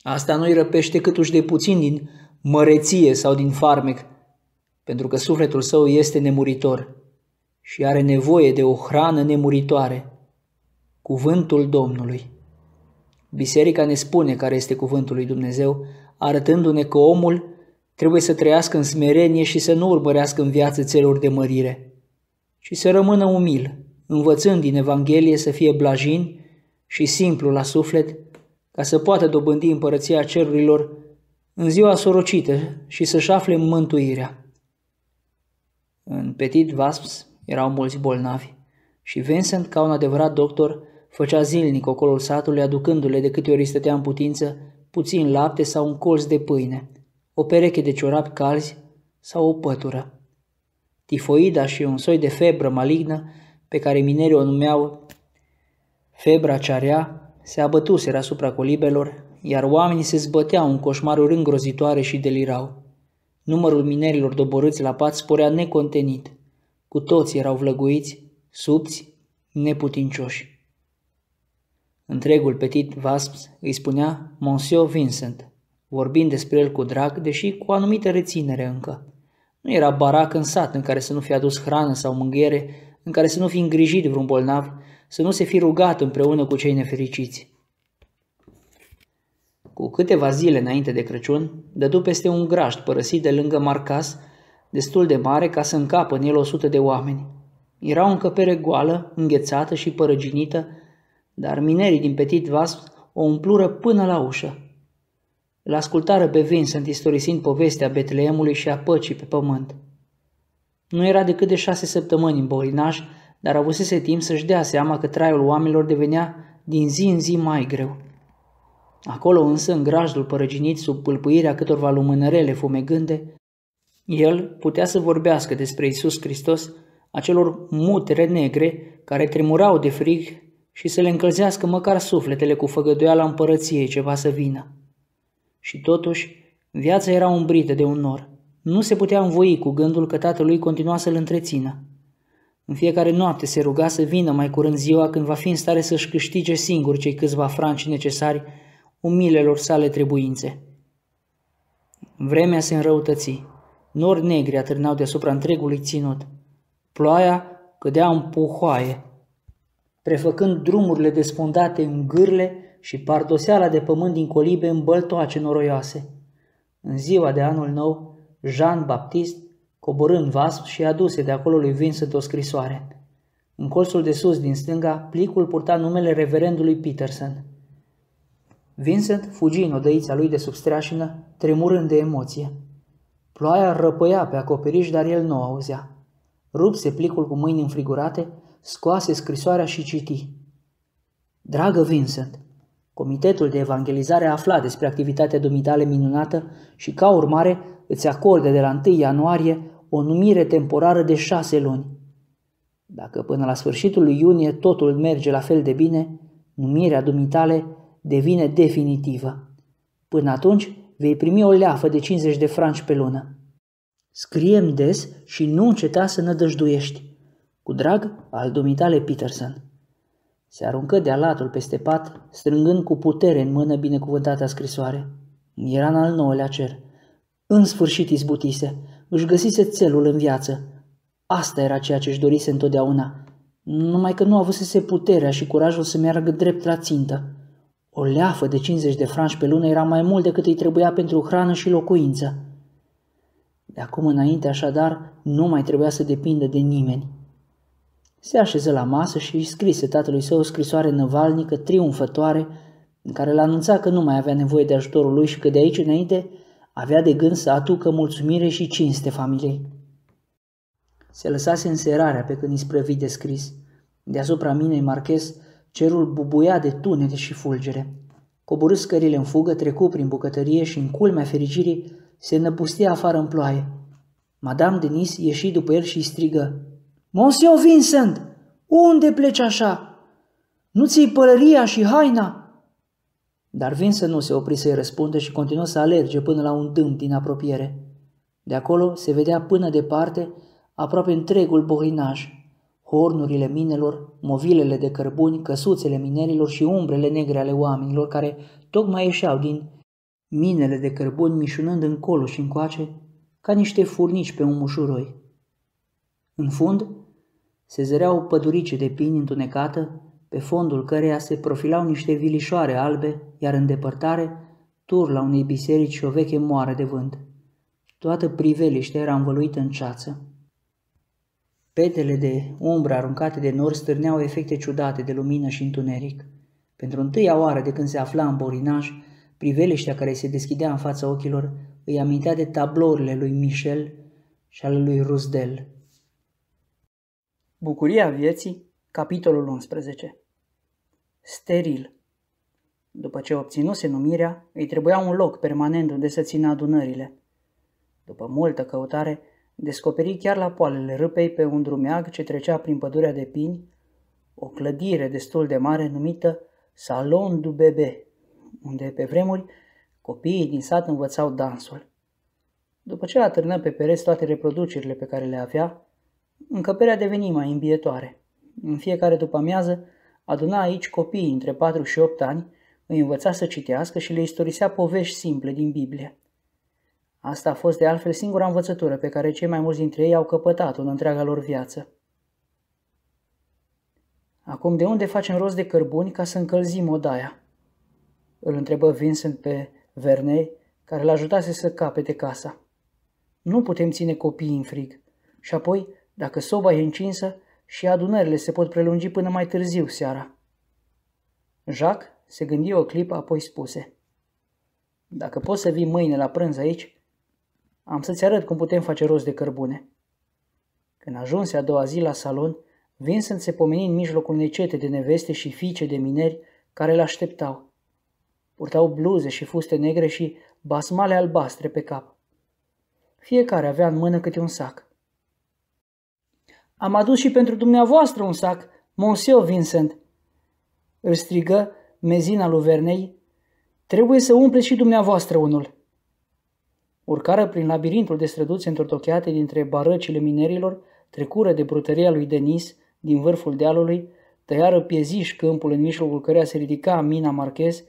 asta nu-i răpește câtuși de puțin din măreție sau din farmec, pentru că sufletul său este nemuritor și are nevoie de o hrană nemuritoare, cuvântul Domnului. Biserica ne spune care este cuvântul lui Dumnezeu, arătându-ne că omul trebuie să trăiască în smerenie și să nu urmărească în viață țelor de mărire, ci să rămână umil, învățând din Evanghelie să fie blajin și simplu la suflet, ca să poată dobândi împărăția cerurilor în ziua sorocită și să-și afle mântuirea. În Petit Vasps erau mulți bolnavi și Vincent, ca un adevărat doctor, făcea zilnic ocolul satului aducându-le de câte ori stătea în putință puțin lapte sau un colț de pâine, o pereche de ciorapi calzi sau o pătură. Tifoida și un soi de febră malignă pe care minerii o numeau febra cearea se abătuseră asupra colibelor, iar oamenii se zbăteau în coșmaruri îngrozitoare și delirau. Numărul minerilor doborâți la pat sporea necontenit. Cu toți erau vlăguiți, subți, neputincioși. Întregul petit Vasps îi spunea Monsieur Vincent, vorbind despre el cu drag, deși cu anumită reținere încă. Nu era barac în sat în care să nu fi adus hrană sau mânghiere, în care să nu fi îngrijit vreun bolnav, să nu se fi rugat împreună cu cei nefericiți cu câteva zile înainte de Crăciun, dădu peste un grajd părăsit de lângă Marcas, destul de mare ca să încapă în el o sută de oameni. Era o încăpere goală, înghețată și părăginită, dar minerii din Petit vas o umplură până la ușă. La ascultară pe Vincent istorisind povestea Betleemului și a păcii pe pământ. Nu era decât de șase săptămâni în bolinaș, dar avusese timp să-și dea seama că traiul oamenilor devenea din zi în zi mai greu. Acolo însă, în grajdul părăginit sub pâlpâirea câtorva lumânărele fumegânde, el putea să vorbească despre Isus Hristos acelor mutre negre care tremurau de frig și să le încălzească măcar sufletele cu făgăduiala împărăției ceva să vină. Și totuși, viața era umbrită de un nor. Nu se putea învoi cu gândul că tatălui continua să-l întrețină. În fiecare noapte se ruga să vină mai curând ziua când va fi în stare să-și câștige singur cei câțiva franci necesari umilelor sale trebuințe. Vremea se înrăutăți. Nori negri atârnau deasupra întregului ținut. Ploaia cădea în puhoaie, prefăcând drumurile despondate în gârle și pardoseala de pământ din colibe în băltoace noroioase. În ziua de anul nou, Jean Baptist coborând vasp și aduse de acolo lui Vincent o scrisoare. În colțul de sus din stânga, plicul purta numele reverendului Peterson – Vincent fugi în odăița lui de sub streașină, tremurând de emoție. Ploaia răpăia pe acoperiș, dar el nu auzea. Rupse plicul cu mâini înfrigurate, scoase scrisoarea și citi. Dragă Vincent, Comitetul de evangelizare a aflat despre activitatea dumitale minunată și ca urmare îți acordă de la 1 ianuarie o numire temporară de șase luni. Dacă până la sfârșitul lui iunie totul merge la fel de bine, numirea dumitale devine definitivă. Până atunci vei primi o leafă de 50 de franci pe lună. Scriem des și nu înceta să nădăjduiești. Cu drag al dumitale Peterson. Se aruncă de alatul peste pat, strângând cu putere în mână binecuvântata scrisoare. Era în al nouălea cer. În sfârșit izbutise, își găsise țelul în viață. Asta era ceea ce își dorise întotdeauna, numai că nu avusese puterea și curajul să meargă drept la țintă. O leafă de 50 de franci pe lună era mai mult decât îi trebuia pentru hrană și locuință. De acum înainte, așadar, nu mai trebuia să depindă de nimeni. Se așeză la masă și îi scrise tatălui său o scrisoare năvalnică, triumfătoare, în care l anunța că nu mai avea nevoie de ajutorul lui și că de aici înainte avea de gând să aducă mulțumire și cinste familiei. Se lăsase serarea pe când îi sprăvi de scris. Deasupra minei marchez Cerul bubuia de tunete și fulgere. Coborâ scările în fugă, trecu prin bucătărie și în culmea fericirii se năpustea afară în ploaie. Madame Denis ieși după el și strigă. Monsieur Vincent, unde pleci așa? Nu ți-i pălăria și haina?" Dar Vincent nu se opri să-i răspundă și continuă să alerge până la un dâmp din apropiere. De acolo se vedea până departe aproape întregul bohinaj, cornurile minelor, movilele de cărbuni, căsuțele minerilor și umbrele negre ale oamenilor care tocmai ieșeau din minele de cărbuni mișunând încolo și încoace ca niște furnici pe un mușuroi. În fund, se zăreau pădurice de pini întunecată, pe fondul căreia se profilau niște vilișoare albe, iar în depărtare, turla unei biserici și o veche moară de vânt. Toată priveliștea era învăluită în ceață. Petele de umbră aruncate de nori stârneau efecte ciudate de lumină și întuneric. Pentru întâia oară de când se afla în borinaj, priveliștea care se deschidea în fața ochilor îi amintea de tablourile lui Michel și ale lui Rusdel. Bucuria vieții, capitolul 11 Steril După ce obținuse numirea, îi trebuia un loc permanent unde să țină adunările. După multă căutare, descoperi chiar la poalele râpei pe un drumeag ce trecea prin pădurea de pini, o clădire destul de mare numită Salon du Bebe, unde pe vremuri copiii din sat învățau dansul. După ce atârnă pe pereți toate reproducerile pe care le avea, încăperea deveni mai îmbietoare. În fiecare după amiază, aduna aici copiii între 4 și 8 ani, îi învăța să citească și le istorisea povești simple din Biblie. Asta a fost de altfel singura învățătură pe care cei mai mulți dintre ei au căpătat-o în întreaga lor viață. Acum de unde facem rost de cărbuni ca să încălzim odaia? Îl întrebă Vincent pe Vernei, care l-ajutase să capete casa. Nu putem ține copiii în frig. Și apoi, dacă soba e încinsă, și adunările se pot prelungi până mai târziu seara. Jacques se gândi o clipă, apoi spuse. Dacă poți să vii mâine la prânz aici, am să-ți arăt cum putem face rost de cărbune. Când ajunse a doua zi la salon, Vincent se pomeni în mijlocul unei cete de neveste și fiice de mineri care îl așteptau. Purtau bluze și fuste negre și basmale albastre pe cap. Fiecare avea în mână câte un sac. Am adus și pentru dumneavoastră un sac, Monsieur Vincent!" îl strigă mezina lui Vernei. Trebuie să umpleți și dumneavoastră unul!" Urcară prin labirintul de străduțe întortocheate dintre barăcile minerilor, trecură de brutăria lui Denis din vârful dealului, tăiară pieziș câmpul în mijlocul căreia se ridica mina marchez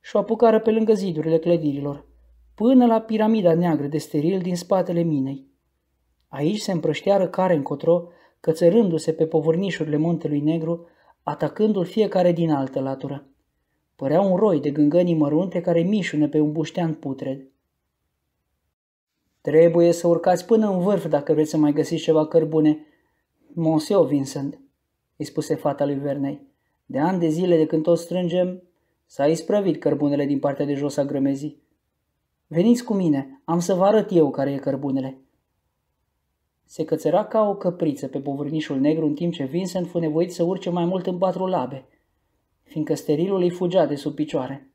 și o apucară pe lângă zidurile clădirilor, până la piramida neagră de steril din spatele minei. Aici se împrășteară care încotro, cățărându-se pe povârnișurile muntelui negru, atacându-l fiecare din altă latură. Părea un roi de gângănii mărunte care mișună pe un buștean putred. Trebuie să urcați până în vârf dacă vreți să mai găsiți ceva cărbune. Monsieur Vincent, îi spuse fata lui Vernei, de ani de zile de când tot strângem, s-a isprăvit cărbunele din partea de jos a grămezii. Veniți cu mine, am să vă arăt eu care e cărbunele. Se cățăra ca o căpriță pe povârnișul negru în timp ce Vincent fu nevoit să urce mai mult în patru labe, fiindcă sterilul îi fugea de sub picioare.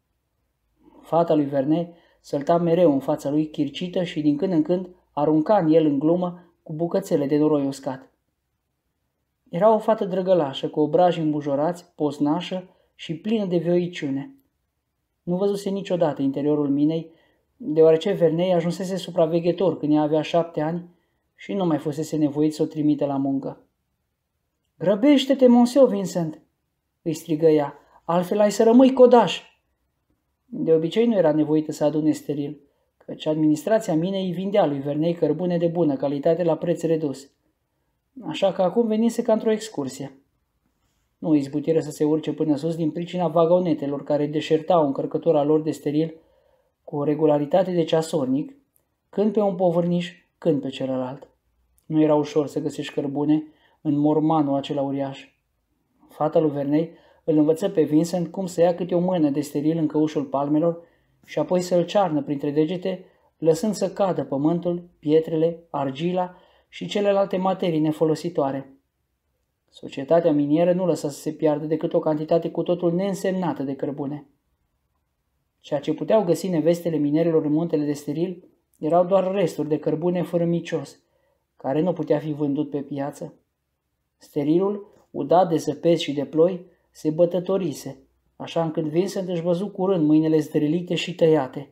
Fata lui Vernet sălta mereu în fața lui chircită și din când în când arunca în el în glumă cu bucățele de noroi uscat. Era o fată drăgălașă, cu obraji îmbujorați, poznașă și plină de vioiciune. Nu văzuse niciodată interiorul minei, deoarece Vernei ajunsese supraveghetor când ea avea șapte ani și nu mai fusese nevoit să o trimite la muncă. Grăbește-te, Monseu Vincent!" îi strigă ea, altfel ai să rămâi codaș!" De obicei nu era nevoită să adune steril, căci administrația minei vindea lui Vernei cărbune de bună calitate la preț redus. Așa că acum venise ca într-o excursie. Nu izbutiră să se urce până sus din pricina vagonetelor care deșertau încărcătura lor de steril cu o regularitate de ceasornic, când pe un povârniș, când pe celălalt. Nu era ușor să găsești cărbune în mormanul acela uriaș. Fata lui Vernei îl învăță pe Vincent cum să ia câte o mână de steril în căușul palmelor și apoi să-l cearnă printre degete, lăsând să cadă pământul, pietrele, argila și celelalte materii nefolositoare. Societatea minieră nu lăsa să se piardă decât o cantitate cu totul neînsemnată de cărbune. Ceea ce puteau găsi nevestele minerilor în muntele de steril erau doar resturi de cărbune micios, care nu putea fi vândut pe piață. Sterilul, udat de zăpezi și de ploi, se bătătorise, așa încât Vincent își văzu curând mâinile zdrelite și tăiate.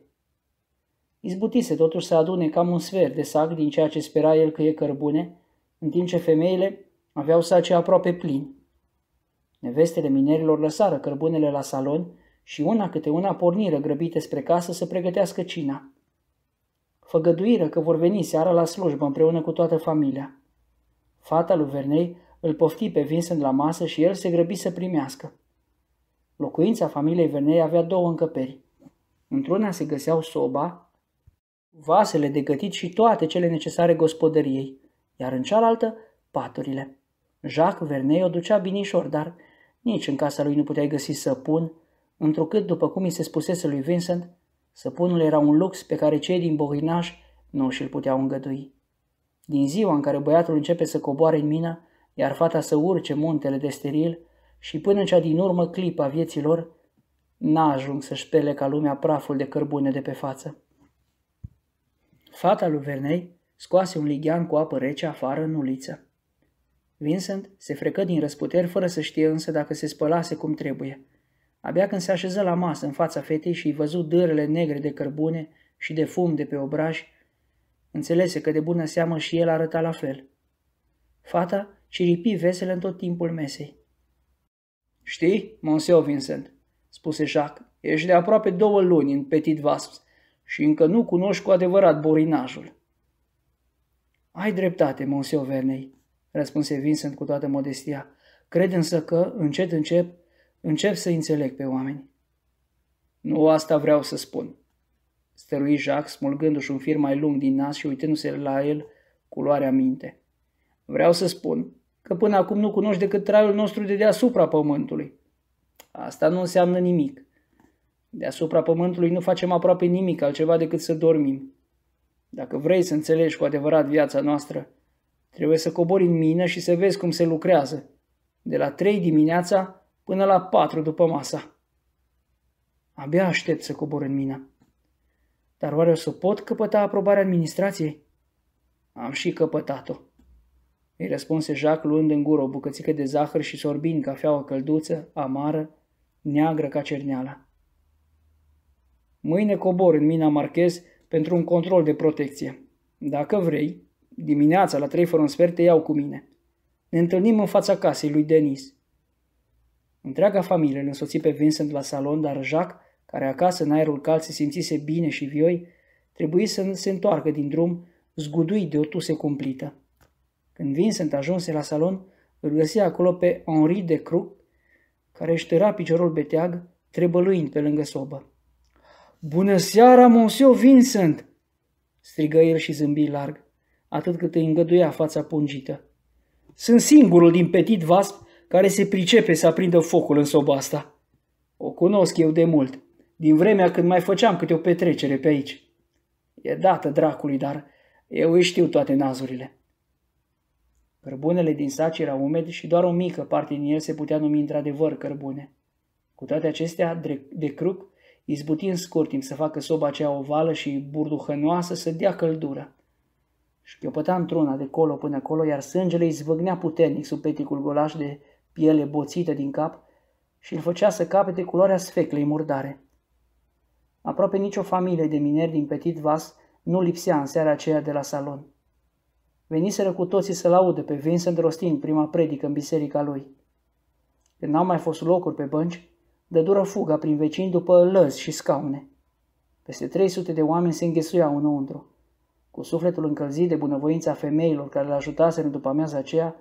Izbutise totuși să adune cam un sfert de sac din ceea ce spera el că e cărbune, în timp ce femeile aveau sacii aproape plini. Nevestele minerilor lăsară cărbunele la salon și una câte una porniră grăbite spre casă să pregătească cina. Făgăduiră că vor veni seara la slujbă împreună cu toată familia. Fata lui Vernei îl pofti pe Vincent la masă și el se grăbi să primească. Locuința familiei Vernei avea două încăperi. Într-una se găseau soba, vasele de gătit și toate cele necesare gospodăriei, iar în cealaltă, paturile. Jacques Vernei o ducea binișor, dar nici în casa lui nu puteai găsi săpun, întrucât, după cum i se spusese lui Vincent, săpunul era un lux pe care cei din bohinaș nu și-l puteau îngădui. Din ziua în care băiatul începe să coboare în mină, iar fata să urce muntele de steril și până în cea din urmă clipa vieților, n-a ajung să-și pele ca lumea praful de cărbune de pe față. Fata lui Vernei scoase un lighean cu apă rece afară în uliță. Vincent se frecă din răsputeri fără să știe însă dacă se spălase cum trebuie. Abia când se așeză la masă în fața fetei și i văzu dârele negre de cărbune și de fum de pe obraj, înțelese că de bună seamă și el arăta la fel. Fata și ripi vesel în tot timpul mesei. Știi, Monseo Vincent, spuse Jacques, ești de aproape două luni în Petit Vasps și încă nu cunoști cu adevărat borinajul. Ai dreptate, Monseo Vernei, răspunse Vincent cu toată modestia. Cred însă că, încet, încep, încep să înțeleg pe oameni. Nu asta vreau să spun, stărui Jacques, smulgându-și un fir mai lung din nas și uitându-se la el cu luarea minte. Vreau să spun că până acum nu cunoști decât traiul nostru de deasupra pământului. Asta nu înseamnă nimic. Deasupra pământului nu facem aproape nimic altceva decât să dormim. Dacă vrei să înțelegi cu adevărat viața noastră, trebuie să cobori în mină și să vezi cum se lucrează, de la trei dimineața până la patru după masa. Abia aștept să cobor în mină. Dar oare o să pot căpăta aprobarea administrației? Am și căpătat-o. Îi răspunse Jacques luând în gură o bucățică de zahăr și sorbind cafeaua călduță, amară, neagră ca cerneala. Mâine cobor în mina Marchez pentru un control de protecție. Dacă vrei, dimineața la trei fără un sfert te iau cu mine. Ne întâlnim în fața casei lui Denis. Întreaga familie îl însoți pe Vincent la salon, dar Jacques, care acasă în aerul cald se simțise bine și vioi, trebuie să se întoarcă din drum, zguduit de o tuse cumplită. Când Vincent ajunse la salon, îl găsi acolo pe Henri de Cru, care își tăra piciorul beteag, trebăluind pe lângă sobă. Bună seara, monsieur Vincent!" strigă el și zâmbi larg, atât cât îi îngăduia fața pungită. Sunt singurul din petit vasp care se pricepe să aprindă focul în soba asta. O cunosc eu de mult, din vremea când mai făceam câte o petrecere pe aici. E dată dracului, dar eu îi știu toate nazurile. Cărbunele din saci erau umed și doar o mică parte din el se putea numi într-adevăr cărbune. Cu toate acestea, de cruc, izbuti în scurt timp să facă soba aceea ovală și burduhănoasă să dea căldură. Șchiopăta într-una de colo până acolo, iar sângele zvâgnea puternic sub peticul golaș de piele boțită din cap și îl făcea să capete culoarea sfeclei murdare. Aproape nicio familie de mineri din Petit Vas nu lipsea în seara aceea de la salon veniseră cu toții să laude pe Vincent Rostin prima predică în biserica lui. Când n-au mai fost locuri pe bănci, dădură fuga prin vecini după lăzi și scaune. Peste 300 de oameni se înghesuiau înăuntru. Cu sufletul încălzit de bunăvoința femeilor care le ajutaseră după amiaza aceea,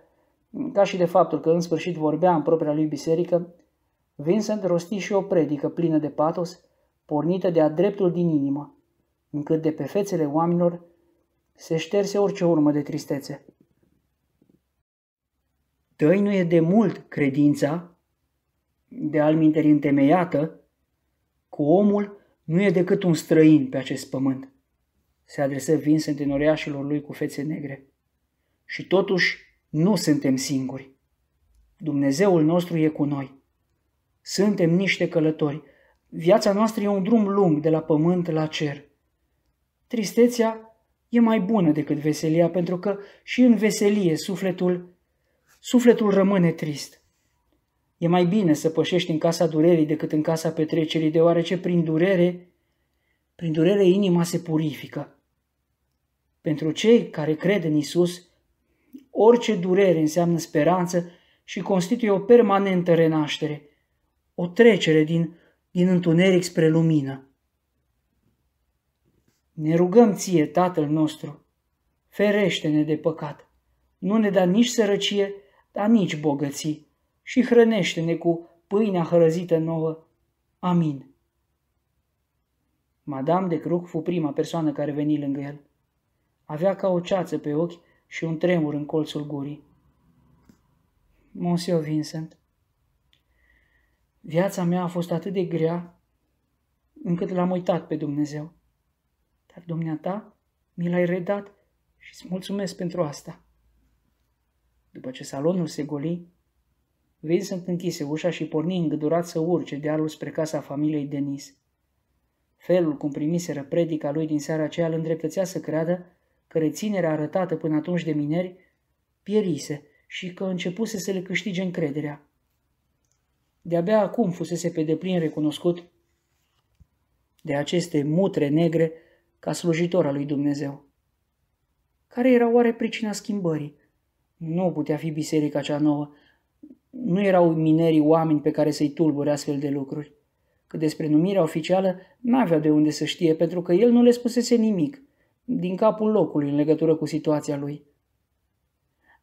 ca și de faptul că în sfârșit vorbea în propria lui biserică, Vincent rosti și o predică plină de patos, pornită de-a dreptul din inimă, încât de pe fețele oamenilor se șterse orice urmă de tristețe. Tăinuie de mult credința, de alminteri întemeiată, cu omul nu e decât un străin pe acest pământ. Se adresă Vincent în oreașilor lui cu fețe negre. Și totuși nu suntem singuri. Dumnezeul nostru e cu noi. Suntem niște călători. Viața noastră e un drum lung de la pământ la cer. Tristețea e mai bună decât veselia, pentru că și în veselie sufletul, sufletul rămâne trist. E mai bine să pășești în casa durerii decât în casa petrecerii, deoarece prin durere, prin durere inima se purifică. Pentru cei care cred în Isus, orice durere înseamnă speranță și constituie o permanentă renaștere, o trecere din, din întuneric spre lumină. Ne rugăm ție, Tatăl nostru, ferește-ne de păcat, nu ne da nici sărăcie, dar nici bogății și hrănește-ne cu pâinea hrăzită nouă. Amin. Madame de Cruc fu prima persoană care veni lângă el. Avea ca o ceață pe ochi și un tremur în colțul gurii. Monsieur Vincent, viața mea a fost atât de grea încât l-am uitat pe Dumnezeu dar dumneata mi l-ai redat și îți mulțumesc pentru asta. După ce salonul se goli, Vincent închise ușa și porni îngădurat să urce dealul spre casa familiei Denis. Felul cum primiseră predica lui din seara aceea îl îndreptățea să creadă că reținerea arătată până atunci de mineri pierise și că începuse să le câștige încrederea. De-abia acum fusese pe deplin recunoscut de aceste mutre negre ca slujitor al lui Dumnezeu. Care era oare pricina schimbării? Nu putea fi biserica cea nouă. Nu erau minerii oameni pe care să-i tulbure astfel de lucruri. Că despre numirea oficială n-avea de unde să știe, pentru că el nu le spusese nimic, din capul locului în legătură cu situația lui.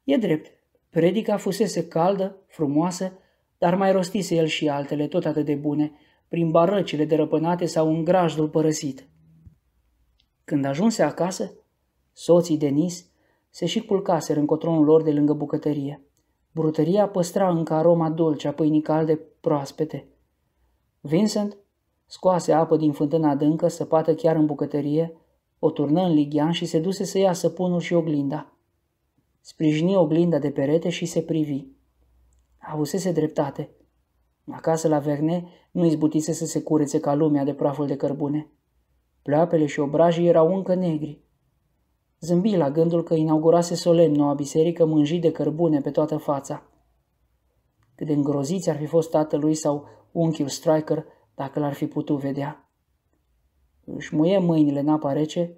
E drept, predica fusese caldă, frumoasă, dar mai rostise el și altele, tot atât de bune, prin barăcile derăpânate sau în grajdul părăsit. Când ajunse acasă, soții Denis se și culcaseră în cotronul lor de lângă bucătărie. Brutăria păstra încă aroma dulce a pâinii calde proaspete. Vincent scoase apă din fântâna adâncă, săpată chiar în bucătărie, o turnă în lighean și se duse să ia săpunul și oglinda. Sprijini oglinda de perete și se privi. Avusese dreptate. Acasă la Verne nu izbutise să se curețe ca lumea de praful de cărbune. Pleoapele și obrajii erau încă negri. Zâmbi la gândul că inaugurase solemn noua biserică mânjit de cărbune pe toată fața. Cât de îngroziți ar fi fost tatălui sau unchiul Striker dacă l-ar fi putut vedea. Își muie mâinile în apa rece,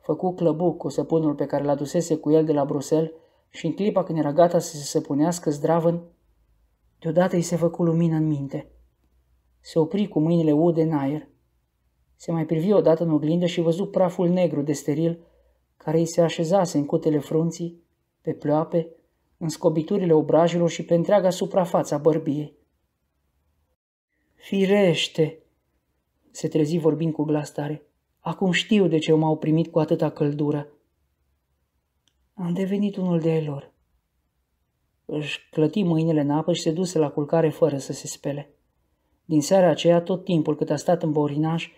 făcu clăbuc cu săpunul pe care l-adusese cu el de la Bruxelles și în clipa când era gata să se săpunească zdravân, deodată îi se făcu lumină în minte. Se opri cu mâinile ude în aer. Se mai privi odată în oglindă și văzu praful negru de steril care îi se așezase în cutele frunții, pe pleoape, în scobiturile obrajilor și pe întreaga suprafața bărbiei. Firește! Se trezi vorbind cu glas tare. Acum știu de ce m-au primit cu atâta căldură. Am devenit unul de ei lor. Își clăti mâinile în apă și se duse la culcare fără să se spele. Din seara aceea, tot timpul cât a stat în borinaș,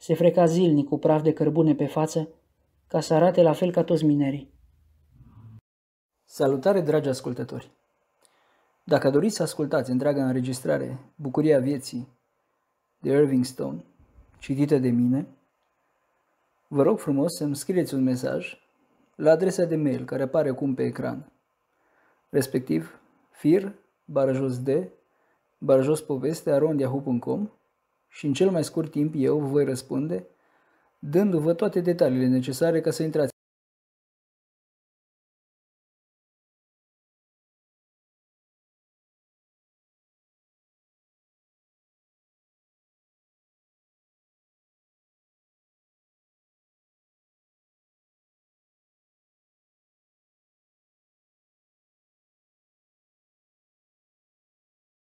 se freca zilnic cu praf de cărbune pe față, ca să arate la fel ca toți minerii. Salutare, dragi ascultători! Dacă doriți să ascultați întreaga înregistrare Bucuria Vieții de Irving Stone, citită de mine, vă rog frumos să-mi scrieți un mesaj la adresa de mail care apare acum pe ecran, respectiv fir barajos de barajospoveste.com și în cel mai scurt timp eu vă voi răspunde, dându-vă toate detaliile necesare ca să intrați